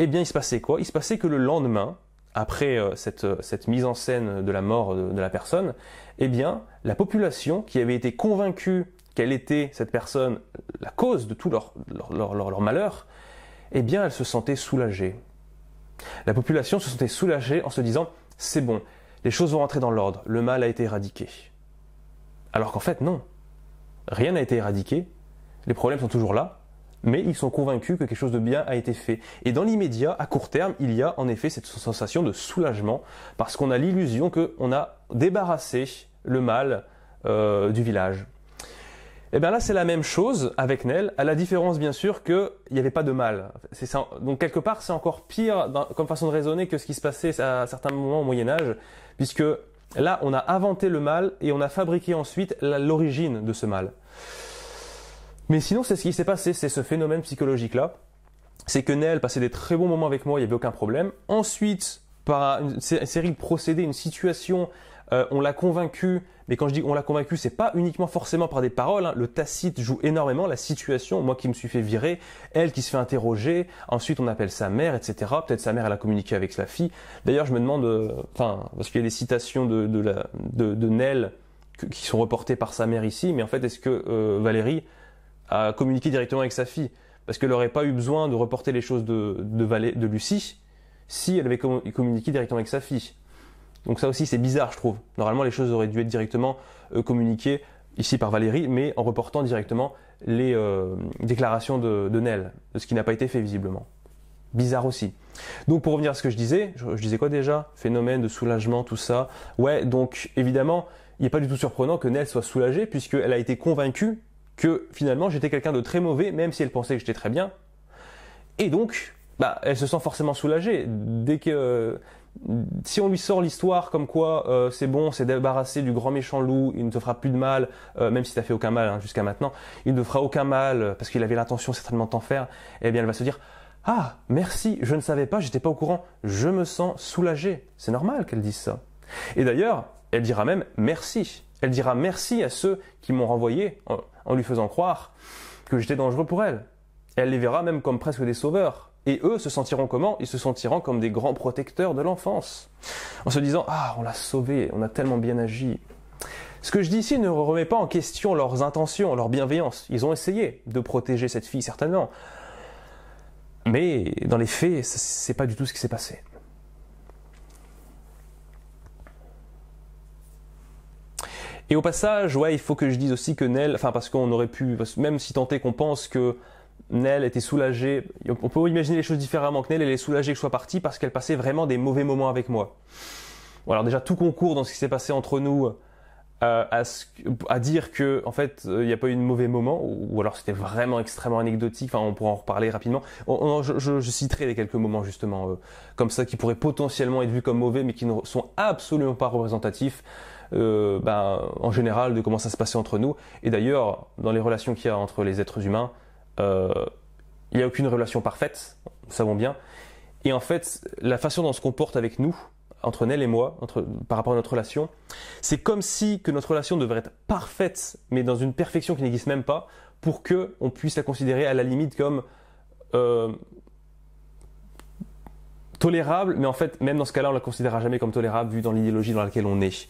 eh bien, il se passait quoi Il se passait que le lendemain, après euh, euh, cette, mise en scène de la mort de, de, la personne, eh bien, la population qui avait été convaincue quelle était cette personne, la cause de tout leur, malheur, eh bien elle se sentait soulagée. La population se sentait soulagée en se disant c'est bon, les choses vont rentrer dans l'ordre, le mal a été éradiqué. Alors qu'en fait non, rien n'a été éradiqué, les problèmes sont toujours là, mais ils sont convaincus que quelque chose de bien a été fait. Et dans l'immédiat, à court terme, il y a en effet cette sensation de soulagement, parce qu'on a l'illusion qu'on a débarrassé le mal euh, du village. Et eh bien là, c'est la même chose avec Nel, à la différence bien sûr qu'il n'y avait pas de mal. Donc quelque part, c'est encore pire comme façon de raisonner que ce qui se passait à certains moments au Moyen Âge, puisque là, on a inventé le mal et on a fabriqué ensuite l'origine de ce mal. Mais sinon, c'est ce qui s'est passé, c'est ce phénomène psychologique-là. C'est que Nel passait des très bons moments avec moi, il n'y avait aucun problème. Ensuite, par une série de procédés, une situation, euh, on l'a convaincu mais quand je dis on l'a convaincu, c'est pas uniquement forcément par des paroles. Hein. Le tacite joue énormément la situation. Moi qui me suis fait virer, elle qui se fait interroger. Ensuite, on appelle sa mère, etc. Peut-être sa mère, elle a communiqué avec sa fille. D'ailleurs, je me demande, euh, enfin, parce qu'il y a des citations de, de, qui sont reportées par sa mère ici. Mais en fait, est-ce que euh, Valérie a communiqué directement avec sa fille Parce qu'elle n'aurait pas eu besoin de reporter les choses de, de Lucie si elle avait communiqué directement avec sa fille. Donc ça aussi c'est bizarre je trouve. Normalement les choses auraient dû être directement euh, communiquées ici par Valérie, mais en reportant directement les euh, déclarations de, de ce qui n'a pas été fait visiblement. Bizarre aussi. Donc pour revenir à ce que je disais, je, disais quoi déjà Phénomène de soulagement, tout ça. Ouais, donc évidemment, il n'est pas du tout surprenant que Nel soit soulagée, puisqu'elle a été convaincue que finalement j'étais quelqu'un de très mauvais, même si elle pensait que j'étais très bien. Et donc, bah, elle se sent forcément soulagée. Dès que, si on lui sort l'histoire comme quoi euh, c'est bon, c'est débarrassé du grand méchant loup, il ne te fera plus de mal, euh, même si ça fait aucun mal hein, jusqu'à maintenant, il ne fera aucun mal euh, parce qu'il avait l'intention certainement de t'en faire, eh bien elle va se dire Ah, merci, je ne savais pas, j'étais pas au courant, je me sens soulagé. C'est normal qu'elle dise ça. Et d'ailleurs, elle dira même merci. Elle dira merci à ceux qui m'ont renvoyé en, lui faisant croire que j'étais dangereux pour elle. elle les verra même comme presque des sauveurs. Et eux se sentiront comment Ils se sentiront comme des grands protecteurs de l'enfance, en se disant ⁇ Ah, on l'a sauvée, on a tellement bien agi ⁇ ce que je dis ici ne remet pas en question leurs intentions, leur bienveillance. Ils ont essayé de protéger cette fille, certainement. Mais dans les faits, ce n'est pas du tout ce qui s'est passé. Et au passage, ouais, il faut que je dise aussi que Nel... enfin parce qu'on aurait pu, même si tant qu'on pense que Nell était soulagée. On peut imaginer les choses différemment que Nell, elle est soulagée que je sois parti parce qu'elle passait vraiment des mauvais moments avec moi. alors déjà tout concours dans ce qui s'est passé entre nous euh, à, dire que en fait euh, il n'y a pas eu de mauvais moment ou, alors c'était vraiment extrêmement anecdotique. Enfin, on pourra en reparler rapidement. je, citerai les quelques moments justement euh, comme ça qui pourraient potentiellement être vus comme mauvais mais qui ne sont absolument pas représentatifs. Ben, en général de comment ça se passait entre nous et d'ailleurs dans les relations qu'il y a entre les êtres humains il euh, n'y a aucune relation parfaite, nous savons bien. Et en fait, la façon dont on se comporte avec nous, entre Nel et moi, par rapport à notre relation, c'est comme si que notre relation devrait être parfaite, mais dans une perfection qui n'existe même pas, pour que on puisse la considérer à la limite comme euh, tolérable, mais en fait, même dans ce cas-là, on la considérera jamais comme tolérable vu dans l'idéologie dans laquelle on est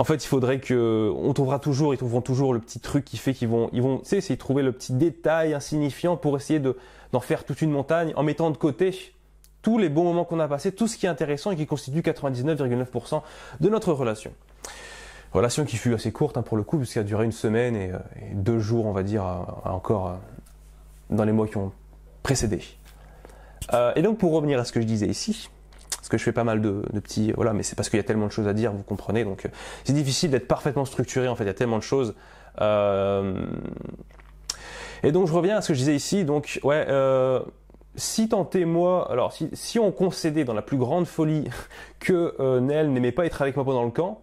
en fait, il faudrait que on trouvera toujours, ils trouveront toujours le petit truc qui fait qu'ils vont, ils vont, tu sais, essayer trouver le petit détail insignifiant pour essayer de d'en faire toute une montagne en mettant de côté tous les bons moments qu'on a passés, tout ce qui est intéressant et qui constitue 99,9% de notre relation. Relation qui fut assez courte hein, pour le coup, puisqu'elle a duré une semaine et, euh, deux jours, on va dire, euh, encore euh, dans les mois qui ont précédé. et donc pour revenir à ce que je disais ici, que je fais pas mal de, petits, euh, voilà, mais c'est parce qu'il y a tellement de choses à dire, vous comprenez. Donc, euh, c'est difficile d'être parfaitement structuré. En fait, il y a tellement de choses. Euh, et donc, je reviens à ce que je disais ici. Donc, ouais. si tant moi, alors si, on concédait dans la plus grande folie que Nell n'aimait pas être avec moi pendant le camp,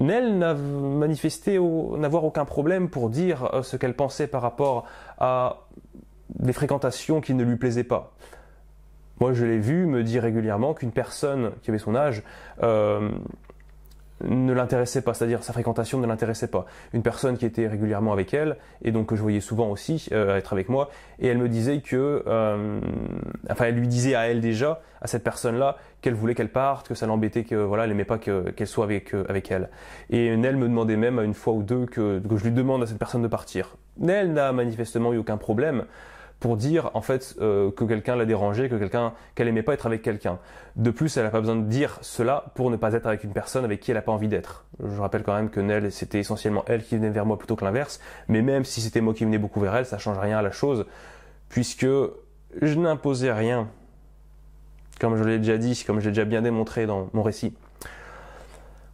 Nel n'a manifesté n'avoir aucun problème pour dire ce qu'elle pensait par rapport à des fréquentations qui ne lui plaisaient pas. Moi, je l'ai vu me dire régulièrement qu'une personne qui avait son âge euh, ne l'intéressait pas, c'est-à-dire sa fréquentation ne l'intéressait pas. Une personne qui était régulièrement avec elle, et donc que je voyais souvent aussi euh, être avec moi, et elle me disait que, euh, enfin elle lui disait à elle déjà, à cette personne-là, qu'elle voulait qu'elle parte, que ça l'embêtait, que voilà, elle n'aimait pas qu'elle soit avec, avec elle. Et Nel me demandait même à une fois ou deux que, que je lui demande à cette personne de partir. Nel n'a manifestement eu aucun problème, pour dire en fait euh, que quelqu'un l'a dérangé, que quelqu'un qu'elle aimait pas être avec quelqu'un. De plus, elle n'a pas besoin de dire cela pour ne pas être avec une personne avec qui elle n'a pas envie d'être. Je rappelle quand même que Nell, c'était essentiellement elle qui venait vers moi plutôt que l'inverse, mais même si c'était moi qui venais beaucoup vers elle, ça change rien à la chose, puisque je n'imposais rien. Comme je l'ai déjà dit, comme je l'ai déjà bien démontré dans mon récit.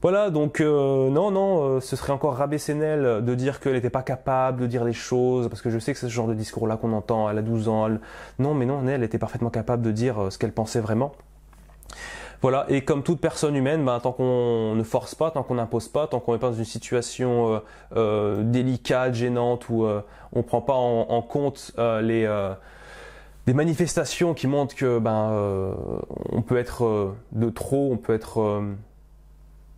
Voilà, donc euh, non, non, euh, ce serait encore Nel de dire qu'elle n'était pas capable de dire les choses, parce que je sais que c'est ce genre de discours-là qu'on entend, elle a 12 ans, non, mais non, elle était parfaitement capable de dire euh, ce qu'elle pensait vraiment. Voilà, et comme toute personne humaine, ben, tant qu'on ne force pas, tant qu'on n'impose pas, tant qu'on n'est pas dans une situation délicate, gênante, où on ne prend pas en, en compte les, manifestations qui montrent que ben, on peut être de trop, on peut être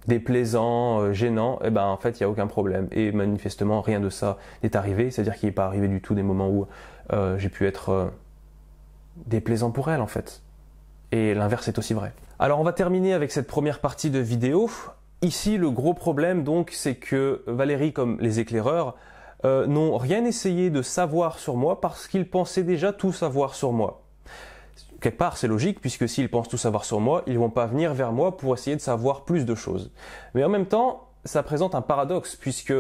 déplaisant, euh, gênant, eh ben en fait il n'y a aucun problème. Et manifestement rien de ça n'est arrivé, c'est-à-dire qu'il n'est pas arrivé du tout des moments où euh, j'ai pu être euh, déplaisant pour elle en fait. Et l'inverse est aussi vrai. Alors on va terminer avec cette première partie de vidéo. Ici le gros problème donc c'est que Valérie comme les éclaireurs n'ont rien essayé de savoir sur moi parce qu'ils pensaient déjà tout savoir sur moi quelque part, c'est logique, puisque s'ils pensent tout savoir sur moi, ils vont pas venir vers moi pour essayer de savoir plus de choses. Mais en même temps, ça présente un paradoxe, puisque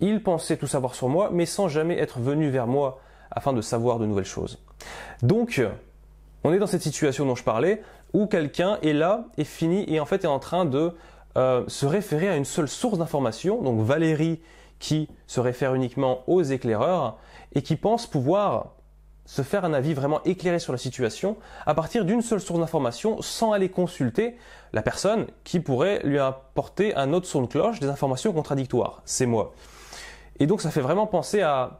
ils pensaient tout savoir sur moi, mais sans jamais être venus vers moi afin de savoir de nouvelles choses. Donc, on est dans cette situation dont je parlais, où quelqu'un est là, est fini, et en fait est en train de euh, se référer à une seule source d'information, donc Valérie qui se réfère uniquement aux éclaireurs, et qui pense pouvoir se faire un avis vraiment éclairé sur la situation à partir d'une seule source d'information sans aller consulter la personne qui pourrait lui apporter un autre son de cloche, des informations contradictoires. C'est moi. Et donc ça fait vraiment penser à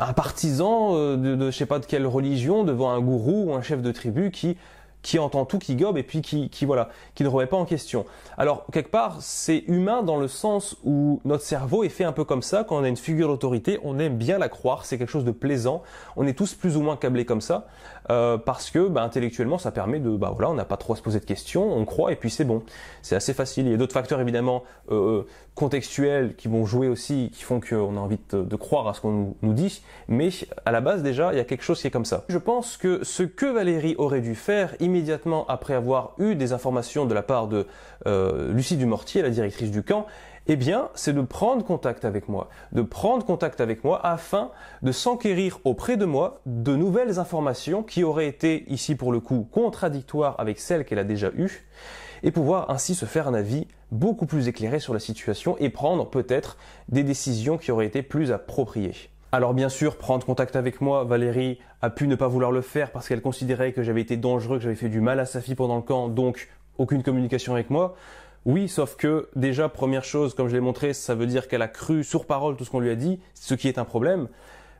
un partisan euh, de, de je sais pas de quelle religion devant un gourou ou un chef de tribu qui qui entend tout, qui gobe et puis qui, voilà, qui ne remet pas en question. Alors quelque part, c'est humain dans le sens où notre cerveau est fait un peu comme ça. Quand on a une figure d'autorité, on aime bien la croire, c'est quelque chose de plaisant. On est tous plus ou moins câblés comme ça. Euh, parce que bah, intellectuellement ça permet de bah voilà on n'a pas trop à se poser de questions, on croit et puis c'est bon. C'est assez facile. Il y a d'autres facteurs évidemment euh, euh, contextuels qui vont jouer aussi, qui font qu'on a envie de, croire à ce qu'on nous, dit, mais à la base déjà il y a quelque chose qui est comme ça. Je pense que ce que Valérie aurait dû faire immédiatement après avoir eu des informations de la part de Lucie Dumortier, la directrice du camp, eh bien, c'est de prendre contact avec moi, de prendre contact avec moi afin de s'enquérir auprès de moi de nouvelles informations qui auraient été ici pour le coup contradictoires avec celles qu'elle a déjà eues et pouvoir ainsi se faire un avis beaucoup plus éclairé sur la situation et prendre peut-être des décisions qui auraient été plus appropriées. Alors bien sûr, prendre contact avec moi, Valérie a pu ne pas vouloir le faire parce qu'elle considérait que j'avais été dangereux, que j'avais fait du mal à sa fille pendant le camp, donc aucune communication avec moi. Oui, sauf que déjà, première chose, comme je l'ai montré, ça veut dire qu'elle a cru sur parole tout ce qu'on lui a dit, ce qui est un problème.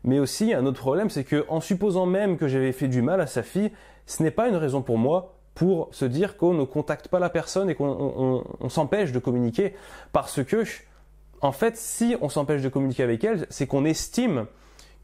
Mais aussi, un autre problème, c'est que en supposant même que j'avais fait du mal à sa fille, ce n'est pas une raison pour moi pour se dire qu'on ne contacte pas la personne et qu'on s'empêche de communiquer. Parce que, en fait, si on s'empêche de communiquer avec elle, c'est qu'on estime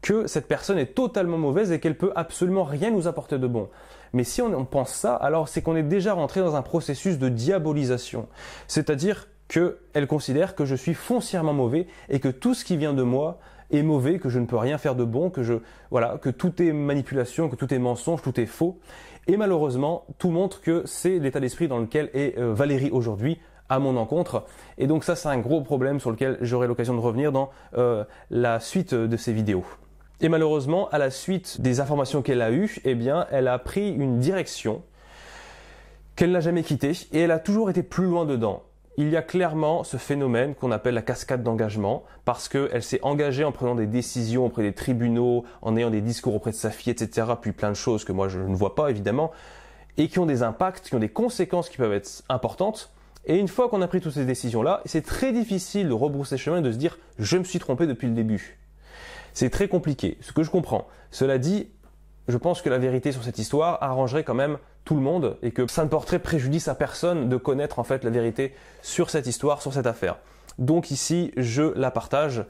que cette personne est totalement mauvaise et qu'elle peut absolument rien nous apporter de bon. Mais si on, pense ça, alors c'est qu'on est déjà rentré dans un processus de diabolisation. C'est-à-dire qu'elle considère que je suis foncièrement mauvais et que tout ce qui vient de moi est mauvais, que je ne peux rien faire de bon, que je, voilà, que tout est manipulation, que tout est mensonge, tout est faux. Et malheureusement, tout montre que c'est l'état d'esprit dans lequel est euh, Valérie aujourd'hui à mon encontre. Et donc ça, c'est un gros problème sur lequel j'aurai l'occasion de revenir dans euh, la suite de ces vidéos. Et malheureusement, à la suite des informations qu'elle a eues, eh bien, elle a pris une direction qu'elle n'a jamais quittée et elle a toujours été plus loin dedans. Il y a clairement ce phénomène qu'on appelle la cascade d'engagement parce qu'elle s'est engagée en prenant des décisions auprès des tribunaux, en ayant des discours auprès de sa fille, etc. Puis plein de choses que moi je ne vois pas évidemment et qui ont des impacts, qui ont des conséquences qui peuvent être importantes. Et une fois qu'on a pris toutes ces décisions-là, c'est très difficile de rebrousser chemin et de se dire je me suis trompé depuis le début. C'est très compliqué, ce que je comprends. Cela dit, je pense que la vérité sur cette histoire arrangerait quand même tout le monde et que ça ne porterait préjudice à personne de connaître en fait la vérité sur cette histoire, sur cette affaire. Donc ici, je la partage.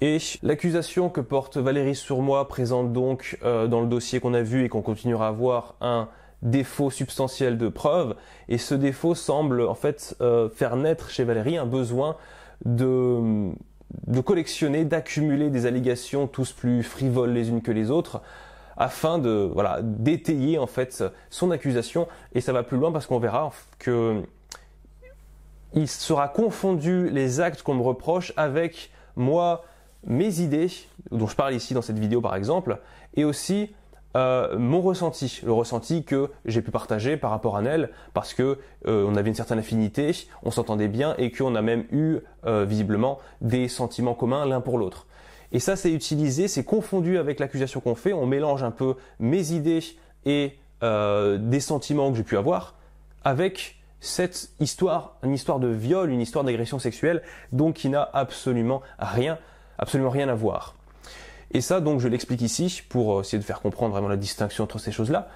Et l'accusation que porte Valérie sur moi présente donc euh, dans le dossier qu'on a vu et qu'on continuera à voir un défaut substantiel de preuve. Et ce défaut semble en fait euh, faire naître chez Valérie un besoin de de collectionner, d'accumuler des allégations tous plus frivoles les unes que les autres afin de voilà d'étayer en fait son accusation et ça va plus loin parce qu'on verra que il sera confondu les actes qu'on me reproche avec moi mes idées dont je parle ici dans cette vidéo par exemple et aussi euh, mon ressenti, le ressenti que j'ai pu partager par rapport à elle parce que euh, on avait une certaine affinité, on s'entendait bien et qu'on a même eu euh, visiblement des sentiments communs l'un pour l'autre. Et ça, c'est utilisé, c'est confondu avec l'accusation qu'on fait. On mélange un peu mes idées et des sentiments que j'ai pu avoir avec cette histoire, une histoire de viol, une histoire d'agression sexuelle, donc qui n'a absolument rien, absolument rien à voir. Et ça, donc, je l'explique ici pour euh, essayer de faire comprendre vraiment la distinction entre ces choses-là.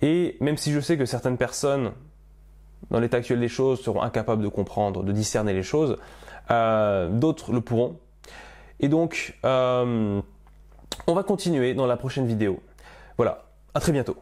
Et même si je sais que certaines personnes, dans l'état actuel des choses, seront incapables de comprendre, de discerner les choses, euh, d'autres le pourront. Et donc, euh, on va continuer dans la prochaine vidéo. Voilà, à très bientôt.